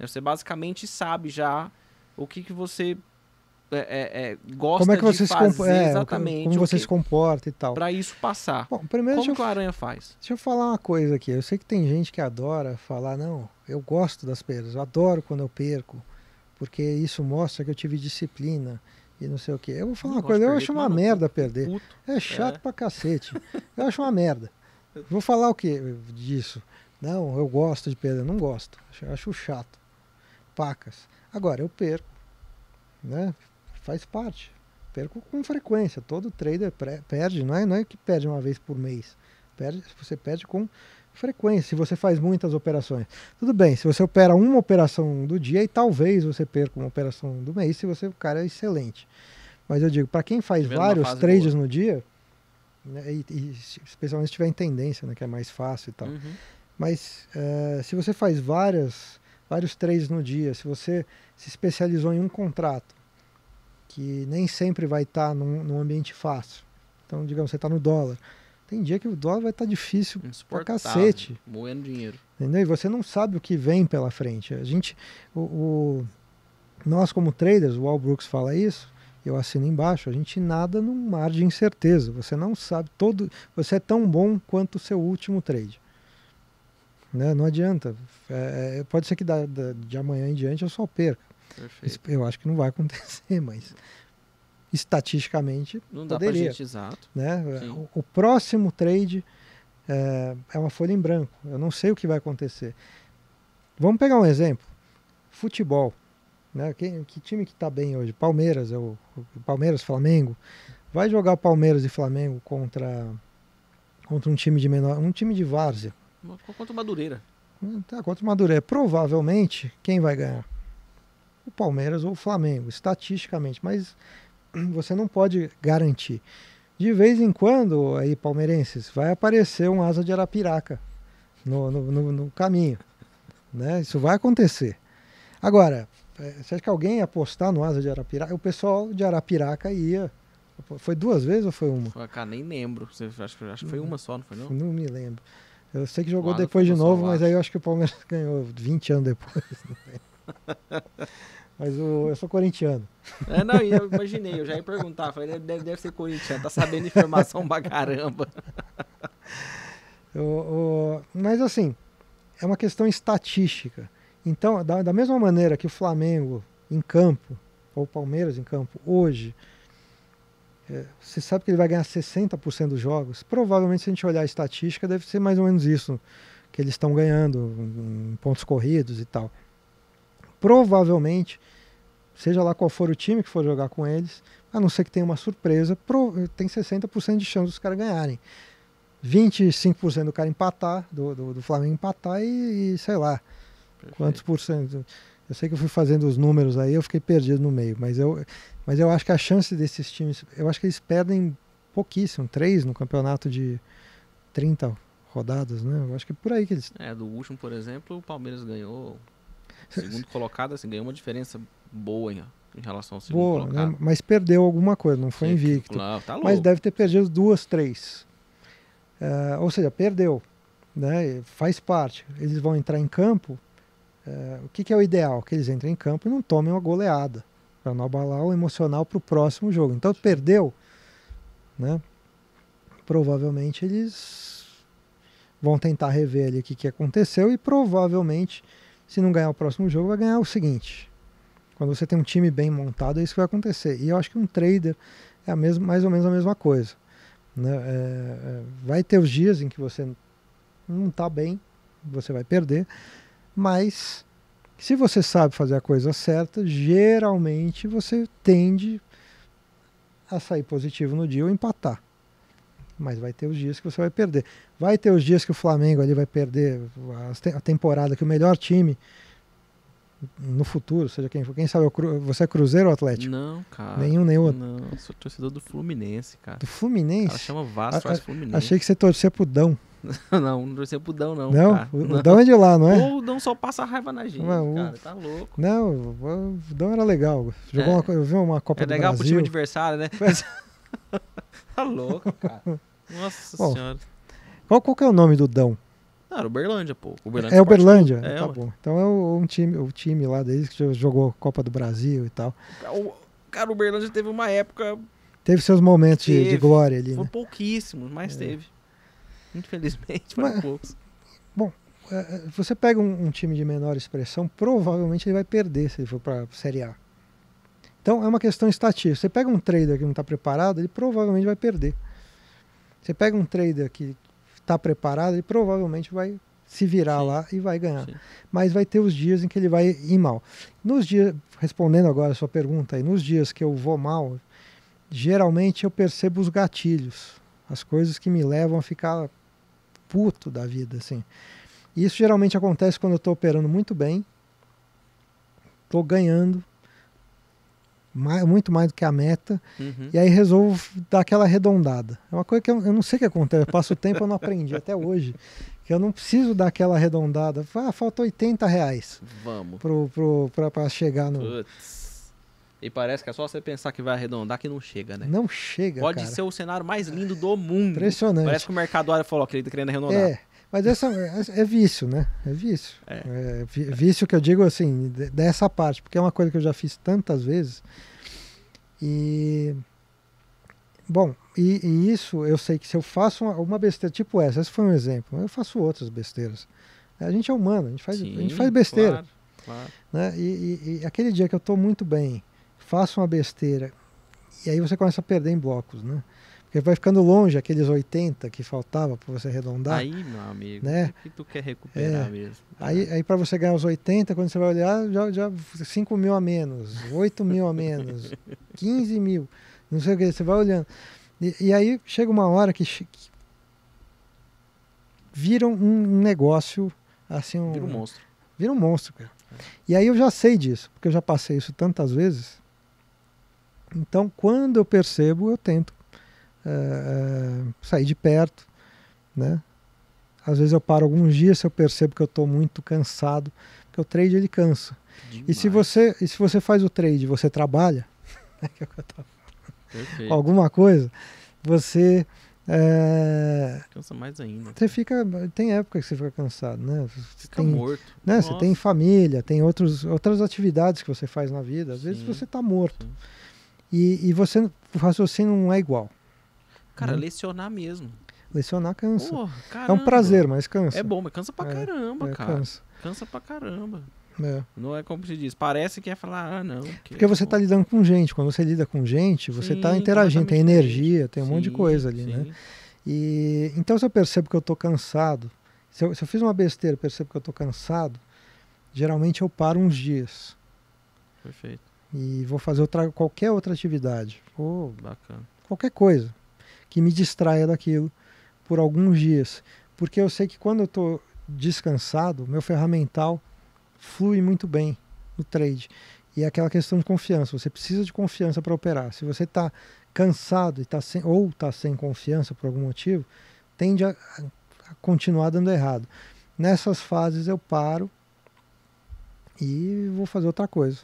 Speaker 1: Né? Você basicamente sabe já o que, que você é, é, é, gosta como é que você de fazer se é, comp... exatamente como você
Speaker 2: se comporta e tal. Para
Speaker 1: isso passar. Bom, primeiro como eu... que a aranha faz?
Speaker 2: Deixa eu falar uma coisa aqui. Eu sei que tem gente que adora falar, não, eu gosto das perdas, eu adoro quando eu perco, porque isso mostra que eu tive disciplina e não sei o que. Eu vou falar eu uma coisa, eu acho uma mano, merda perder. Puto. É chato é. pra cacete. eu acho uma merda. Vou falar o que disso? Não, eu gosto de perder, não gosto. acho chato facas. Agora, eu perco, né? Faz parte. Perco com frequência. Todo trader perde, não é, não é que perde uma vez por mês. Perde, você perde com frequência, se você faz muitas operações. Tudo bem, se você opera uma operação do dia e talvez você perca uma operação do mês, se você o cara é excelente. Mas eu digo, para quem faz vários trades boa. no dia, né, e, e, especialmente se tiver em tendência, né, que é mais fácil e tal. Uhum. Mas uh, se você faz várias vários trades no dia. Se você se especializou em um contrato, que nem sempre vai estar tá num, num, ambiente fácil. Então, digamos, você está no dólar. Tem dia que o dólar vai estar tá difícil pra cacete.
Speaker 1: Moendo dinheiro.
Speaker 2: Entendeu? E você não sabe o que vem pela frente. A gente, o, o nós como traders, o Al Brooks fala isso, eu assino embaixo, a gente nada num mar de incerteza. Você não sabe todo, você é tão bom quanto o seu último trade. Né? Não adianta. É, é, pode ser que da, da, de amanhã em diante eu só perca. Perfeito. Eu acho que não vai acontecer, mas estatisticamente não dá para gente, exato. Né? O, o, próximo trade é, é uma folha em branco. Eu não sei o que vai acontecer. Vamos pegar um exemplo. Futebol. Né? Que, que time que está bem hoje? Palmeiras, é o, o, Palmeiras, Flamengo. Vai jogar Palmeiras e Flamengo contra contra um time de menor, um time de várzea,
Speaker 1: Ficou contra o Madureira.
Speaker 2: Hum, tá contra o Madureira. É, provavelmente, quem vai ganhar? O Palmeiras ou o Flamengo, estatisticamente. Mas você não pode garantir. De vez em quando, aí, palmeirenses, vai aparecer um asa de arapiraca no, no, no, no caminho. Né? Isso vai acontecer. Agora, é, você acha que alguém ia apostar no asa de arapiraca? O pessoal de arapiraca ia. Foi duas vezes ou foi uma?
Speaker 1: Cara, nem lembro. Acho, acho que foi hum. uma só, não foi não? Não me lembro. Eu sei que jogou depois de novo,
Speaker 2: mas aí eu acho que o Palmeiras ganhou 20 anos depois. Mas o, eu sou corintiano. É, não, eu
Speaker 1: imaginei, eu já ia perguntar. Falei, deve, deve ser corintiano, tá sabendo informação pra caramba.
Speaker 2: O, o, mas assim, é uma questão estatística. Então, da, da mesma maneira que o Flamengo em campo, ou o Palmeiras em campo, hoje, é, você sabe que ele vai ganhar 60% dos jogos? Provavelmente, se a gente olhar a estatística, deve ser mais ou menos isso que eles estão ganhando em pontos corridos e tal. Provavelmente, seja lá qual for o time que for jogar com eles, a não ser que tenha uma surpresa, tem 60% de chance dos caras ganharem. 25% do cara empatar, do, do, do Flamengo empatar e, e sei lá Perfeito. quantos por cento. Eu sei que eu fui fazendo os números aí, eu fiquei perdido no meio, mas eu, mas eu acho que a chance desses times, eu acho que eles perdem pouquíssimo, três no campeonato de 30 rodadas, né? Eu acho que é por aí que eles.
Speaker 1: É, do último, por exemplo, o Palmeiras ganhou. Segundo colocado, assim, ganhou uma diferença boa hein, em relação ao segundo boa, né? colocado. Né?
Speaker 2: Mas perdeu alguma coisa, não foi Sim, invicto. tá mas deve ter perdido duas, três. Uh, ou seja, perdeu. Né? Faz parte. Eles vão entrar em campo. Uh, o que, que é o ideal? Que eles entrem em campo e não tomem uma goleada para não abalar o emocional para o próximo jogo. Então perdeu, né? Provavelmente eles vão tentar rever ali o que, que aconteceu e provavelmente, se não ganhar o próximo jogo, vai ganhar o seguinte. Quando você tem um time bem montado, é isso que vai acontecer. E eu acho que um trader é a mesma, mais ou menos a mesma coisa. Né? É, é, vai ter os dias em que você não está bem, você vai perder, mas se você sabe fazer a coisa certa, geralmente você tende a sair positivo no dia ou empatar. Mas vai ter os dias que você vai perder. Vai ter os dias que o Flamengo ali vai perder a temporada que o melhor time no futuro, seja quem for. Quem sabe, você é Cruzeiro ou Atlético?
Speaker 1: Não, cara. Nenhum, nenhum outro? Não, sou torcedor do Fluminense, cara. Do Fluminense? Ela chama Vasco, a, Fluminense. Achei que você
Speaker 2: torcia pro Dão.
Speaker 1: Não, não torcer pro Dão, não. Não, cara. o Dão é de lá, não é? Ou o Dão só passa raiva na gente, não, cara, o... tá louco.
Speaker 2: Não, o Dão era legal. Jogou é. uma, eu vi uma Copa é do Brasil. É legal pro time
Speaker 1: adversário, né? tá louco, cara. Nossa bom, senhora.
Speaker 2: Qual, qual que é o nome do Dão?
Speaker 1: Ah, era Uberlândia, pô. É Uberlândia é Berlândia? É, tá ué. bom.
Speaker 2: Então é um time, o time lá deles que jogou Copa do Brasil e tal.
Speaker 1: É o, cara, o Uberlândia teve uma época...
Speaker 2: Teve seus momentos teve. De, de glória ali, Foi né?
Speaker 1: pouquíssimos, mas é. teve. Infelizmente, para Mas, poucos. Bom, é, é,
Speaker 2: você pega um, um, time de menor expressão, provavelmente ele vai perder se ele for para a Série A. Então é uma questão estatística. Você pega um trader que não está preparado, ele provavelmente vai perder. Você pega um trader que está preparado, ele provavelmente vai se virar Sim. lá e vai ganhar. Sim. Mas vai ter os dias em que ele vai ir mal. Nos dias, respondendo agora a sua pergunta, aí, nos dias que eu vou mal, geralmente eu percebo os gatilhos, as coisas que me levam a ficar puto da vida, assim. E isso geralmente acontece quando eu estou operando muito bem, estou ganhando mais, muito mais do que a meta, uhum. e aí resolvo dar aquela arredondada. É uma coisa que eu, eu não sei o que acontece, eu passo o tempo e não aprendi até hoje, que eu não preciso dar aquela arredondada. Ah, falta 80 reais. Vamos. Para chegar no.
Speaker 1: Putz e parece que é só você pensar que vai arredondar que não chega, né? Não chega, Pode cara. ser o cenário mais lindo do mundo. Impressionante. Parece que o mercado falou que ele está querendo arredondar. É,
Speaker 2: mas essa, é, é vício, né? É vício. É. É, vício que eu digo assim, dessa parte, porque é uma coisa que eu já fiz tantas vezes. E. Bom, e, e isso eu sei que se eu faço uma, uma, besteira tipo essa, esse foi um exemplo, eu faço outras besteiras. A gente é humano, a gente faz, Sim, a gente faz besteira. Claro, claro. Né? E, e, e aquele dia que eu estou muito bem, faça uma besteira. E aí você começa a perder em blocos, né? Porque vai ficando longe aqueles 80 que faltava para você arredondar. Aí, meu amigo, né? que tu quer recuperar é. mesmo. Aí, ah. aí para você ganhar os 80, quando você vai olhar, já, já 5 mil a menos, 8 mil a menos, 15 mil, não sei o que, você vai olhando. E, e aí chega uma hora que, que viram um negócio assim. Um, vira um monstro. Vira um monstro, cara. E aí eu já sei disso, porque eu já passei isso tantas vezes então, quando eu percebo, eu tento uh, sair de perto, né? Às vezes eu paro alguns dias se eu percebo que eu estou muito cansado, porque o trade ele cansa. E se você e se você faz o trade, você trabalha, né, que é o que eu alguma coisa, você é,
Speaker 1: cansa mais ainda. Você
Speaker 2: fica, tem época que você fica cansado, né? Você fica morto. Né? Você tem família, tem outros, outras atividades que você faz na vida. Às sim, vezes você está morto. Sim. E, e você, o raciocínio não é igual.
Speaker 1: Cara, né? lecionar mesmo.
Speaker 2: Lecionar cansa. Porra, é um prazer, mas cansa. É bom,
Speaker 1: mas cansa pra é, caramba, é, cara. Cansa. cansa pra caramba. É. Não é como se diz. Parece que é falar, ah, não. Porque, porque você está
Speaker 2: lidando com gente. Quando você lida com gente, você está interagindo, tem energia, tem um monte de coisa ali, sim. né? E, então, se eu percebo que eu estou cansado, se eu, se eu, fiz uma besteira percebo que eu estou cansado, geralmente eu paro uns dias. Perfeito e vou fazer outra, qualquer outra atividade. ou Bacana. Qualquer coisa que me distraia daquilo por alguns dias. Porque eu sei que quando eu estou descansado, meu ferramental flui muito bem no trade. E é aquela questão de confiança. Você precisa de confiança para operar. Se você está cansado e tá sem, ou está sem confiança por algum motivo, tende a, a continuar dando errado. Nessas fases eu paro e vou fazer outra coisa.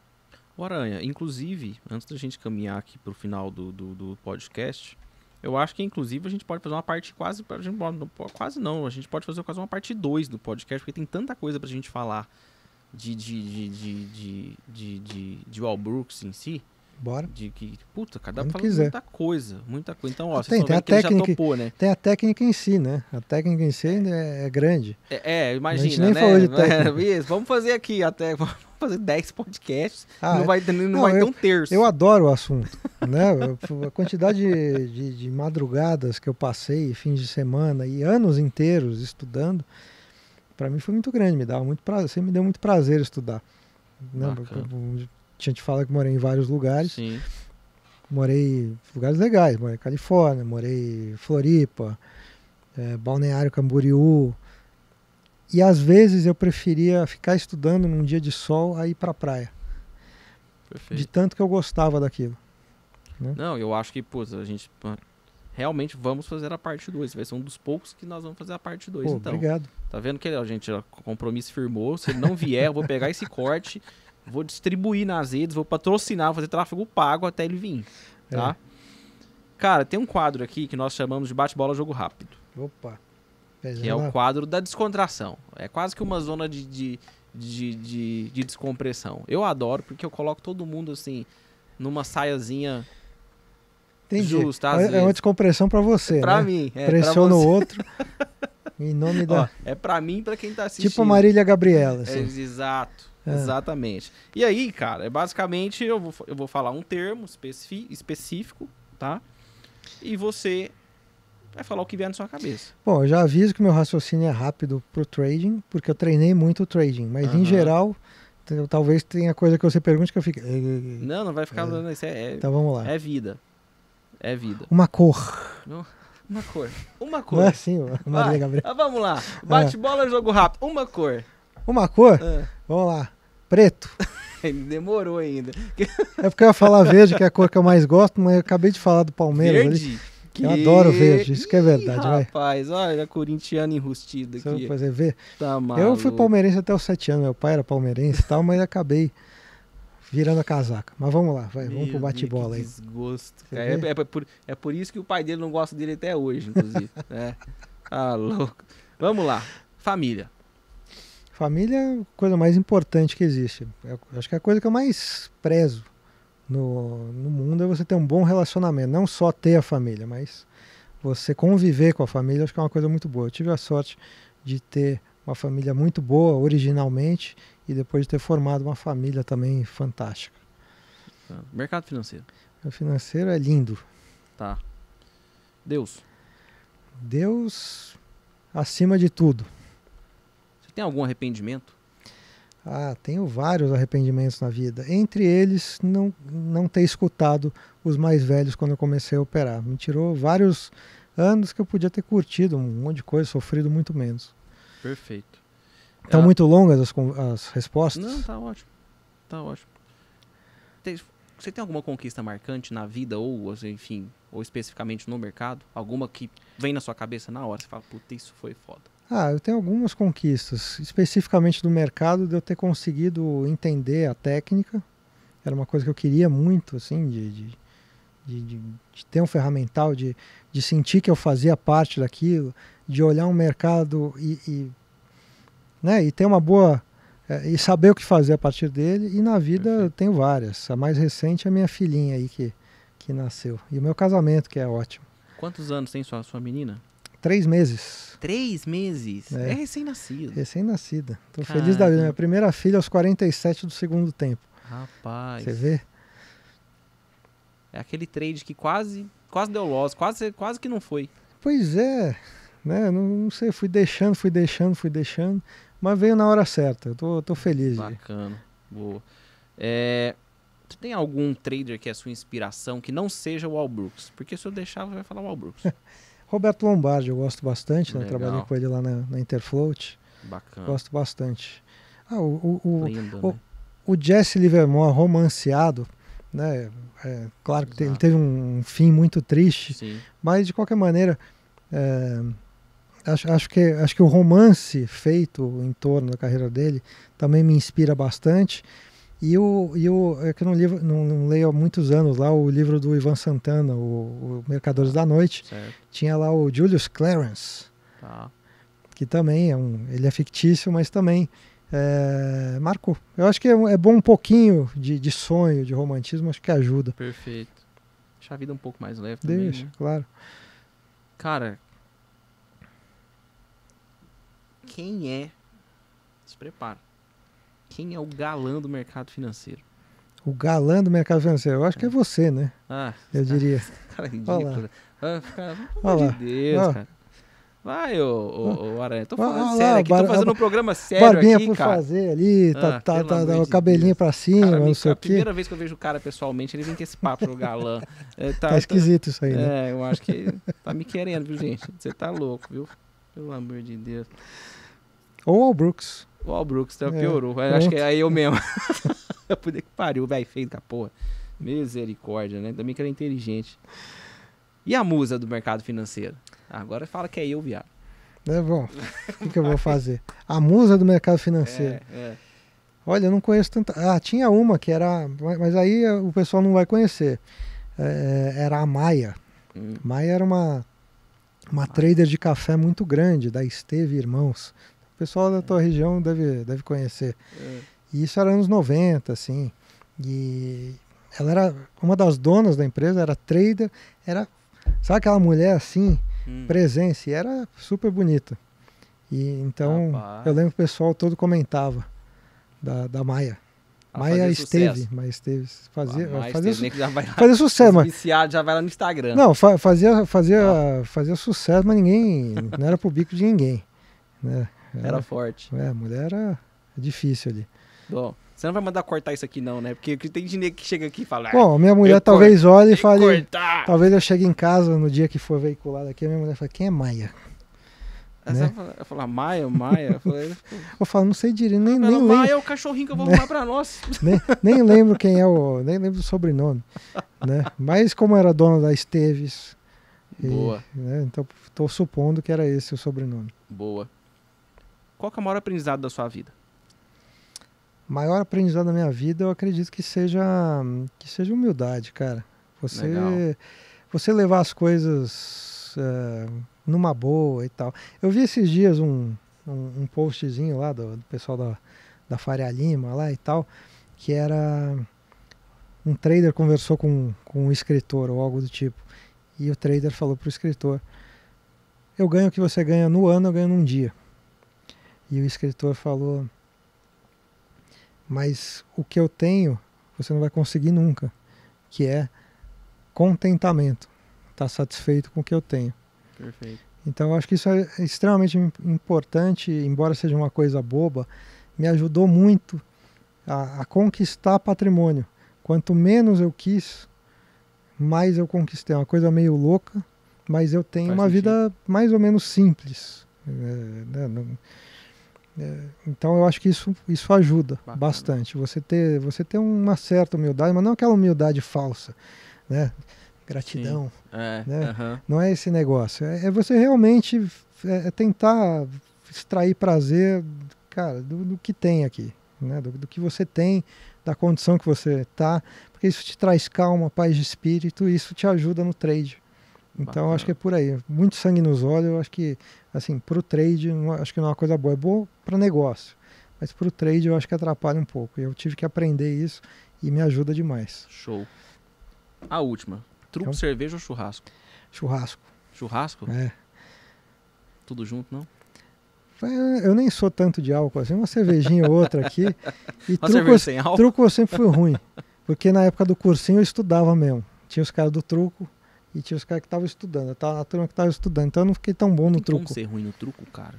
Speaker 1: O Aranha, inclusive, antes da gente caminhar aqui pro final do, do, do podcast, eu acho que, inclusive, a gente pode fazer uma parte quase. A gente, quase não, a gente pode fazer quase uma parte 2 do podcast, porque tem tanta coisa pra gente falar de, de, de, de, de, de, de, de Wall Brooks em si. Bora. De que, puta, cada um quiser. muita coisa, muita coisa. Então, ó, ah, tem, tem a técnica, topou, né?
Speaker 2: Tem a técnica em si, né? A técnica em si é, é grande. É, é imagina, a gente nem né? Falou de é, técnica.
Speaker 1: vamos fazer aqui até fazer 10 podcasts, ah, não é. vai, não, não vai eu, ter um
Speaker 2: terço. Eu adoro o assunto, né? A quantidade de, de, de madrugadas que eu passei, fins de semana e anos inteiros estudando, para mim foi muito grande, me dava muito prazer, sempre me deu muito prazer estudar. Né? tinha te falado que morei em vários lugares. Sim. Morei em lugares legais, morei em Califórnia, morei em Floripa, é, Balneário Camboriú. E às vezes eu preferia ficar estudando num dia de sol a ir para a praia. Perfeito. De tanto que eu gostava daquilo.
Speaker 1: Né? Não, eu acho que, pô, a gente realmente vamos fazer a parte 2. Vai ser um dos poucos que nós vamos fazer a parte 2. Então, obrigado. Tá vendo que a gente, o compromisso firmou. Se ele não vier, eu vou pegar esse corte Vou distribuir nas redes, vou patrocinar, vou fazer tráfego pago até ele vir. Tá? É. Cara, tem um quadro aqui que nós chamamos de bate-bola jogo rápido.
Speaker 2: Opa. Pesando. Que é, é o
Speaker 1: quadro da descontração. É quase que uma zona de, de, de, de, de descompressão. Eu adoro porque eu coloco todo mundo assim, numa saiazinha Entendi. justa. É, é, uma
Speaker 2: descompressão para você. Pra né? mim. É, Pressiona o outro. em nome da. Ó,
Speaker 1: é para mim e pra quem tá tipo assistindo. Tipo Marília Gabriela. É, assim. É, exato. É. Exatamente. E aí, cara, é basicamente eu vou, eu vou falar um termo específico, tá? E você vai falar o que vier na sua cabeça.
Speaker 2: Bom, eu já aviso que meu raciocínio é rápido pro trading, porque eu treinei muito o trading, mas uhum. em geral, talvez tenha coisa que você pergunte que eu fique. Não,
Speaker 1: não vai ficar. É. Isso é, é, então vamos lá. É vida. É vida. Uma
Speaker 2: cor.
Speaker 1: Uma cor. Uma cor. Não é assim,
Speaker 2: Maria Gabriel. Ah, vamos lá. Bate-bola,
Speaker 1: ah. jogo rápido. Uma cor.
Speaker 2: Uma cor? Ah. Vamos lá. Preto.
Speaker 1: Demorou ainda. é porque eu ia falar verde, que é a cor
Speaker 2: que eu mais gosto, mas eu acabei de falar do Palmeiras. Verde? Ali. Que... Eu adoro verde, isso Ih, que é verdade, rapaz, vai.
Speaker 1: Rapaz, olha, corintiano enrustido Você aqui. Fazer ver. Tá eu fui palmeirense
Speaker 2: até os sete anos, meu pai era palmeirense e tal, mas acabei virando a casaca. Mas vamos lá, vai, vamos para pro bate-bola aí.
Speaker 1: Desgosto. É, é, é, por, é por isso que o pai dele não gosta dele até hoje, inclusive. é. ah, louco. Vamos lá. Família.
Speaker 2: Família é a coisa mais importante que existe. Eu é acho que é a coisa que eu mais prezo no, no mundo é você ter um bom relacionamento. Não só ter a família, mas você conviver com a família, acho que é uma coisa muito boa. Eu tive a sorte de ter uma família muito boa originalmente e depois de ter formado uma família também fantástica.
Speaker 1: Tá. Mercado financeiro.
Speaker 2: O financeiro é lindo.
Speaker 1: Tá. Deus.
Speaker 2: Deus acima de tudo
Speaker 1: tem algum arrependimento?
Speaker 2: Ah, tenho vários arrependimentos na vida. Entre eles, não, não ter escutado os mais velhos quando eu comecei a operar. Me tirou vários anos que eu podia ter curtido um monte de coisa, sofrido muito menos.
Speaker 1: Perfeito. Estão ah, muito
Speaker 2: longas as, as
Speaker 1: respostas? Não, tá ótimo. Tá ótimo. Tem, você tem alguma conquista marcante na vida ou, assim, enfim, ou especificamente no mercado? Alguma que vem na sua cabeça na hora? Você fala, puta, isso foi foda.
Speaker 2: Ah, eu tenho algumas conquistas, especificamente do mercado, de eu ter conseguido entender a técnica. Era uma coisa que eu queria muito, assim, de, de, de, de ter um ferramental, de, de sentir que eu fazia parte daquilo, de olhar um mercado e, e né, e ter uma boa. Eh, e saber o que fazer a partir dele. E na vida Perfeito. eu tenho várias. A mais recente é a minha filhinha aí que, que nasceu. E o meu casamento, que é ótimo.
Speaker 1: Quantos anos tem sua, sua menina?
Speaker 2: Três meses.
Speaker 1: Três meses? É, é recém-nascido.
Speaker 2: Recém-nascida. Tô Caramba. feliz da vida. Minha primeira filha aos 47 do segundo tempo.
Speaker 1: Rapaz. Você vê? É aquele trade que quase, quase deu loss, quase, quase que não foi.
Speaker 2: Pois é, né? Não, não sei, fui deixando, fui deixando, fui deixando, mas veio na hora certa. Eu tô, tô
Speaker 1: feliz. Bacana, de... boa. É, tu tem algum trader que é sua inspiração que não seja o Al Brooks? Porque se eu deixar, vai falar o Al Brooks.
Speaker 2: Roberto Lombardi, eu gosto bastante, né? trabalhei com ele lá na, na Interfloat.
Speaker 1: Bacana. Gosto
Speaker 2: bastante. Ah, o, o, Lindo, o, né? o Jesse Livermore romanceado, né? É, claro que ele teve um fim muito triste, Sim. mas de qualquer maneira, é, acho, acho, que, acho que o romance feito em torno da carreira dele também me inspira bastante. E o, e o é que eu não, livro, não, não, leio há muitos anos lá o livro do Ivan Santana, o, o Mercadores ah, da Noite, certo. tinha lá o Julius Clarence, tá. que também é um, ele é fictício, mas também é, marcou. Eu acho que é, é bom um pouquinho de, de, sonho, de romantismo, acho que ajuda.
Speaker 1: Perfeito. Deixa a vida um pouco mais leve também. Deixa, né? claro. Cara, quem é? Se prepara quem é o galã do mercado financeiro?
Speaker 2: O galã do mercado financeiro? Eu acho que é, é. você, né?
Speaker 1: Ah, eu diria. Cara, ridículo. Olha lá. Pelo amor de Deus, cara. Vai, ô, ô, ô Aranha, tô falando sério lá, aqui, tô fazendo um programa sério barbinha aqui, por fazer
Speaker 2: ali, tá, ah, tá, tá, tá o cabelinho Deus. pra cima, cara, não sei o quê. A primeira
Speaker 1: vez que eu vejo o cara pessoalmente, ele vem com esse papo pro galã. É, tá, tá, tá, esquisito isso aí, né? É, eu acho que tá me querendo, viu, gente? Você tá louco, viu? Pelo amor de Deus.
Speaker 2: Ou o Brooks.
Speaker 1: O Al Brooks tá, é, piorou. acho que é eu mesmo. Puta que pariu, velho, feio da porra. Misericórdia, né? Também que era é inteligente. E a musa do mercado financeiro? Agora fala que é eu, viado.
Speaker 2: É bom. O que, que, eu vou fazer? A musa do mercado financeiro. É, é. Olha, eu não conheço tanta. Ah, tinha uma que era. Mas aí o pessoal não vai conhecer. É, é era a Maia. Hum. Maia era uma, uma ah. trader de café muito grande, da Esteve Irmãos. O pessoal da tua região deve, deve conhecer. É. E isso era anos 90, assim. E ela era uma das donas da empresa, era trader, era sabe aquela mulher assim, hum. presença, e era super bonita. E então Rapaz. eu lembro que o pessoal todo comentava da, da Maia. Ela Maia esteve, mas esteve,
Speaker 1: fazia, ah, fazia, su... fazia sucesso, mas viciado, já vai lá no Instagram. Não, fa
Speaker 2: fazia, fazia, ah. fazia sucesso, mas ninguém não era pro bico de ninguém, né? Era,
Speaker 1: forte. É, mulher
Speaker 2: era difícil ali.
Speaker 1: Bom, você não vai mandar cortar isso aqui não, né? Porque tem dinheiro que chega aqui e fala... Bom, minha mulher talvez
Speaker 2: corto, olhe e fale... Cortar. Talvez eu chegue em casa no dia que for veiculado aqui, a minha mulher fala, quem é Maia?
Speaker 1: Né? Eu falo, ah, Maia, Maia. Eu,
Speaker 2: eu falo, não sei direito, nem, nem lembro. Maia é o
Speaker 1: cachorrinho que eu vou arrumar né? pra nós.
Speaker 2: Nem, nem, lembro quem é o. Nem lembro o sobrenome. Né? Mas como era dona da Esteves. Boa. E, né? Então estou supondo que era esse o sobrenome.
Speaker 1: Boa. Qual é o maior aprendizado da sua vida?
Speaker 2: Maior aprendizado da minha vida, eu acredito que seja que seja humildade, cara. Você Legal. você levar as coisas é, numa boa e tal. Eu vi esses dias um, um, um postzinho lá do, do pessoal da, da Faria Lima lá e tal, que era um trader conversou com, com um escritor ou algo do tipo. E o trader falou pro escritor: Eu ganho o que você ganha no ano, eu ganho num dia. E o escritor falou: Mas o que eu tenho você não vai conseguir nunca, que é contentamento, estar tá satisfeito com o que eu tenho. Perfeito. Então, eu acho que isso é extremamente importante, embora seja uma coisa boba, me ajudou muito a, a conquistar patrimônio. Quanto menos eu quis, mais eu conquistei. É uma coisa meio louca, mas eu tenho Faz uma sentido. vida mais ou menos simples. É, né? É, então eu acho que isso, isso ajuda Bacana. bastante. Você ter, você ter uma certa humildade, mas não aquela humildade falsa, né? Gratidão.
Speaker 1: É, né? Uh -huh.
Speaker 2: Não é esse negócio. É, é você realmente é, é, tentar extrair prazer, cara, do, do que tem aqui, né? Do, do, que você tem, da condição que você tá, porque isso te traz calma, paz de espírito, e isso te ajuda no trade. Então acho que é por aí. Muito sangue nos olhos, eu acho que assim, para o trade, não, acho que não é uma coisa boa, é boa para negócio. Mas para o trade eu acho que atrapalha um pouco. Eu tive que aprender isso e me ajuda demais.
Speaker 1: Show. A última. Truco, então, cerveja ou churrasco? Churrasco. Churrasco? É. Tudo junto, não?
Speaker 2: É, eu nem sou tanto de álcool assim, uma cervejinha ou outra aqui.
Speaker 1: E truco, eu, truco eu sempre fui ruim.
Speaker 2: Porque na época do cursinho eu estudava mesmo. Tinha os caras do truco, e tinha os caras que estavam estudando. Eu tava na turma que tava estudando. Então eu não fiquei tão bom no Tem truco. Como
Speaker 1: ser ruim no truco, cara?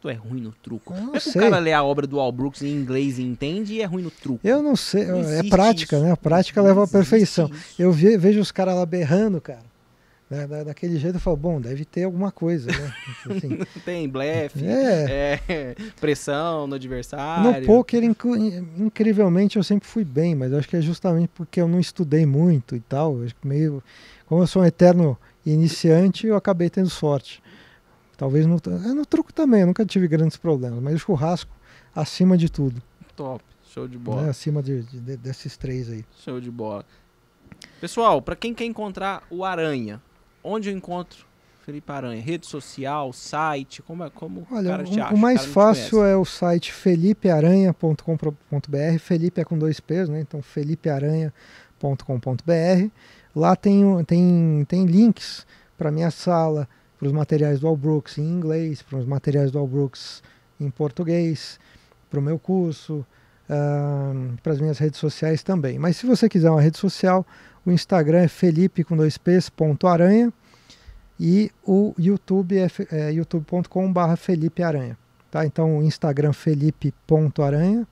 Speaker 1: Tu é ruim no truco. Eu não é que o cara lê a obra do Al Brooks em inglês e entende e é ruim no truco.
Speaker 2: Eu não sei. Não é prática, isso. né? A prática não leva à perfeição. Isso. Eu ve vejo os caras lá berrando, cara. Né, daquele jeito eu falo, bom, deve ter alguma coisa, né?
Speaker 1: Assim. Tem blefe, é. é, pressão no adversário. No poker,
Speaker 2: inc incrivelmente, eu sempre fui bem, mas acho que é justamente porque eu não estudei muito e tal. meio como eu sou um eterno iniciante, eu acabei tendo sorte. Talvez no, no truco também, eu nunca tive grandes problemas, mas o churrasco acima de tudo.
Speaker 1: Top, show de bola. Né,
Speaker 2: acima de, de, desses três aí.
Speaker 1: Show de bola. Pessoal, para quem quer encontrar o Aranha, onde eu encontro Felipe Aranha? Rede social, site, como é como Olha, o, um, acha, o mais fácil
Speaker 2: é o site felipearanha.com.br. Felipe é com dois P's, né? Então felipearanha.com.br. Lá tem, tem, tem links para minha sala, para os materiais do Albrooks em inglês, para os materiais do Albrooks em português, para o meu curso, uh, para as minhas redes sociais também. Mas se você quiser uma rede social, o Instagram é felipe com dois p's, ponto aranha, e o YouTube é, é youtube.com.br Felipe Aranha. Tá? Então o Instagram felipe.aranha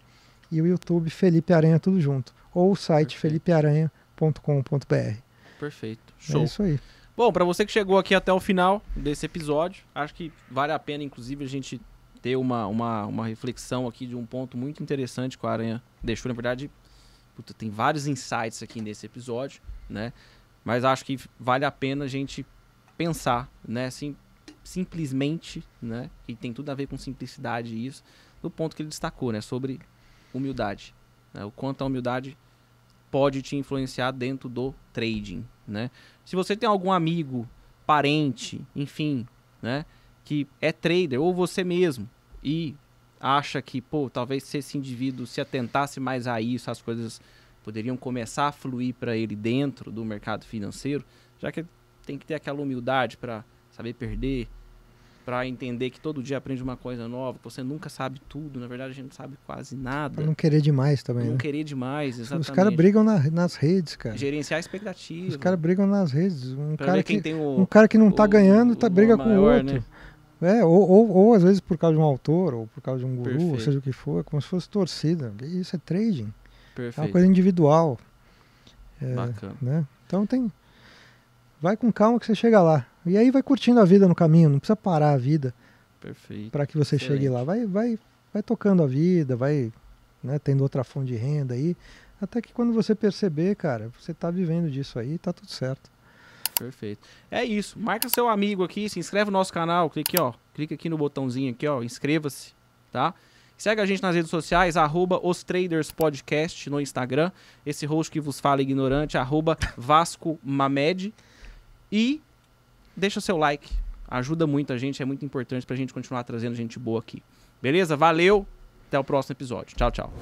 Speaker 2: e o YouTube Felipe Aranha tudo junto. Ou o site felipearanha.com.br.
Speaker 1: Perfeito. É Show. É isso aí. Bom, para você que chegou aqui até o final desse episódio, acho que vale a pena, inclusive, a gente ter uma, uma, uma reflexão aqui de um ponto muito interessante que o Aranha deixou. Na verdade, puta, tem vários insights aqui nesse episódio, né? Mas acho que vale a pena a gente pensar, né? Sim, simplesmente, né? E tem tudo a ver com simplicidade isso, no ponto que ele destacou, né? Sobre humildade. Né? O quanto a humildade pode te influenciar dentro do trading, né? Se você tem algum amigo, parente, enfim, né, que é trader ou você mesmo e acha que, pô, talvez se esse indivíduo se atentasse mais a isso, as coisas poderiam começar a fluir para ele dentro do mercado financeiro, já que tem que ter aquela humildade para saber perder, para entender que todo dia aprende uma coisa nova, que você nunca sabe tudo, na verdade a gente não sabe quase nada. Pra não
Speaker 2: querer demais também. Não né?
Speaker 1: querer demais, exatamente. Os caras
Speaker 2: brigam na, nas redes, cara. Gerenciar
Speaker 1: expectativas. Os
Speaker 2: caras brigam nas redes. Um, cara que, o, um cara que não tá o, tá ganhando o, tá briga maior, com o outro. Né? É, ou, ou, ou, às vezes por causa de um autor, ou por causa de um guru, ou seja o que for, é como se fosse torcida. Isso é trading. Perfeito. É uma coisa individual. É, Bacana. Né? Então tem. Vai com calma que você chega lá. E aí vai curtindo a vida no caminho, não precisa parar a vida.
Speaker 1: Perfeito. Para que você Excelente. chegue
Speaker 2: lá. Vai, vai, vai tocando a vida, vai né, tendo outra fonte de renda aí. Até que quando você perceber, cara, você tá vivendo disso aí, tá tudo certo.
Speaker 1: Perfeito. É isso. Marca seu amigo aqui, se inscreve no nosso canal, clique aqui, ó. Clica aqui no botãozinho aqui, ó. Inscreva-se, tá? Segue a gente nas redes sociais, arroba os traders podcast no Instagram. Esse host que vos fala ignorante, arroba Vasco Mamed. E deixa seu like. Ajuda muito a gente, é muito importante pra gente continuar trazendo gente boa aqui. Beleza? Valeu, até o próximo episódio. Tchau, tchau.